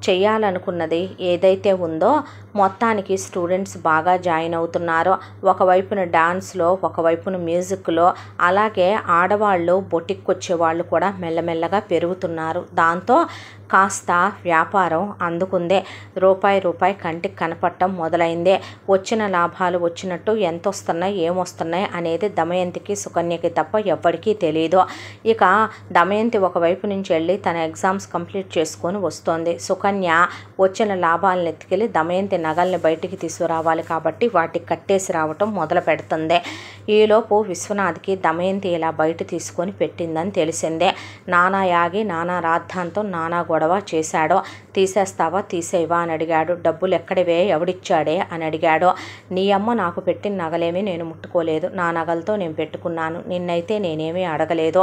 చేయాలనుకున్నది ఏదైతే ఉందో మొత్తానికి స్టూడెంట్స్ బాగా జాయిన్ అవుతున్నారో ఒకవైపున డాన్స్లో ఒకవైపున మ్యూజిక్లో అలాగే ఆడవాళ్ళు బొటిక్ వచ్చే వాళ్ళు కూడా మెల్లమెల్లగా పెరుగుతున్నారు దాంతో కాస్త వ్యాపారం అందుకుందే రూపాయి రూపాయి కంటికి కనపడటం మొదలైందే వచ్చిన లాభాలు వచ్చినట్టు ఎంత వస్తున్నాయి ఏమొస్తున్నాయి అనేది దమయంతికి సుకన్యకి తప్ప ఎవ్వరికీ తెలియదు ఇక దమయంతి ఒకవైపు నుంచి వెళ్ళి తన ఎగ్జామ్స్ కంప్లీట్ చేసుకొని వస్తోంది సుకన్య వచ్చిన లాభాలను ఎత్తుకెళ్ళి దమయంతి నగల్ని బయటికి తీసుకురావాలి కాబట్టి వాటికి కట్టేసి రావటం మొదలు పెడుతుంది ఈలోపు విశ్వనాథ్కి దమయంతి ఇలా బయట తీసుకొని పెట్టిందని తెలిసిందే నానా యాగి నానా రాద్ధాంతం నానా గొడవ గొడవ చేశాడో తీసేస్తావా తీసేవా అని అడిగాడు డబ్బులు ఎక్కడివే ఎవడిచ్చాడే అని అడిగాడు నీ అమ్మ నాకు పెట్టిన నగలేమీ నేను ముట్టుకోలేదు నా నగలతో నేను పెట్టుకున్నాను నిన్నైతే నేనేమీ అడగలేదు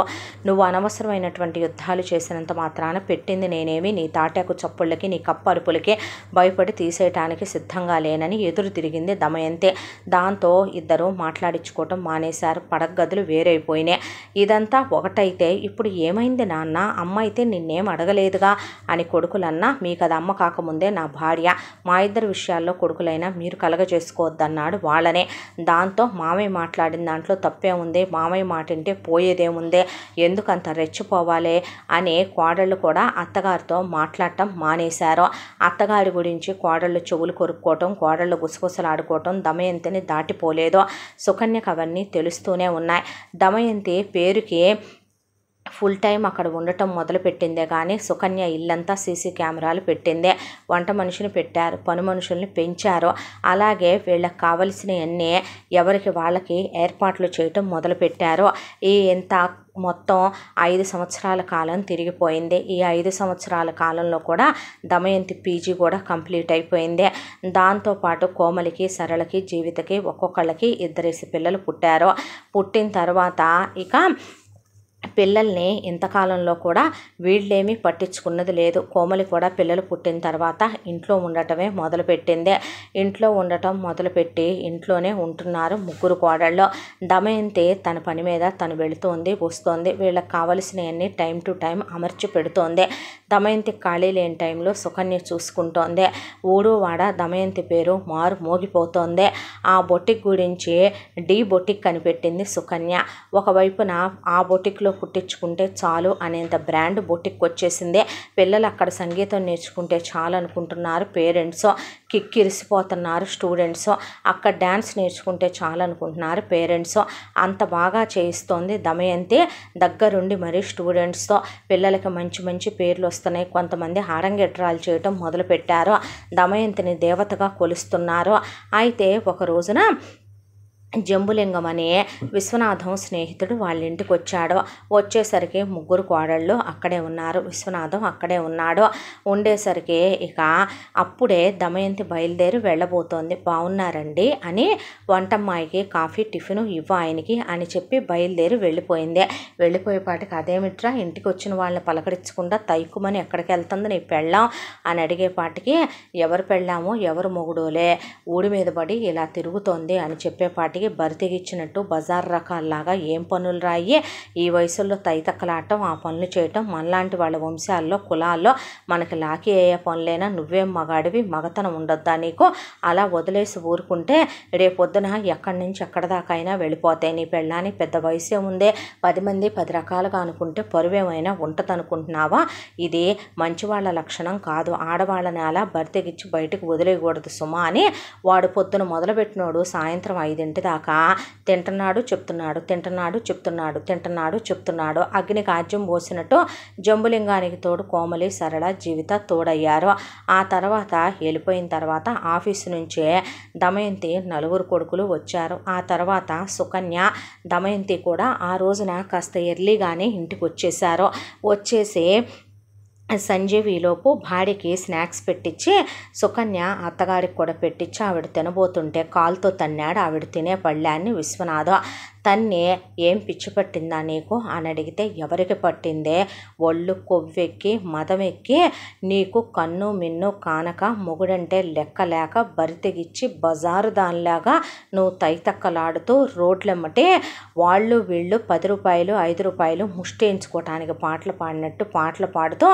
నువ్వు అనవసరమైనటువంటి యుద్ధాలు చేసినంత మాత్రాన పెట్టింది నేనేమి నీ తాటాకు చప్పుళ్ళకి నీ కప్పరుపులకి భయపడి తీసేయటానికి సిద్ధంగా లేనని ఎదురు తిరిగింది దమయంతి దాంతో ఇద్దరు మాట్లాడించుకోవటం మానేశారు పడగదులు వేరైపోయినాయి ఇదంతా ఒకటైతే ఇప్పుడు ఏమైంది నాన్న అమ్మ అయితే నిన్నేం అడగలేదుగా అని కొడుకులన్నా మీకు అది అమ్మ కాకముందే నా భార్య మా ఇద్దరు విషయాల్లో కొడుకులైనా మీరు కలగజేసుకోవద్దన్నాడు వాళ్ళనే దాంతో మామయ్య మాట్లాడిన దాంట్లో తప్పే ఉంది మామయ్య మాటింటే పోయేదేముందే ఎందుకంత రెచ్చిపోవాలి అని కోడళ్ళు కూడా అత్తగారితో మాట్లాడటం మానేశారు అత్తగారి గురించి కోడళ్ళు చెవులు కొరుక్కోవటం కోడళ్ళు గుసగుసలాడుకోవటం దమయంతిని దాటిపోలేదు సుకన్య కవన్నీ తెలుస్తూనే ఉన్నాయి దమయంతి పేరుకి ఫుల్ టైం అక్కడ ఉండటం మొదలుపెట్టిందే కానీ సుకన్య ఇల్లంతా సీసీ కెమెరాలు పెట్టిందే వంట మనుషుని పెట్టారు పని మనుషుల్ని పెంచారు అలాగే వీళ్ళకి కావలసినవన్నీ ఎవరికి వాళ్ళకి ఏర్పాట్లు చేయటం మొదలుపెట్టారు ఈ ఎంత మొత్తం ఐదు సంవత్సరాల కాలం తిరిగిపోయింది ఈ ఐదు సంవత్సరాల కాలంలో కూడా దమయంతి పీజీ కూడా కంప్లీట్ అయిపోయింది దాంతోపాటు కోమలికి సరళకి జీవితకి ఒక్కొక్కళ్ళకి ఇద్దరేసి పిల్లలు పుట్టారు పుట్టిన తర్వాత ఇక పిల్లల్ని ఇంతకాలంలో కూడా వీళ్ళేమీ పట్టించుకున్నది లేదు కోమలి కూడా పిల్లలు పుట్టిన తర్వాత ఇంట్లో ఉండటమే మొదలుపెట్టిందే ఇంట్లో ఉండటం మొదలుపెట్టి ఇంట్లోనే ఉంటున్నారు ముగ్గురు కోడళ్ళు దమయంతి తన పని మీద తను వెళుతోంది వస్తోంది వీళ్ళకి కావలసినవన్నీ టైం టు టైం అమర్చి పెడుతోంది దమయంతి ఖాళీ లేని టైంలో సుకన్య చూసుకుంటోంది ఊడు వాడ దమయంతి పేరు మారు మోగిపోతోంది ఆ బొటిక్ గురించి డి బొటిక్ కనిపెట్టింది సుకన్య ఒకవైపున ఆ బొటిక్లో కుట్టించుకుంటే చాలు అనేంత బ్రాండ్ బొటిక్ వచ్చేసింది పిల్లలు అక్కడ సంగీతం నేర్చుకుంటే చాలు అనుకుంటున్నారు పేరెంట్స్ కిక్కిరిసిపోతున్నారు స్టూడెంట్స్ అక్కడ డ్యాన్స్ నేర్చుకుంటే చాలు అనుకుంటున్నారు పేరెంట్స్ అంత బాగా చేయిస్తోంది దమయంతి దగ్గరుండి మరి స్టూడెంట్స్తో పిల్లలకి మంచి మంచి పేర్లు వస్తున్నాయి కొంతమంది అరంగెట్రాలు చేయటం మొదలుపెట్టారు దమయంతిని దేవతగా కొలుస్తున్నారు అయితే ఒక రోజున జంబులింగం అనే విశ్వనాథం స్నేహితుడు వాళ్ళ ఇంటికి వచ్చాడు వచ్చేసరికి ముగ్గురు కోడళ్ళు అక్కడే ఉన్నారు విశ్వనాథం అక్కడే ఉన్నాడు ఉండేసరికి ఇక అప్పుడే దమయంతి బయలుదేరి వెళ్ళబోతోంది బాగున్నారండి అని వంటమ్మాయికి కాఫీ టిఫిన్ ఇవ్వ ఆయనకి అని చెప్పి బయలుదేరి వెళ్ళిపోయింది వెళ్ళిపోయేపాటికి అదేమిట్రా ఇంటికి వచ్చిన వాళ్ళని పలకరించకుండా తైకుమని ఎక్కడికి వెళ్తుంది నీ పెళ్ళాం అని అడిగేపాటికి ఎవరు పెళ్ళాము ఎవరు మొగుడోలే ఊడి మీద పడి ఇలా తిరుగుతోంది అని చెప్పేపాటికి మట్టుకి బరితెగిచ్చినట్టు బజార్ రకాల్లాగా ఏం పనులు రాయి ఈ వయసులో తైతక్కలాటం ఆ పనులు చేయటం మనలాంటి వాళ్ళ వంశాల్లో కులాల్లో మనకి లాకి అయ్యే పనులైనా నువ్వేం మగాడివి మగతనం ఉండొద్దా నీకు అలా వదిలేసి ఊరుకుంటే రేపొద్దున ఎక్కడి నుంచి ఎక్కడి దాకా అయినా వెళ్ళిపోతాయి నీ పెళ్ళాని పెద్ద వయసే ఉందే పది మంది పది రకాలుగా అనుకుంటే పరువేమైనా అనుకుంటున్నావా ఇది మంచివాళ్ళ లక్షణం కాదు ఆడవాళ్ళని అలా బరితెగిచ్చి బయటకు వదిలేయకూడదు సుమా అని వాడు పొద్దున మొదలుపెట్టినోడు సాయంత్రం ఐదింటి దాకా తింటున్నాడు చెప్తున్నాడు తింటున్నాడు చెప్తున్నాడు తింటున్నాడు చెప్తున్నాడు అగ్ని కాజ్యం పోసినట్టు జంబులింగానికి తోడు కోమలి సరళ జీవిత తోడయ్యారు ఆ తర్వాత వెళ్ళిపోయిన తర్వాత ఆఫీసు నుంచే దమయంతి నలుగురు కొడుకులు వచ్చారు ఆ తర్వాత సుకన్య దమయంతి కూడా ఆ రోజున కాస్త ఎర్లీగానే ఇంటికి వచ్చేసారు వచ్చేసి సంజీవ్ ఈలోపు భార్యకి స్నాక్స్ పెట్టించి సుకన్య అత్తగారికి కూడా పెట్టించి ఆవిడ తినబోతుంటే కాల్తో తన్నాడు ఆవిడ తినే పళ్ళాన్ని విశ్వనాథ తన్ని ఏం పిచ్చి పట్టిందా నీకు అని అడిగితే ఎవరికి పట్టిందే ఒళ్ళు కొవ్వెక్కి మదం ఎక్కి నీకు కన్ను మిన్ను కానక మొగుడంటే లెక్కలేక బరితెగిచ్చి బజారు దానిలాగా నువ్వు తైతక్కలాడుతూ రోడ్లమ్మటి వాళ్ళు వీళ్ళు పది రూపాయలు ఐదు రూపాయలు ముష్టించుకోవటానికి పాటలు పాడినట్టు పాటలు పాడుతూ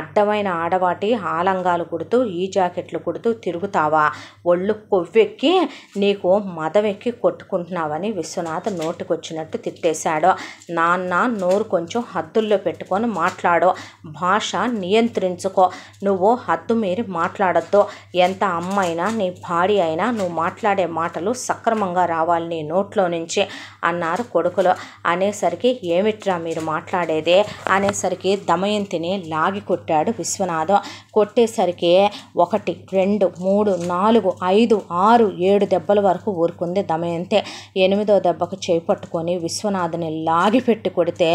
అడ్డమైన ఆడవాటి ఆలంగాలు కుడుతూ ఈ జాకెట్లు కుడుతూ తిరుగుతావా ఒళ్ళు కొవ్వెక్కి నీకు ఎక్కి కొట్టుకుంటున్నావని విశ్వనాథ్ నో నోటికొచ్చినట్టు తిట్టేశాడో నాన్న నోరు కొంచెం హద్దుల్లో పెట్టుకొని మాట్లాడో భాష నియంత్రించుకో నువ్వు హద్దు మీరి మాట్లాడద్దు ఎంత అమ్మైనా నీ భార్య అయినా నువ్వు మాట్లాడే మాటలు సక్రమంగా రావాలి నీ నోట్లో నుంచి అన్నారు కొడుకులు అనేసరికి ఏమిట్రా మీరు మాట్లాడేదే అనేసరికి దమయంతిని లాగి కొట్టాడు విశ్వనాథం కొట్టేసరికి ఒకటి రెండు మూడు నాలుగు ఐదు ఆరు ఏడు దెబ్బల వరకు ఊరుకుంది దమయంతి ఎనిమిదో దెబ్బకు చేయి పట్టుకొని విశ్వనాథ్ని లాగిపెట్టి కొడితే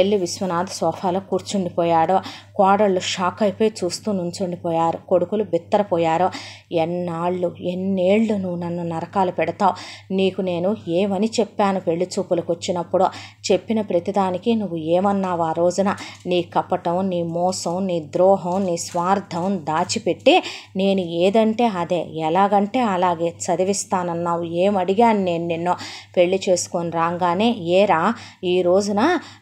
ఎల్లి విశ్వనాథ్ సోఫాలో కూర్చుండిపోయాడు కోడళ్ళు షాక్ అయిపోయి చూస్తూ నుంచుండిపోయారు కొడుకులు బిత్తరపోయారు ఎన్నాళ్ళు ఎన్నేళ్ళు నువ్వు నన్ను నరకాలు పెడతావు నీకు నేను ఏమని చెప్పాను పెళ్లి చూపులకు వచ్చినప్పుడు చెప్పిన ప్రతిదానికి నువ్వు ఏమన్నావు ఆ రోజున నీ కపటం నీ మోసం నీ ద్రోహం నీ స్వార్థం దాచిపెట్టి నేను ఏదంటే అదే ఎలాగంటే అలాగే చదివిస్తానన్నావు ఏమడిగాను నేను నిన్ను పెళ్లి చేసుకొని తీసుకుని రాగానే ఏరా ఈ రోజున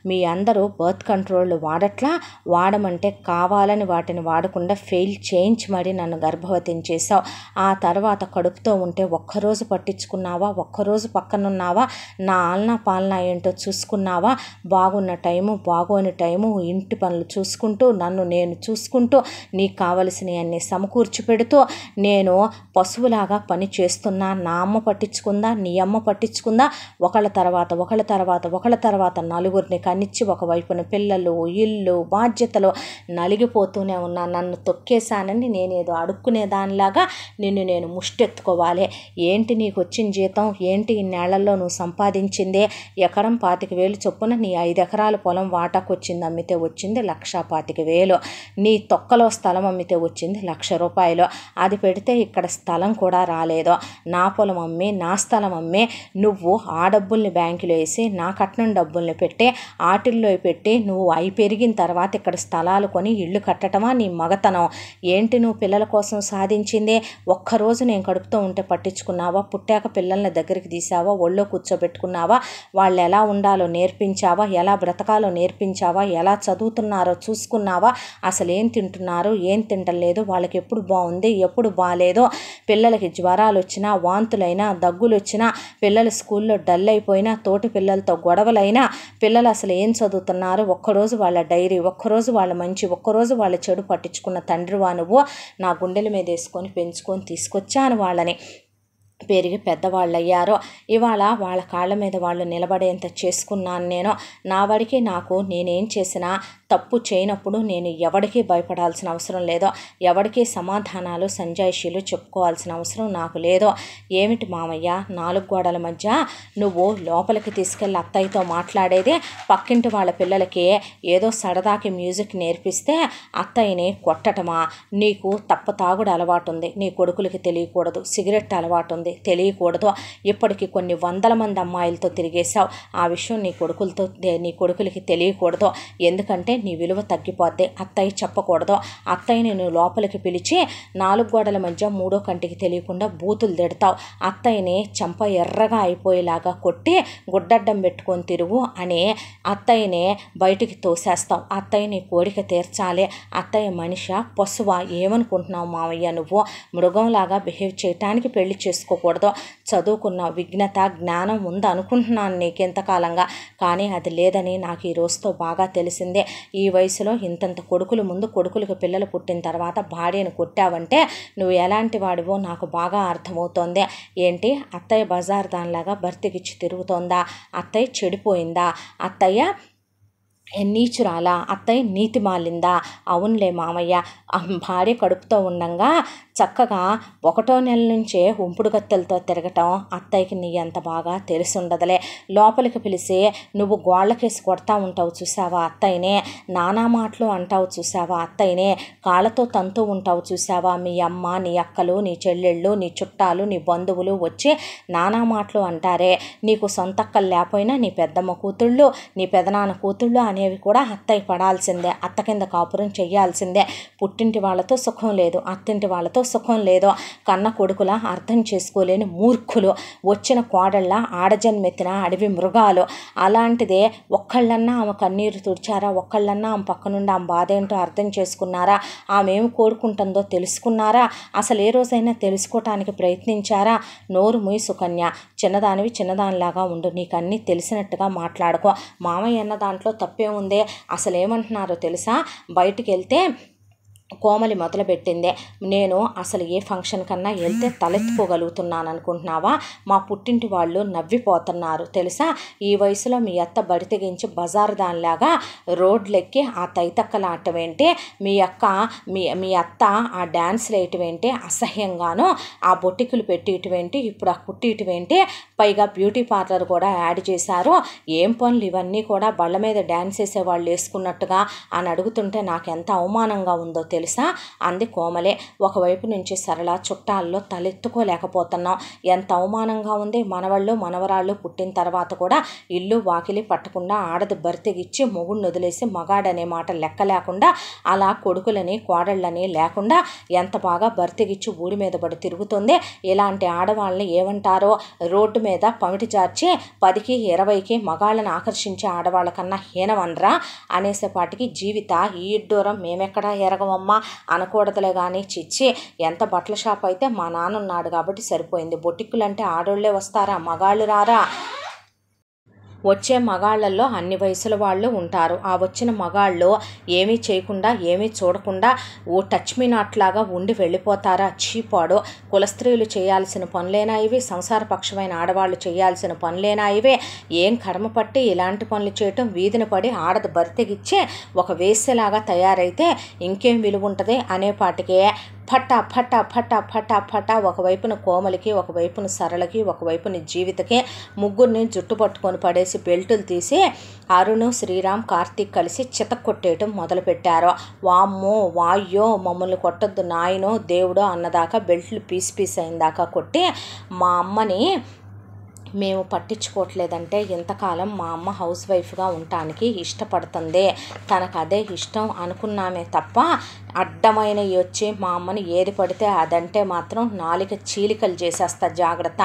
మీ అందరూ బర్త్ కంట్రోల్ వాడట్లా వాడమంటే కావాలని వాటిని వాడకుండా ఫెయిల్ చేయించి మరి నన్ను గర్భవతిని చేశావు ఆ తర్వాత కడుపుతో ఉంటే ఒక్కరోజు పట్టించుకున్నావా ఒక్కరోజు పక్కనున్నావా నా ఆలన పాలన ఏంటో చూసుకున్నావా బాగున్న టైము బాగోని టైము ఇంటి పనులు చూసుకుంటూ నన్ను నేను చూసుకుంటూ నీకు కావలసినవన్నీ సమకూర్చి పెడుతూ నేను పశువులాగా పని చేస్తున్నా నా అమ్మ పట్టించుకుందా నీ అమ్మ పట్టించుకుందా ఒకళ్ళ తర్వాత ఒకళ్ళ తర్వాత ఒకళ్ళ తర్వాత నలుగురిని కనిచ్చి ఒకవైపున పిల్లలు ఇల్లు బాధ్యతలు నలిగిపోతూనే ఉన్నా నన్ను తొక్కేశానని నేనేదో అడుక్కునే దానిలాగా నిన్ను నేను ముష్టెత్తుకోవాలి ఏంటి నీకు వచ్చిన జీతం ఏంటి ఇన్నేళ్లలో నువ్వు సంపాదించిందే ఎకరం పాతిక వేలు చొప్పున నీ ఐదు ఎకరాల పొలం వాటాకు వచ్చింది అమ్మితే వచ్చింది లక్ష పాతిక వేలు నీ తొక్కలో స్థలం అమ్మితే వచ్చింది లక్ష రూపాయలు అది పెడితే ఇక్కడ స్థలం కూడా రాలేదు నా పొలం అమ్మి నా స్థలం అమ్మి నువ్వు ఆ డబ్బుల్ని డబ్బుల్ని బ్యాంకులో వేసి నా కట్నం డబ్బుల్ని పెట్టి ఆటిల్లో పెట్టి నువ్వు అవి పెరిగిన తర్వాత ఇక్కడ స్థలాలు కొని ఇళ్ళు కట్టడమా నీ మగతనం ఏంటి నువ్వు పిల్లల కోసం సాధించింది ఒక్కరోజు నేను కడుపుతో ఉంటే పట్టించుకున్నావా పుట్టాక పిల్లల్ని దగ్గరికి తీసావా ఒళ్ళో కూర్చోబెట్టుకున్నావా వాళ్ళు ఎలా ఉండాలో నేర్పించావా ఎలా బ్రతకాలో నేర్పించావా ఎలా చదువుతున్నారో చూసుకున్నావా అసలు ఏం తింటున్నారు ఏం తింటలేదు వాళ్ళకి ఎప్పుడు బాగుంది ఎప్పుడు బాగాలేదో పిల్లలకి జ్వరాలు వచ్చినా వాంతులైనా దగ్గులు వచ్చినా పిల్లలు స్కూల్లో డల్ అయిపోయి పోయినా తోటి పిల్లలతో గొడవలైనా పిల్లలు అసలు ఏం చదువుతున్నారు ఒక్కరోజు వాళ్ళ డైరీ ఒక్కరోజు వాళ్ళ మంచి ఒక్కరోజు వాళ్ళ చెడు పట్టించుకున్న తండ్రి నువ్వు నా గుండెల మీద వేసుకొని పెంచుకొని తీసుకొచ్చాను వాళ్ళని పెరిగి పెద్దవాళ్ళు అయ్యారో ఇవాళ వాళ్ళ కాళ్ళ మీద వాళ్ళు నిలబడేంత చేసుకున్నాను నేను నా వాడికి నాకు నేనేం చేసినా తప్పు చేయనప్పుడు నేను ఎవడికి భయపడాల్సిన అవసరం లేదో ఎవడికి సమాధానాలు సంజాయిషీలు చెప్పుకోవాల్సిన అవసరం నాకు లేదో ఏమిటి మామయ్య నాలుగు గోడల మధ్య నువ్వు లోపలికి తీసుకెళ్ళి అత్తయ్యతో మాట్లాడేది పక్కింటి వాళ్ళ పిల్లలకి ఏదో సరదాకి మ్యూజిక్ నేర్పిస్తే అత్తయ్యని కొట్టటమా నీకు తప్ప తాగుడు అలవాటు ఉంది నీ కొడుకులకి తెలియకూడదు సిగరెట్ అలవాటు ఉంది తెలియకూడదు ఇప్పటికి కొన్ని వందల మంది అమ్మాయిలతో తిరిగేశావు ఆ విషయం నీ కొడుకులతో నీ కొడుకులకి తెలియకూడదు ఎందుకంటే నీ విలువ తగ్గిపోతే అత్తయ్య చెప్పకూడదు అత్తయ్యని నువ్వు లోపలికి పిలిచి నాలుగు గోడల మధ్య మూడో కంటికి తెలియకుండా బూతులు తిడతావు అత్తయ్యని చెంప ఎర్రగా అయిపోయేలాగా కొట్టి గుడ్డడ్డం పెట్టుకొని తిరుగు అని అత్తయ్యని బయటికి తోసేస్తావు అత్తయ్యని కోరిక తీర్చాలి అత్తయ్య మనిష పశువ ఏమనుకుంటున్నావు మావయ్య నువ్వు మృగంలాగా బిహేవ్ చేయటానికి పెళ్లి చేసుకోకూడదు చదువుకున్న విఘ్నత జ్ఞానం ఉందనుకుంటున్నాను నీకు ఇంతకాలంగా కానీ అది లేదని నాకు ఈ రోజుతో బాగా తెలిసిందే ఈ వయసులో ఇంతంత కొడుకులు ముందు కొడుకులకు పిల్లలు పుట్టిన తర్వాత భార్యను కొట్టావంటే నువ్వు ఎలాంటి వాడివో నాకు బాగా అర్థమవుతోంది ఏంటి అత్తయ్య బజార్ దానిలాగా భర్తీకిచ్చి తిరుగుతోందా అత్తయ్య చెడిపోయిందా అత్తయ్య నీచురాలా అత్తయ్య నీతి మాలిందా అవునులే మామయ్య భార్య కడుపుతో ఉండంగా చక్కగా ఒకటో నెల నుంచే ఉంపుడు గత్తెలతో తిరగటం అత్తయ్యకి నీ అంత బాగా తెలుసుండదులే లోపలికి పిలిచి నువ్వు గోళ్ళకేసి కొడతా ఉంటావు చూసావా అత్తయ్యనే నానా మాటలు అంటావు చూసావా అత్తయ్యనే కాళ్ళతో తంతు ఉంటావు చూసావా మీ అమ్మ నీ అక్కలు నీ చెల్లెళ్ళు నీ చుట్టాలు నీ బంధువులు వచ్చి నానా మాటలు అంటారే నీకు సొంతక్కలు లేకపోయినా నీ పెద్దమ్మ కూతుళ్ళు నీ పెదనాన్న కూతుళ్ళు అనేవి కూడా అత్తయ్య పడాల్సిందే అత్త కింద కాపురం చేయాల్సిందే పుట్టింటి వాళ్ళతో సుఖం లేదు అత్తింటి వాళ్ళతో సుఖం లేదో కన్న కొడుకులా అర్థం చేసుకోలేని మూర్ఖులు వచ్చిన కోడళ్ళ ఆడజన్మెత్తిన అడవి మృగాలు అలాంటిదే ఒక్కళ్ళన్నా ఆమె కన్నీరు తుడిచారా ఒక్కళ్ళన్నా ఆమె పక్కనుండి ఆమె బాధ ఏంటో అర్థం చేసుకున్నారా ఆమె ఏమి కోరుకుంటుందో తెలుసుకున్నారా అసలు ఏ రోజైనా తెలుసుకోవటానికి ప్రయత్నించారా నోరు ముయి సుకన్య చిన్నదానివి చిన్నదానిలాగా ఉండు నీకన్నీ తెలిసినట్టుగా మాట్లాడుకో మామయ్య అన్న దాంట్లో తప్పే తప్పేముంది అసలు ఏమంటున్నారో తెలుసా బయటకు వెళ్తే కోమలి మొదలుపెట్టిందే నేను అసలు ఏ ఫంక్షన్ కన్నా వెళ్తే తలెత్తుకోగలుగుతున్నాను అనుకుంటున్నావా మా పుట్టింటి వాళ్ళు నవ్విపోతున్నారు తెలుసా ఈ వయసులో మీ అత్త బడి తెగించి బజారు దానిలాగా రోడ్లెక్కి ఆ తైతక్కలు ఆడటం ఏంటి మీ అక్క మీ మీ అత్త ఆ డ్యాన్స్లు వేయటం ఏంటి అసహ్యంగాను ఆ బొట్టికులు పెట్టేయటం ఏంటి ఇప్పుడు ఆ కుట్టియటం ఏంటి పైగా బ్యూటీ పార్లర్ కూడా యాడ్ చేశారు ఏం పనులు ఇవన్నీ కూడా బళ్ళ మీద డ్యాన్స్ వేసే వాళ్ళు వేసుకున్నట్టుగా అని అడుగుతుంటే నాకు ఎంత అవమానంగా ఉందో తెలుసా అంది కోమలే ఒకవైపు నుంచి సరళ చుట్టాల్లో తలెత్తుకోలేకపోతున్నాం ఎంత అవమానంగా ఉంది మనవాళ్ళు మనవరాళ్ళు పుట్టిన తర్వాత కూడా ఇల్లు వాకిలి పట్టకుండా ఆడది బర్తిగిచ్చి మొగుడిని వదిలేసి మగాడనే మాట లెక్క లేకుండా అలా కొడుకులని కోడళ్ళని లేకుండా ఎంత బాగా బర్తిగిచ్చి ఊడి మీద పడి తిరుగుతుంది ఇలాంటి ఆడవాళ్ళని ఏమంటారో రోడ్డు మీద పమిటి చార్చి పదికి ఇరవైకి మగాళ్ళని ఆకర్షించే ఆడవాళ్ళకన్నా హీనవనరా అనేసేపాటికి జీవిత ఈ ఇడ్డూరం మేమెక్కడా ఎరగవమ్మ అమ్మ అనకూడదులే కానీ చిచ్చి ఎంత బట్టల షాప్ అయితే మా నాన్న ఉన్నాడు కాబట్టి సరిపోయింది బొటిక్కులంటే అంటే ఆడోళ్ళే వస్తారా మగాళ్ళు రారా వచ్చే మగాళ్ళల్లో అన్ని వయసుల వాళ్ళు ఉంటారు ఆ వచ్చిన మగాళ్ళు ఏమీ చేయకుండా ఏమీ చూడకుండా ఓ టచ్ మీ నాట్లాగా ఉండి వెళ్ళిపోతారా చీపాడు కుల స్త్రీలు చేయాల్సిన పనులేనా ఇవి సంసారపక్షమైన ఆడవాళ్ళు చేయాల్సిన పనులేనా ఇవి ఏం కర్మ పట్టి ఇలాంటి పనులు చేయటం వీధిన పడి ఆడది బరితెగిచ్చే ఒక వేసేలాగా తయారైతే ఇంకేం విలువ ఉంటుంది అనేపాటికే ఫటా ఫటా ఫటా ఫటా ఫటా ఒకవైపున కోమలికి ఒకవైపున సరళకి ఒకవైపున జీవితకి ముగ్గురిని జుట్టు పట్టుకొని పడేసి బెల్టులు తీసి అరుణ్ శ్రీరామ్ కార్తీక్ కలిసి చిత కొట్టేయటం మొదలుపెట్టారు వామ్మో వాయ్యో మమ్మల్ని కొట్టద్దు నాయనో దేవుడో అన్నదాకా బెల్ట్లు పీస్ పీస్ దాకా కొట్టి మా అమ్మని మేము పట్టించుకోవట్లేదంటే ఇంతకాలం మా అమ్మ హౌస్ వైఫ్గా ఉండటానికి ఇష్టపడుతుంది తనకు అదే ఇష్టం అనుకున్నామే తప్ప అడ్డమైన వచ్చి మా అమ్మని ఏది పడితే అదంటే మాత్రం నాలిక చీలికలు చేసేస్తా జాగ్రత్త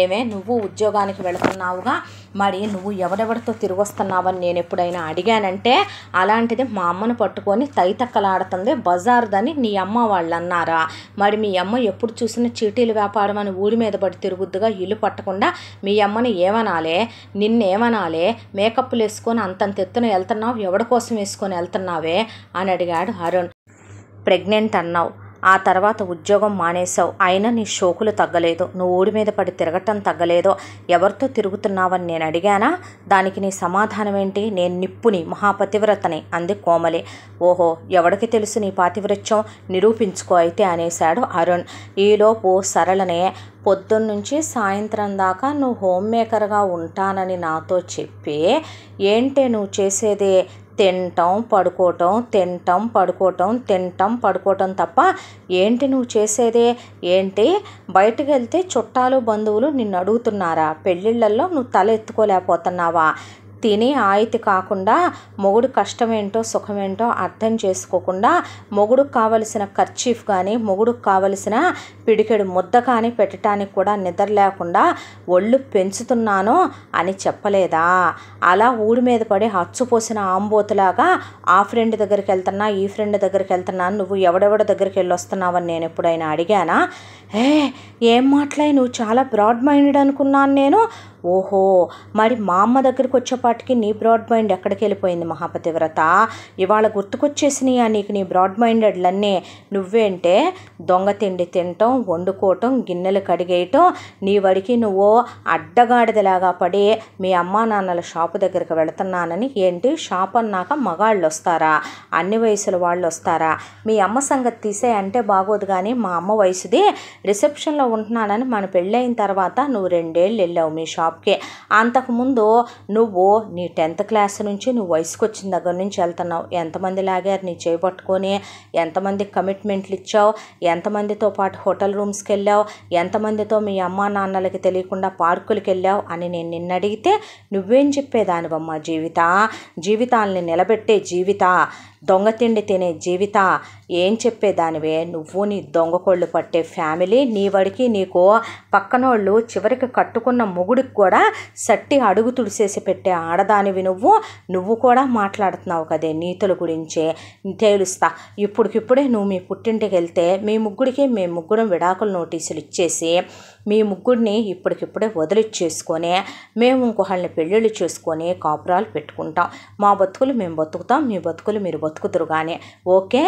ఏమే నువ్వు ఉద్యోగానికి వెళుతున్నావుగా మరి నువ్వు ఎవరెవరితో వస్తున్నావని నేను ఎప్పుడైనా అడిగానంటే అలాంటిది మా అమ్మను పట్టుకొని తైతక్కలాడుతుంది బజార్దని నీ అమ్మ వాళ్ళు అన్నారా మరి మీ అమ్మ ఎప్పుడు చూసిన చీటీలు వ్యాపారం అని ఊరి మీద పడి తిరుగుద్దుగా ఇల్లు పట్టకుండా మీ అమ్మని ఏమనాలే నిన్నేమనాలే మేకప్లు వేసుకొని అంతంత ఎత్తున వెళ్తున్నావు ఎవడి కోసం వేసుకొని వెళ్తున్నావే అని అడిగాడు అరుణ్ ప్రెగ్నెంట్ అన్నావు ఆ తర్వాత ఉద్యోగం మానేశావు అయినా నీ షోకులు తగ్గలేదు నువ్వు ఊడి మీద పడి తిరగటం తగ్గలేదో ఎవరితో తిరుగుతున్నావని నేను అడిగానా దానికి నీ సమాధానం ఏంటి నేను నిప్పుని మహాపతివ్రతని అంది కోమలి ఓహో ఎవడికి తెలుసు నీ పాతివ్రత్యం నిరూపించుకో అయితే అనేశాడు అరుణ్ ఈలోపు సరళనే పొద్దున్నుంచి సాయంత్రం దాకా నువ్వు హోమ్ మేకర్గా ఉంటానని నాతో చెప్పి ఏంటే నువ్వు చేసేదే తినటం పడుకోవటం తినటం పడుకోవటం తినటం పడుకోవటం తప్ప ఏంటి నువ్వు చేసేదే ఏంటి బయటకు వెళ్తే చుట్టాలు బంధువులు నిన్ను అడుగుతున్నారా పెళ్ళిళ్ళల్లో నువ్వు తల ఎత్తుకోలేకపోతున్నావా తిని ఆయతి కాకుండా మొగుడు కష్టమేంటో సుఖమేంటో అర్థం చేసుకోకుండా మొగుడుకు కావలసిన ఖర్చీఫ్ కానీ మొగుడుకు కావలసిన పిడికెడు ముద్ద కానీ పెట్టడానికి కూడా నిద్ర లేకుండా ఒళ్ళు పెంచుతున్నాను అని చెప్పలేదా అలా ఊడి మీద పడి హచ్చుపోసిన ఆంబోతులాగా ఆ ఫ్రెండ్ దగ్గరికి వెళ్తున్నా ఈ ఫ్రెండ్ దగ్గరికి వెళ్తున్నా నువ్వు ఎవడెవడ దగ్గరికి వెళ్ళొస్తున్నావని నేను ఎప్పుడైనా అడిగానా ఏ ఏం మాట్లాడి నువ్వు చాలా బ్రాడ్ మైండెడ్ అనుకున్నాను నేను ఓహో మరి మా అమ్మ దగ్గరికి వచ్చేపాటికి నీ బ్రాడ్ మైండ్ ఎక్కడికి వెళ్ళిపోయింది మహాపతివ్రత ఇవాళ గుర్తుకొచ్చేసినాయా నీకు నీ బ్రాడ్ మైండెడ్లన్నీ నువ్వేంటే దొంగ తిండి తినటం వండుకోవటం గిన్నెలు కడిగేయటం నీ వడికి నువ్వు అడ్డగాడిదలాగా పడి మీ అమ్మా నాన్నల షాపు దగ్గరికి వెళుతున్నానని ఏంటి షాప్ అన్నాక మగాళ్ళు వస్తారా అన్ని వయసుల వాళ్ళు వస్తారా మీ అమ్మ సంగతి తీసే అంటే బాగోదు కానీ మా అమ్మ వయసుది రిసెప్షన్లో ఉంటున్నానని మన పెళ్ళైన తర్వాత నువ్వు రెండేళ్ళు వెళ్ళావు మీ షాప్ జాబ్కే అంతకుముందు నువ్వు నీ టెన్త్ క్లాస్ నుంచి నువ్వు వయసుకు వచ్చిన దగ్గర నుంచి వెళ్తున్నావు ఎంతమంది లాగారు నీ చేపట్టుకొని ఎంతమంది కమిట్మెంట్లు ఇచ్చావు ఎంతమందితో పాటు హోటల్ రూమ్స్కి వెళ్ళావు ఎంతమందితో మీ అమ్మా నాన్నలకి తెలియకుండా పార్కులకు వెళ్ళావు అని నేను నిన్న అడిగితే నువ్వేం చెప్పేదానివమ్మా జీవిత జీవితాలని నిలబెట్టే జీవిత దొంగ తిండి తినే జీవిత ఏం చెప్పేదానివే నువ్వు నీ దొంగ కోళ్ళు పట్టే ఫ్యామిలీ నీ వాడికి నీకు పక్కనోళ్ళు చివరికి కట్టుకున్న మొగుడికి కూడా సట్టి అడుగు తుడిసేసి పెట్టే ఆడదానివి నువ్వు నువ్వు కూడా మాట్లాడుతున్నావు కదే నీతుల గురించే తేలుస్తా ఇప్పటికిప్పుడే నువ్వు మీ పుట్టింటికి వెళ్తే మీ ముగ్గురికి మీ ముగ్గురం విడాకుల నోటీసులు ఇచ్చేసి మీ ముగ్గురిని ఇప్పటికిప్పుడే వదిలిచ్చేసుకొని మేము ఇంకొకళ్ళని పెళ్ళిళ్ళు చేసుకొని కాపురాలు పెట్టుకుంటాం మా బతుకులు మేము బతుకుతాం మీ బతుకులు మీరు బతుకుతురు కానీ ఓకే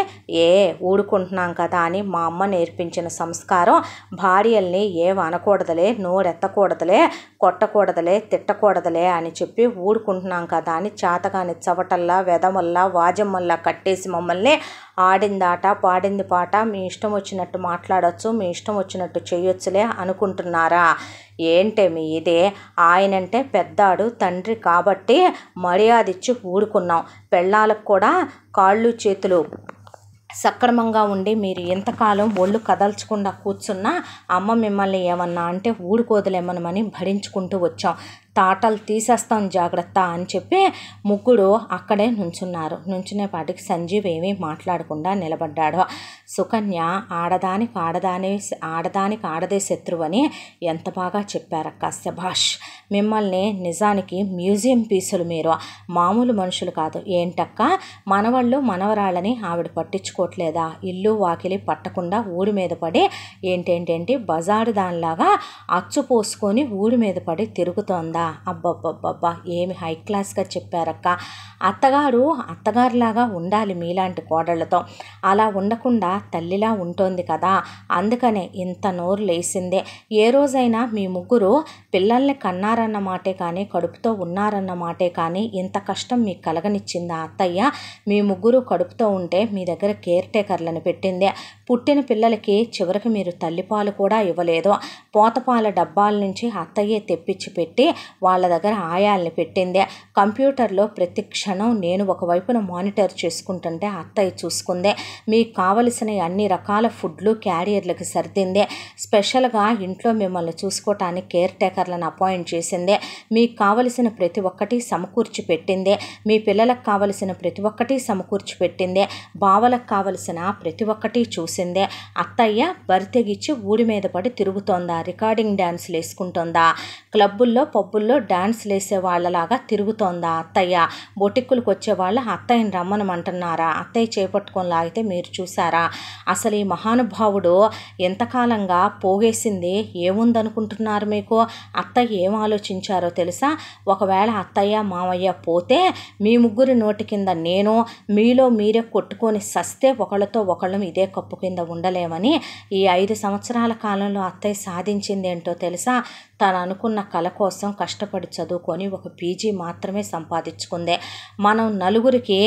ఏ ఊడుకుంటున్నాం కదా అని మా అమ్మ నేర్పించిన సంస్కారం భార్యల్ని ఏమనకూడదులే నోరెత్తకూడదులే కొట్టకూడదులే తిట్టకూడదులే అని చెప్పి ఊడుకుంటున్నాం కదా అని చేతగాని చవటల్లా వెదమల్లా వాజమ్మల్లా కట్టేసి మమ్మల్ని ఆడింది ఆట పాడింది పాట మీ ఇష్టం వచ్చినట్టు మాట్లాడచ్చు మీ ఇష్టం వచ్చినట్టు చేయొచ్చులే అనుకుంటున్నారా ఏంటే మీ ఇదే ఆయనంటే పెద్దాడు తండ్రి కాబట్టి మర్యాద ఇచ్చి ఊడుకున్నాం పెళ్ళాలకు కూడా కాళ్ళు చేతులు సక్రమంగా ఉండి మీరు ఎంతకాలం ఒళ్ళు కదల్చకుండా కూర్చున్నా అమ్మ మిమ్మల్ని ఏమన్నా అంటే ఊడుకోదులేమనమని భరించుకుంటూ వచ్చాం తాటలు తీసేస్తాం జాగ్రత్త అని చెప్పి ముగ్గురు అక్కడే నుంచున్నారు నుంచునేపాటికి సంజీవ్ ఏమీ మాట్లాడకుండా నిలబడ్డాడు సుకన్య ఆడదానికి ఆడదాని ఆడదానికి ఆడదే శత్రువని ఎంత బాగా చెప్పారక్క శభాష్ మిమ్మల్ని నిజానికి మ్యూజియం పీసులు మీరు మామూలు మనుషులు కాదు ఏంటక్క మనవాళ్ళు మనవరాళ్ళని ఆవిడ పట్టించుకోవట్లేదా ఇల్లు వాకిలి పట్టకుండా ఊడి మీద పడి ఏంటేంటేంటి బజారు దానిలాగా అచ్చు పోసుకొని ఊడి మీద పడి తిరుగుతోందా కదా అబ్బబ్బబ్బబ్బా ఏమి హై క్లాస్గా చెప్పారక్క అత్తగారు అత్తగారిలాగా ఉండాలి మీలాంటి కోడళ్ళతో అలా ఉండకుండా తల్లిలా ఉంటుంది కదా అందుకనే ఇంత నోరు లేసిందే ఏ రోజైనా మీ ముగ్గురు పిల్లల్ని కన్నారన్న మాటే కానీ కడుపుతో ఉన్నారన్న మాటే కానీ ఇంత కష్టం మీకు కలగనిచ్చిందా అత్తయ్య మీ ముగ్గురు కడుపుతో ఉంటే మీ దగ్గర కేర్ టేకర్లను పెట్టిందే పుట్టిన పిల్లలకి చివరికి మీరు తల్లిపాలు కూడా ఇవ్వలేదు పోతపాల డబ్బాల నుంచి అత్తయ్యే తెప్పించి పెట్టి వాళ్ళ దగ్గర ఆయాల్ని పెట్టిందే కంప్యూటర్లో ప్రతి క్షణం నేను ఒకవైపున మానిటర్ చేసుకుంటుంటే అత్తయ్య చూసుకుందే మీకు కావలసిన అన్ని రకాల ఫుడ్లు క్యారియర్లకు సర్దిందే స్పెషల్గా ఇంట్లో మిమ్మల్ని చూసుకోవటానికి కేర్ టేకర్లను అపాయింట్ చేసిందే మీకు కావలసిన ప్రతి ఒక్కటి సమకూర్చి పెట్టిందే మీ పిల్లలకు కావలసిన ప్రతి ఒక్కటి సమకూర్చి పెట్టిందే బావలకు కావలసిన ప్రతి ఒక్కటి చూసిందే అత్తయ్య బరితెగిచ్చి ఊడి మీద పడి తిరుగుతోందా రికార్డింగ్ డ్యాన్స్లు వేసుకుంటుందా క్లబ్బుల్లో పబ్బుల్లో బొటిక్కుల్లో డాన్స్లు వేసే వాళ్ళలాగా తిరుగుతోందా అత్తయ్య బొటిక్కులకు వాళ్ళు అత్తయ్యని రమ్మనమంటున్నారా అత్తయ్య చేపట్టుకొని లాగితే మీరు చూసారా అసలు ఈ మహానుభావుడు ఎంతకాలంగా పోగేసింది ఏముందనుకుంటున్నారు మీకు అత్తయ్య ఏం ఆలోచించారో తెలుసా ఒకవేళ అత్తయ్య మామయ్య పోతే మీ ముగ్గురి నోటి కింద నేను మీలో మీరే కొట్టుకొని సస్తే ఒకళ్ళతో ఒకళ్ళం ఇదే కప్పు కింద ఉండలేమని ఈ ఐదు సంవత్సరాల కాలంలో అత్తయ్య సాధించిందేంటో తెలుసా తాను అనుకున్న కళ కోసం కష్టపడి చదువుకొని ఒక పీజీ మాత్రమే సంపాదించుకుందే మనం నలుగురికి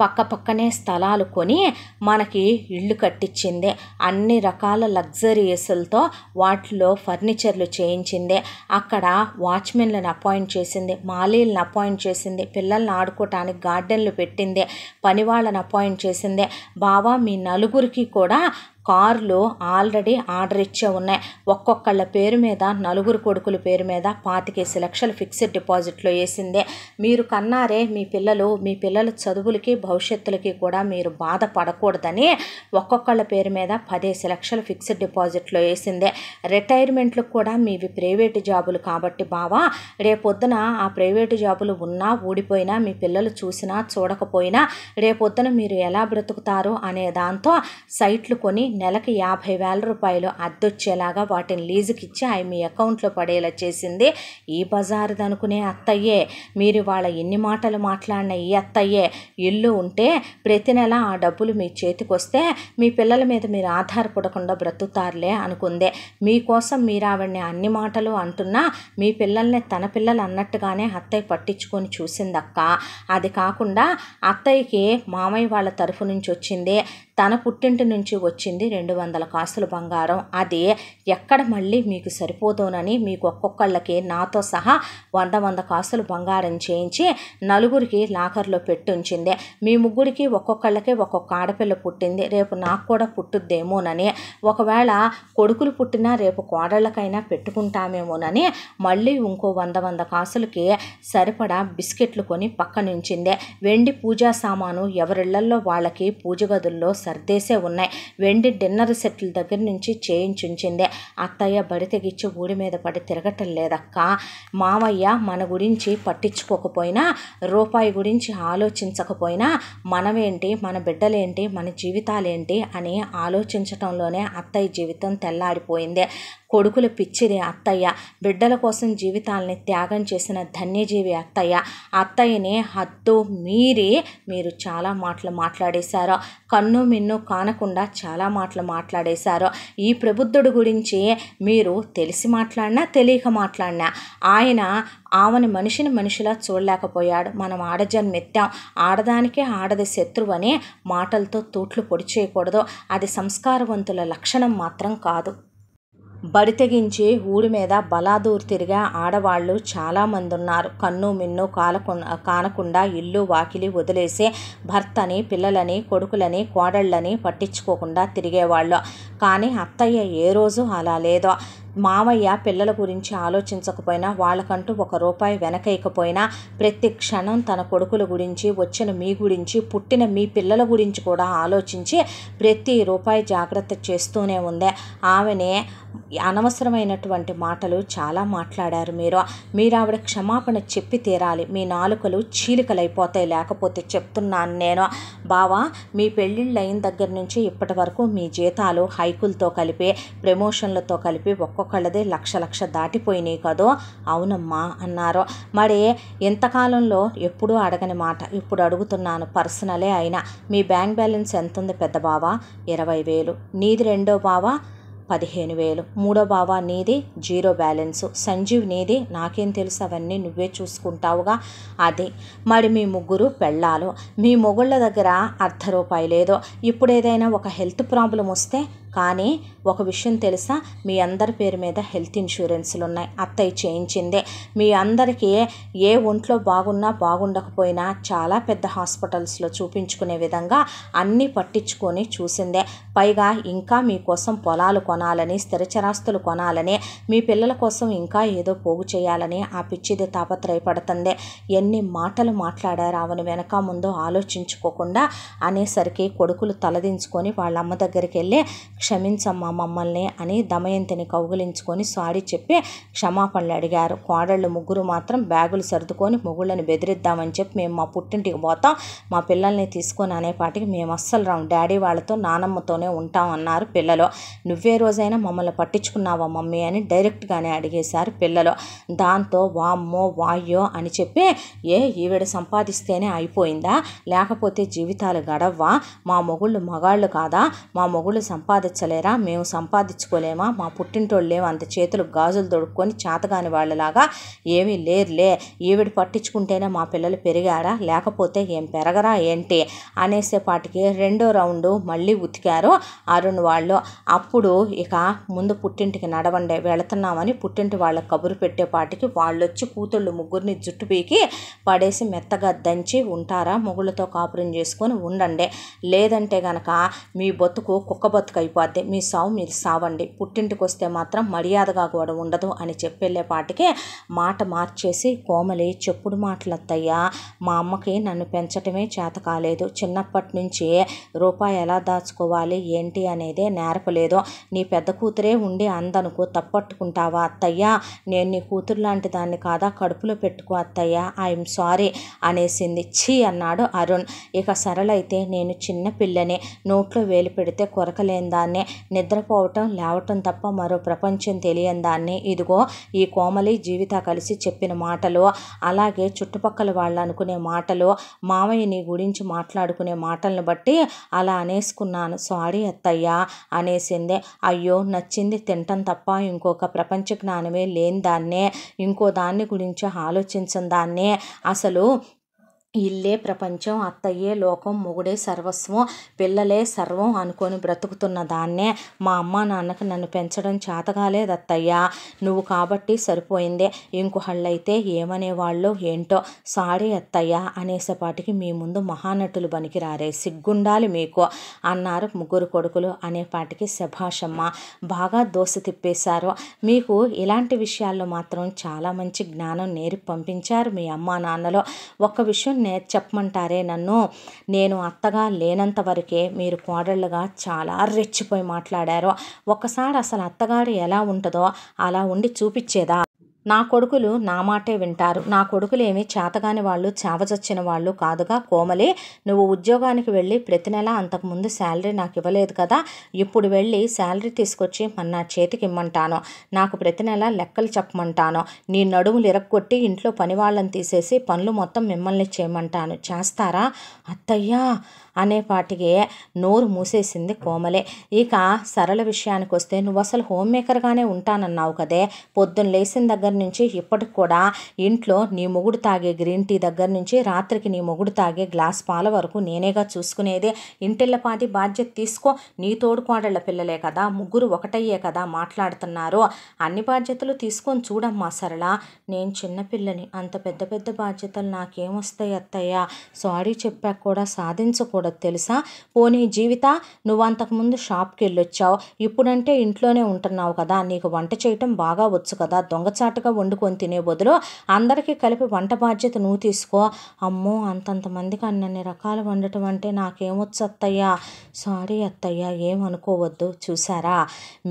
పక్క పక్కనే స్థలాలు కొని మనకి ఇళ్ళు కట్టించిందే అన్ని రకాల లగ్జరీస్లతో వాటిలో ఫర్నిచర్లు చేయించింది అక్కడ వాచ్మెన్లను అపాయింట్ చేసింది మాలీలను అపాయింట్ చేసింది పిల్లల్ని ఆడుకోవటానికి గార్డెన్లు పెట్టిందే వాళ్ళని అపాయింట్ చేసిందే బావా మీ నలుగురికి కూడా కార్లు ఆల్రెడీ ఆర్డర్ ఇచ్చే ఉన్నాయి ఒక్కొక్కళ్ళ పేరు మీద నలుగురు కొడుకుల పేరు మీద పాతికేసి లక్షలు ఫిక్స్డ్ డిపాజిట్లో వేసిందే మీరు కన్నారే మీ పిల్లలు మీ పిల్లల చదువులకి భవిష్యత్తులకి కూడా మీరు బాధపడకూడదని ఒక్కొక్కళ్ళ పేరు మీద పదేసి లక్షలు ఫిక్స్డ్ డిపాజిట్లో వేసిందే రిటైర్మెంట్లకు కూడా మీవి ప్రైవేట్ జాబులు కాబట్టి బావా రేపొద్దున ఆ ప్రైవేటు జాబులు ఉన్నా ఊడిపోయినా మీ పిల్లలు చూసినా చూడకపోయినా రేపొద్దున మీరు ఎలా బ్రతుకుతారు అనే దాంతో సైట్లు కొని నెలకి యాభై వేల రూపాయలు అద్దొచ్చేలాగా వాటిని లీజుకి ఇచ్చి మీ అకౌంట్లో పడేలా చేసింది ఈ బజారుదనుకునే అత్తయ్యే మీరు వాళ్ళ ఎన్ని మాటలు మాట్లాడిన ఈ అత్తయ్యే ఇల్లు ఉంటే ప్రతి నెల ఆ డబ్బులు మీ చేతికి వస్తే మీ పిల్లల మీద మీరు ఆధారపడకుండా బ్రతుకుతారులే అనుకుందే మీకోసం మీరు ఆవిడని అన్ని మాటలు అంటున్నా మీ పిల్లల్ని తన పిల్లలు అన్నట్టుగానే అత్తయ్య పట్టించుకొని చూసిందక్క అది కాకుండా అత్తయ్యకి మామయ్య వాళ్ళ తరఫు నుంచి వచ్చింది తన పుట్టింటి నుంచి వచ్చింది రెండు వందల కాసుల బంగారం అది ఎక్కడ మళ్ళీ మీకు సరిపోదోనని మీకు ఒక్కొక్కళ్ళకి నాతో సహా వంద వంద కాసులు బంగారం చేయించి నలుగురికి లాకర్లో పెట్టుంచింది మీ ముగ్గురికి ఒక్కొక్కళ్ళకి ఒక్కొక్క ఆడపిల్ల పుట్టింది రేపు నాకు కూడా పుట్టుద్దేమోనని ఒకవేళ కొడుకులు పుట్టినా రేపు కోడళ్ళకైనా పెట్టుకుంటామేమోనని మళ్ళీ ఇంకో వంద వంద కాసులకి సరిపడా బిస్కెట్లు కొని పక్కనుంచింది వెండి పూజా సామాను ఎవరిళ్లల్లో వాళ్ళకి పూజ గదుల్లో సర్దేసే ఉన్నాయి వెండి డిన్నర్ సెట్ల దగ్గర నుంచి చేయించుంచిందే అత్తయ్య బడి తెగిచ్చి ఊడి మీద పడి తిరగటం లేదక్క మామయ్య మన గురించి పట్టించుకోకపోయినా రూపాయి గురించి ఆలోచించకపోయినా మనమేంటి మన బిడ్డలేంటి మన జీవితాలేంటి అని ఆలోచించటంలోనే అత్తయ్య జీవితం తెల్లారిపోయింది కొడుకుల పిచ్చిది అత్తయ్య బిడ్డల కోసం జీవితాలని త్యాగం చేసిన ధన్యజీవి అత్తయ్య అత్తయ్యని హద్దు మీరి మీరు చాలా మాటలు మాట్లాడేశారు కన్ను మిన్ను కానకుండా చాలా మాటలు మాట్లాడేశారు ఈ ప్రబుద్ధుడు గురించి మీరు తెలిసి మాట్లాడినా తెలియక మాట్లాడినా ఆయన ఆమెను మనిషిని మనిషిలా చూడలేకపోయాడు మనం ఆడజన్మెత్తాం ఆడదానికే ఆడది శత్రువు అని మాటలతో తూట్లు పొడిచేయకూడదు అది సంస్కారవంతుల లక్షణం మాత్రం కాదు బడి తెగించి ఊడి మీద బలాదూర్ తిరిగే ఆడవాళ్లు కన్ను మిన్ను కాలకు కానకుండా ఇల్లు వాకిలి వదిలేసి భర్తని, పిల్లలని, కొడుకులని, కోడళ్ళని పట్టించుకోకుండా తిరిగేవాళ్ళు. కానీ అత్తయ్య ఏ రోజు అలా లేదో మావయ్య పిల్లల గురించి ఆలోచించకపోయినా, వాళ్ళకంటూ ఒక రూపాయి వెనకైకపోయినా ప్రతి క్షణం తన కొడుకుల గురించి, వచ్చిన మీ గురించి, పుట్టిన మీ పిల్లల గురించి కూడా ఆలోచించి ప్రతి రూపాయి జాగ్రత్త చేస్తూనే ఉంది. ఆమెనే అనవసరమైనటువంటి మాటలు చాలా మాట్లాడారు మీరు మీరు ఆవిడ క్షమాపణ చెప్పి తీరాలి మీ నాలుకలు చీలికలైపోతాయి లేకపోతే చెప్తున్నాను నేను బావా మీ పెళ్ళిళ్ళు అయిన దగ్గర నుంచి ఇప్పటి వరకు మీ జీతాలు హైకులతో కలిపి ప్రమోషన్లతో కలిపి ఒక్కొక్కళ్ళదే లక్ష లక్ష దాటిపోయినాయి కదో అవునమ్మా అన్నారు మరి ఎంతకాలంలో ఎప్పుడూ అడగని మాట ఇప్పుడు అడుగుతున్నాను పర్సనలే అయినా మీ బ్యాంక్ బ్యాలెన్స్ ఎంత ఉంది పెద్ద బావా ఇరవై వేలు నీది రెండో బావా పదిహేను వేలు మూడో బావ నీదే జీరో బ్యాలెన్సు సంజీవ్ నీదే నాకేం తెలుసు అవన్నీ నువ్వే చూసుకుంటావుగా అదే మరి మీ ముగ్గురు పెళ్ళాలు మీ మొగుళ్ళ దగ్గర అర్ధ రూపాయి లేదో ఇప్పుడు ఏదైనా ఒక హెల్త్ ప్రాబ్లం వస్తే కానీ ఒక విషయం తెలుసా మీ అందరి పేరు మీద హెల్త్ ఇన్సూరెన్స్లు ఉన్నాయి అత్తయ్య చేయించిందే మీ అందరికీ ఏ ఒంట్లో బాగున్నా బాగుండకపోయినా చాలా పెద్ద హాస్పిటల్స్లో చూపించుకునే విధంగా అన్నీ పట్టించుకొని చూసిందే పైగా ఇంకా మీకోసం పొలాలు కొనాలని స్థిరచరాస్తులు కొనాలని మీ పిల్లల కోసం ఇంకా ఏదో పోగు చేయాలని ఆ పిచ్చిది తాపత్రయపడుతుందే ఎన్ని మాటలు మాట్లాడారు ఆమెను వెనక ముందు ఆలోచించుకోకుండా అనేసరికి కొడుకులు తలదించుకొని వాళ్ళ అమ్మ దగ్గరికి వెళ్ళి క్షమించమ్మా మమ్మల్ని అని దమయంతిని కౌగులించుకొని సారీ చెప్పి క్షమాపణలు అడిగారు కోడళ్ళు ముగ్గురు మాత్రం బ్యాగులు సర్దుకొని మొగుళ్ళని బెదిరిద్దామని చెప్పి మేము మా పుట్టింటికి పోతాం మా పిల్లల్ని తీసుకొని అనేపాటికి మేము అస్సలు రాం డాడీ వాళ్ళతో నానమ్మతోనే ఉంటాం అన్నారు పిల్లలు నువ్వే రోజైనా మమ్మల్ని పట్టించుకున్నావా మమ్మీ అని డైరెక్ట్గానే అడిగేశారు పిల్లలు దాంతో వామ్మో వాయ్యో అని చెప్పి ఏ ఈవిడ సంపాదిస్తేనే అయిపోయిందా లేకపోతే జీవితాలు గడవ్వా మా మొగుళ్ళు మగాళ్ళు కాదా మా మొగుళ్ళు సంపాదిస్తే సంపాదించలేరా మేము సంపాదించుకోలేమా మా పుట్టింటోళ్ళేమో అంత చేతులు గాజులు దొడుక్కొని చేతగాని వాళ్ళలాగా ఏమీ లేరులే ఈవిడ పట్టించుకుంటేనే మా పిల్లలు పెరిగారా లేకపోతే ఏం పెరగరా ఏంటి అనేసేపాటికి రెండో రౌండ్ మళ్ళీ ఉతికారు అరుణ్ వాళ్ళు అప్పుడు ఇక ముందు పుట్టింటికి నడవండి వెళుతున్నామని పుట్టింటి వాళ్ళకి కబురు పెట్టేపాటికి వాళ్ళు వచ్చి కూతుళ్ళు ముగ్గురిని జుట్టు పీకి పడేసి మెత్తగా దంచి ఉంటారా మొగుళ్ళతో కాపురం చేసుకొని ఉండండి లేదంటే గనక మీ బతుకు కుక్క బతుకు అయిపోతుంది బర్త్డే మీ సావు మీరు సావండి పుట్టింటికి వస్తే మాత్రం మర్యాదగా కూడా ఉండదు అని చెప్పెళ్ళే పాటికే మాట మార్చేసి కోమలి చెప్పుడు మాటలత్తయ్యా మా అమ్మకి నన్ను పెంచటమే చేత కాలేదు చిన్నప్పటి నుంచి రూపాయి ఎలా దాచుకోవాలి ఏంటి అనేది నేర్పలేదు నీ పెద్ద కూతురే ఉండి అందనుకు తప్పట్టుకుంటావా అత్తయ్యా నేను నీ కూతురు లాంటి దాన్ని కాదా కడుపులో పెట్టుకో అత్తయ్యా ఐఎమ్ సారీ అనేసింది ఛీ అన్నాడు అరుణ్ ఇక సరళైతే నేను చిన్న పిల్లని నోట్లో వేలు పెడితే కొరకలేని దాన్నే నిద్రపోవటం లేవటం తప్ప మరో ప్రపంచం తెలియని దాన్ని ఇదిగో ఈ కోమలి జీవిత కలిసి చెప్పిన మాటలు అలాగే చుట్టుపక్కల వాళ్ళు అనుకునే మాటలు మామయ్య నీ గురించి మాట్లాడుకునే మాటలను బట్టి అలా అనేసుకున్నాను సారీ అత్తయ్యా అనేసింది అయ్యో నచ్చింది తింటం తప్ప ఇంకొక ప్రపంచ జ్ఞానమే లేని దాన్నే ఇంకో దాన్ని గురించి ఆలోచించిన దాన్నే అసలు ఇల్లే ప్రపంచం అత్తయ్యే లోకం మొగుడే సర్వస్వం పిల్లలే సర్వం అనుకొని బ్రతుకుతున్న దాన్నే మా అమ్మ నాన్నకు నన్ను పెంచడం చేతగాలేదు అత్తయ్య నువ్వు కాబట్టి సరిపోయిందే ఇంకొహళ్ళైతే ఏమనేవాళ్ళు ఏంటో సారీ అత్తయ్య అనేసేపాటికి మీ ముందు మహానటులు బనికిరారే సిగ్గుండాలి మీకు అన్నారు ముగ్గురు కొడుకులు అనేపాటికి శభాషమ్మ బాగా దోశ తిప్పేశారు మీకు ఇలాంటి విషయాల్లో మాత్రం చాలా మంచి జ్ఞానం నేరు పంపించారు మీ అమ్మ నాన్నలో ఒక్క విషయం నే చెప్పమంటారే నన్ను నేను అత్తగా లేనంత వరకే మీరు కోడళ్ళుగా చాలా రెచ్చిపోయి మాట్లాడారు ఒకసారి అసలు అత్తగారు ఎలా ఉంటుందో అలా ఉండి చూపించేదా నా కొడుకులు నా మాటే వింటారు నా కొడుకులేమి చేతగాని వాళ్ళు చేవచచ్చిన వాళ్ళు కాదుగా కోమలే నువ్వు ఉద్యోగానికి వెళ్ళి ప్రతి నెల అంతకుముందు శాలరీ నాకు ఇవ్వలేదు కదా ఇప్పుడు వెళ్ళి శాలరీ తీసుకొచ్చి మన చేతికి ఇమ్మంటాను నాకు ప్రతి నెల లెక్కలు చెప్పమంటాను నీ నడుములు ఇరక్కొట్టి ఇంట్లో పని వాళ్ళని తీసేసి పనులు మొత్తం మిమ్మల్ని చేయమంటాను చేస్తారా అత్తయ్యా అనేపాటికి నోరు మూసేసింది కోమలే ఇక సరళ విషయానికి వస్తే నువ్వు అసలు హోమ్ మేకర్గానే ఉంటానన్నావు కదే పొద్దున్న లేచిన దగ్గర నుంచి ఇప్పటికి కూడా ఇంట్లో నీ మొగుడు తాగే గ్రీన్ టీ దగ్గర నుంచి రాత్రికి నీ మొగుడు తాగే గ్లాస్ పాల వరకు నేనేగా చూసుకునేది ఇంటిల్లపాది బాధ్యత తీసుకో నీ తోడుకోడళ్ళ పిల్లలే కదా ముగ్గురు ఒకటయ్యే కదా మాట్లాడుతున్నారు అన్ని బాధ్యతలు తీసుకొని చూడమ్మా సరళ నేను చిన్నపిల్లని అంత పెద్ద పెద్ద బాధ్యతలు నాకేమొస్తాయి అత్తయ్యా సారీ చెప్పాక కూడా సాధించకూడదు కూడా తెలుసా పోనీ జీవిత నువ్వు అంతకుముందు షాప్కి వెళ్ళొచ్చావు ఇప్పుడంటే ఇంట్లోనే ఉంటున్నావు కదా నీకు వంట చేయటం బాగా వచ్చు కదా దొంగచాటుగా వండుకొని తినే బదులు అందరికీ కలిపి వంట బాధ్యత నువ్వు తీసుకో అమ్మో అంతంతమందికి అన్నన్ని రకాలు వండటం అంటే నాకేమొచ్చు అత్తయ్యా సారీ అత్తయ్య ఏమనుకోవద్దు చూసారా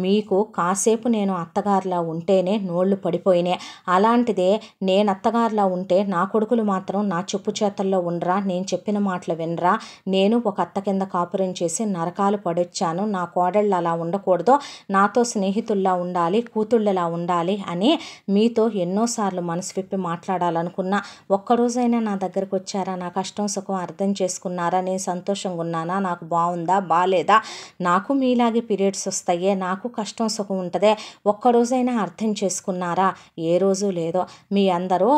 మీకు కాసేపు నేను అత్తగారిలా ఉంటేనే నోళ్ళు పడిపోయినాయి అలాంటిదే నేను అత్తగారిలా ఉంటే నా కొడుకులు మాత్రం నా చెప్పు చేతల్లో ఉండరా నేను చెప్పిన మాటలు వినరా నేను నేను ఒక అత్త కింద కాపురం చేసి నరకాలు పడొచ్చాను నా కోడళ్ళు అలా ఉండకూడదు నాతో స్నేహితుల్లా ఉండాలి కూతుళ్ళలా ఉండాలి అని మీతో ఎన్నోసార్లు మనసు విప్పి మాట్లాడాలనుకున్నా ఒక్కరోజైనా నా దగ్గరకు వచ్చారా నా కష్టం సుఖం అర్థం చేసుకున్నారా నేను సంతోషంగా ఉన్నానా నాకు బాగుందా బాగాలేదా నాకు మీలాగే పీరియడ్స్ వస్తాయే నాకు కష్టం సుఖం ఉంటుందే ఒక్కరోజైనా అర్థం చేసుకున్నారా ఏ రోజు లేదో మీ అందరూ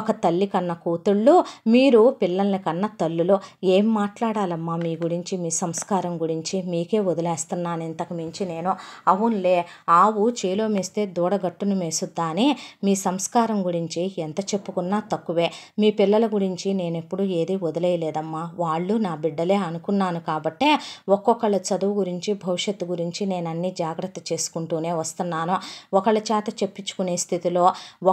ఒక తల్లి కన్న కూతుళ్ళు మీరు పిల్లల్ని కన్న తల్లులు ఏం మాట్లాడ మాట్లాడాలమ్మా మీ గురించి మీ సంస్కారం గురించి మీకే వదిలేస్తున్నాను ఇంతకు మించి నేను అవునులే ఆవు చేలో మేస్తే దూడగట్టును మేసుద్దా అని మీ సంస్కారం గురించి ఎంత చెప్పుకున్నా తక్కువే మీ పిల్లల గురించి నేను ఎప్పుడు ఏది వదిలేయలేదమ్మా వాళ్ళు నా బిడ్డలే అనుకున్నాను కాబట్టే ఒక్కొక్కళ్ళ చదువు గురించి భవిష్యత్తు గురించి నేను అన్ని జాగ్రత్త చేసుకుంటూనే వస్తున్నాను ఒకళ్ళ చేత చెప్పించుకునే స్థితిలో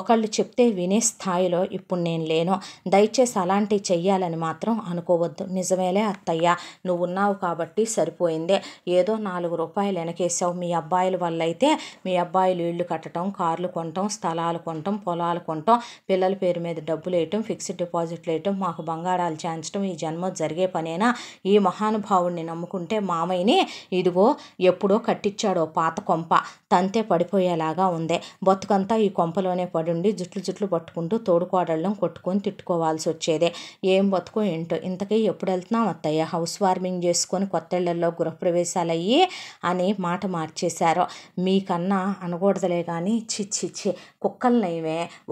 ఒకళ్ళు చెప్తే వినే స్థాయిలో ఇప్పుడు నేను లేను దయచేసి అలాంటివి చెయ్యాలని మాత్రం అనుకోవద్దు నిజమేలే అత్తయ్య నువ్వున్నావు కాబట్టి సరిపోయిందే ఏదో నాలుగు రూపాయలు వెనకేసావు మీ అబ్బాయిల వల్ల అయితే మీ అబ్బాయిలు ఇళ్ళు కట్టడం కార్లు కొనటం స్థలాలు కొనటం పొలాలు కొనటం పిల్లల పేరు మీద డబ్బులు వేయటం ఫిక్స్డ్ డిపాజిట్లు వేయటం మాకు బంగారాలు చేయించడం ఈ జన్మ జరిగే పనేనా ఈ మహానుభావుడిని నమ్ముకుంటే మామయ్యని ఇదిగో ఎప్పుడో కట్టించాడో పాత కొంప తంతే పడిపోయేలాగా ఉంది బతుకంతా ఈ కొంపలోనే పడుండి జుట్లు జుట్లు పట్టుకుంటూ తోడుకోడళ్ళం కొట్టుకొని తిట్టుకోవాల్సి వచ్చేదే ఏం బతుకో ఏంటో ఇంతకీ ఎప్పుడు వెళ్తున్నాం అత్తయ్య హౌస్ వార్మింగ్ చేసుకొని కొత్త ఇళ్లలో గృహప్రవేశాలు అయ్యి అని మాట మార్చేశారు మీకన్నా అనకూడదులే కానీ చిచ్చిచ్చి ఒక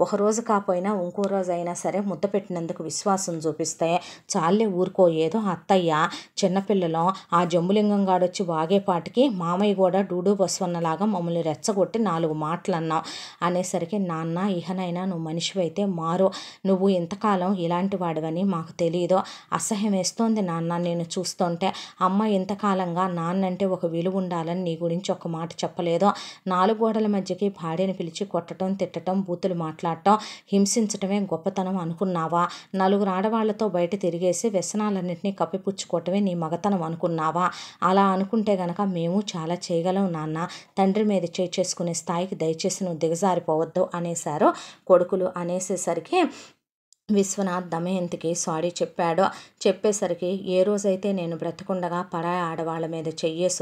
ఒకరోజు కాపోయినా ఇంకో రోజు అయినా సరే ముద్ద పెట్టినందుకు విశ్వాసం చూపిస్తే చాలే ఊరుకో ఏదో అత్తయ్య చిన్నపిల్లలు ఆ జమ్ములింగం గాడొచ్చి వాగేపాటికి మామయ్య కూడా డూడు బస్వన్నలాగా మమ్మల్ని రెచ్చగొట్టి నాలుగు మాటలు అన్నాం అనేసరికి నాన్న ఇహనైనా నువ్వు మనిషివైతే మారు నువ్వు ఇంతకాలం ఇలాంటి వాడివని మాకు తెలియదు అసహ్యం వేస్తోంది నాన్న నేను చూస్తుంటే అమ్మ ఇంతకాలంగా నాన్నంటే ఒక విలువ ఉండాలని నీ గురించి ఒక మాట చెప్పలేదు నాలుగు గోడల మధ్యకి భార్యను పిలిచి కొట్టడం తిట్టడం బూతులు మాట్లాడటం హింసించటమే గొప్పతనం అనుకున్నావా నలుగురు ఆడవాళ్లతో బయట తిరిగేసి వ్యసనాలన్నింటినీ కప్పిపుచ్చుకోవటమే నీ మగతనం అనుకున్నావా అలా అనుకుంటే గనక మేము చాలా చేయగలం నాన్న తండ్రి మీద చేసుకునే స్థాయికి దయచేసి నువ్వు దిగజారిపోవద్దు అనేశారు కొడుకులు అనేసేసరికి విశ్వనాథ్ దమయంతికి సారీ చెప్పాడో చెప్పేసరికి ఏ రోజైతే నేను బ్రతకుండగా పరాయి ఆడవాళ్ళ మీద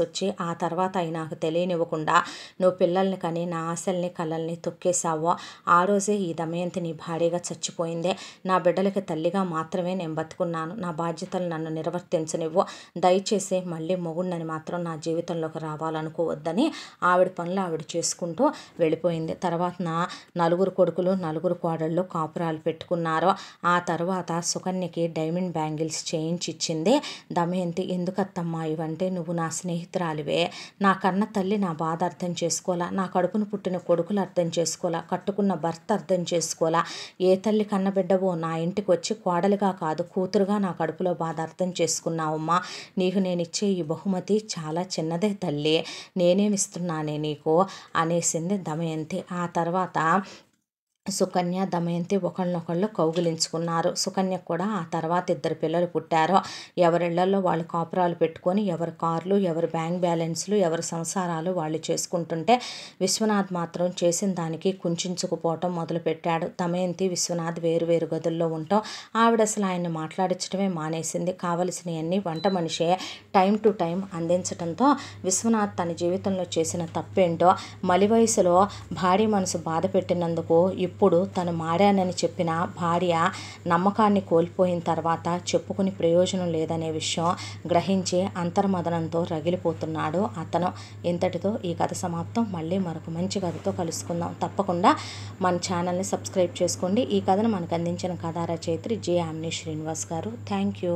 వచ్చి ఆ తర్వాత అవి నాకు తెలియనివ్వకుండా నువ్వు పిల్లల్ని కానీ నా ఆశల్ని కలల్ని తొక్కేశావో ఆ రోజే ఈ దమయంతి నీ భారీగా చచ్చిపోయిందే నా బిడ్డలకి తల్లిగా మాత్రమే నేను బతుకున్నాను నా బాధ్యతలు నన్ను నిర్వర్తించనివ్వు దయచేసి మళ్ళీ మొగుడినని మాత్రం నా జీవితంలోకి రావాలనుకోవద్దని ఆవిడ పనులు ఆవిడ చేసుకుంటూ వెళ్ళిపోయింది తర్వాత నా నలుగురు కొడుకులు నలుగురు కోడళ్ళు కాపురాలు పెట్టుకున్నారు ఆ తర్వాత సుకన్యకి డైమండ్ బ్యాంగిల్స్ చేయించిచ్చింది దమయంతి ఎందుకత్తమ్మా ఇవంటే నువ్వు నా స్నేహితురాలివే నా కన్న తల్లి నా బాధ అర్థం చేసుకోలా నా కడుపును పుట్టిన కొడుకులు అర్థం చేసుకోలా కట్టుకున్న భర్త అర్థం చేసుకోలా ఏ తల్లి కన్నబిడ్డవో నా ఇంటికి వచ్చి కోడలిగా కాదు కూతురుగా నా కడుపులో బాధ అర్థం చేసుకున్నావమ్మా నీకు నేను ఇచ్చే ఈ బహుమతి చాలా చిన్నదే తల్లి నేనేమిస్తున్నానే నీకు అనేసింది దమయంతి ఆ తర్వాత సుకన్య దమయంతి ఒకళ్ళనొకళ్ళు కౌగిలించుకున్నారు సుకన్య కూడా ఆ తర్వాత ఇద్దరు పిల్లలు పుట్టారు ఎవరిళ్లలో వాళ్ళు కాపురాలు పెట్టుకొని ఎవరి కార్లు ఎవరి బ్యాంక్ బ్యాలెన్స్లు ఎవరి సంసారాలు వాళ్ళు చేసుకుంటుంటే విశ్వనాథ్ మాత్రం చేసిన దానికి కుంచుకుపోవటం మొదలుపెట్టాడు దమయంతి విశ్వనాథ్ వేరు వేరు గదుల్లో ఉంటాం ఆవిడ అసలు ఆయన్ని మాట్లాడించడమే మానేసింది కావలసినవన్నీ వంట మనిషే టైం టు టైం అందించడంతో విశ్వనాథ్ తన జీవితంలో చేసిన తప్పేంటో మలి వయసులో భారీ మనసు బాధ పెట్టినందుకు ఇప్పుడు తను మారానని చెప్పిన భార్య నమ్మకాన్ని కోల్పోయిన తర్వాత చెప్పుకుని ప్రయోజనం లేదనే విషయం గ్రహించి అంతర్మదనంతో రగిలిపోతున్నాడు అతను ఇంతటితో ఈ కథ సమాప్తం మళ్ళీ మరొక మంచి కథతో కలుసుకుందాం తప్పకుండా మన ఛానల్ని సబ్స్క్రైబ్ చేసుకోండి ఈ కథను మనకు అందించిన కథ రచయిత్రి జే ఆమ్ని శ్రీనివాస్ గారు థ్యాంక్ యూ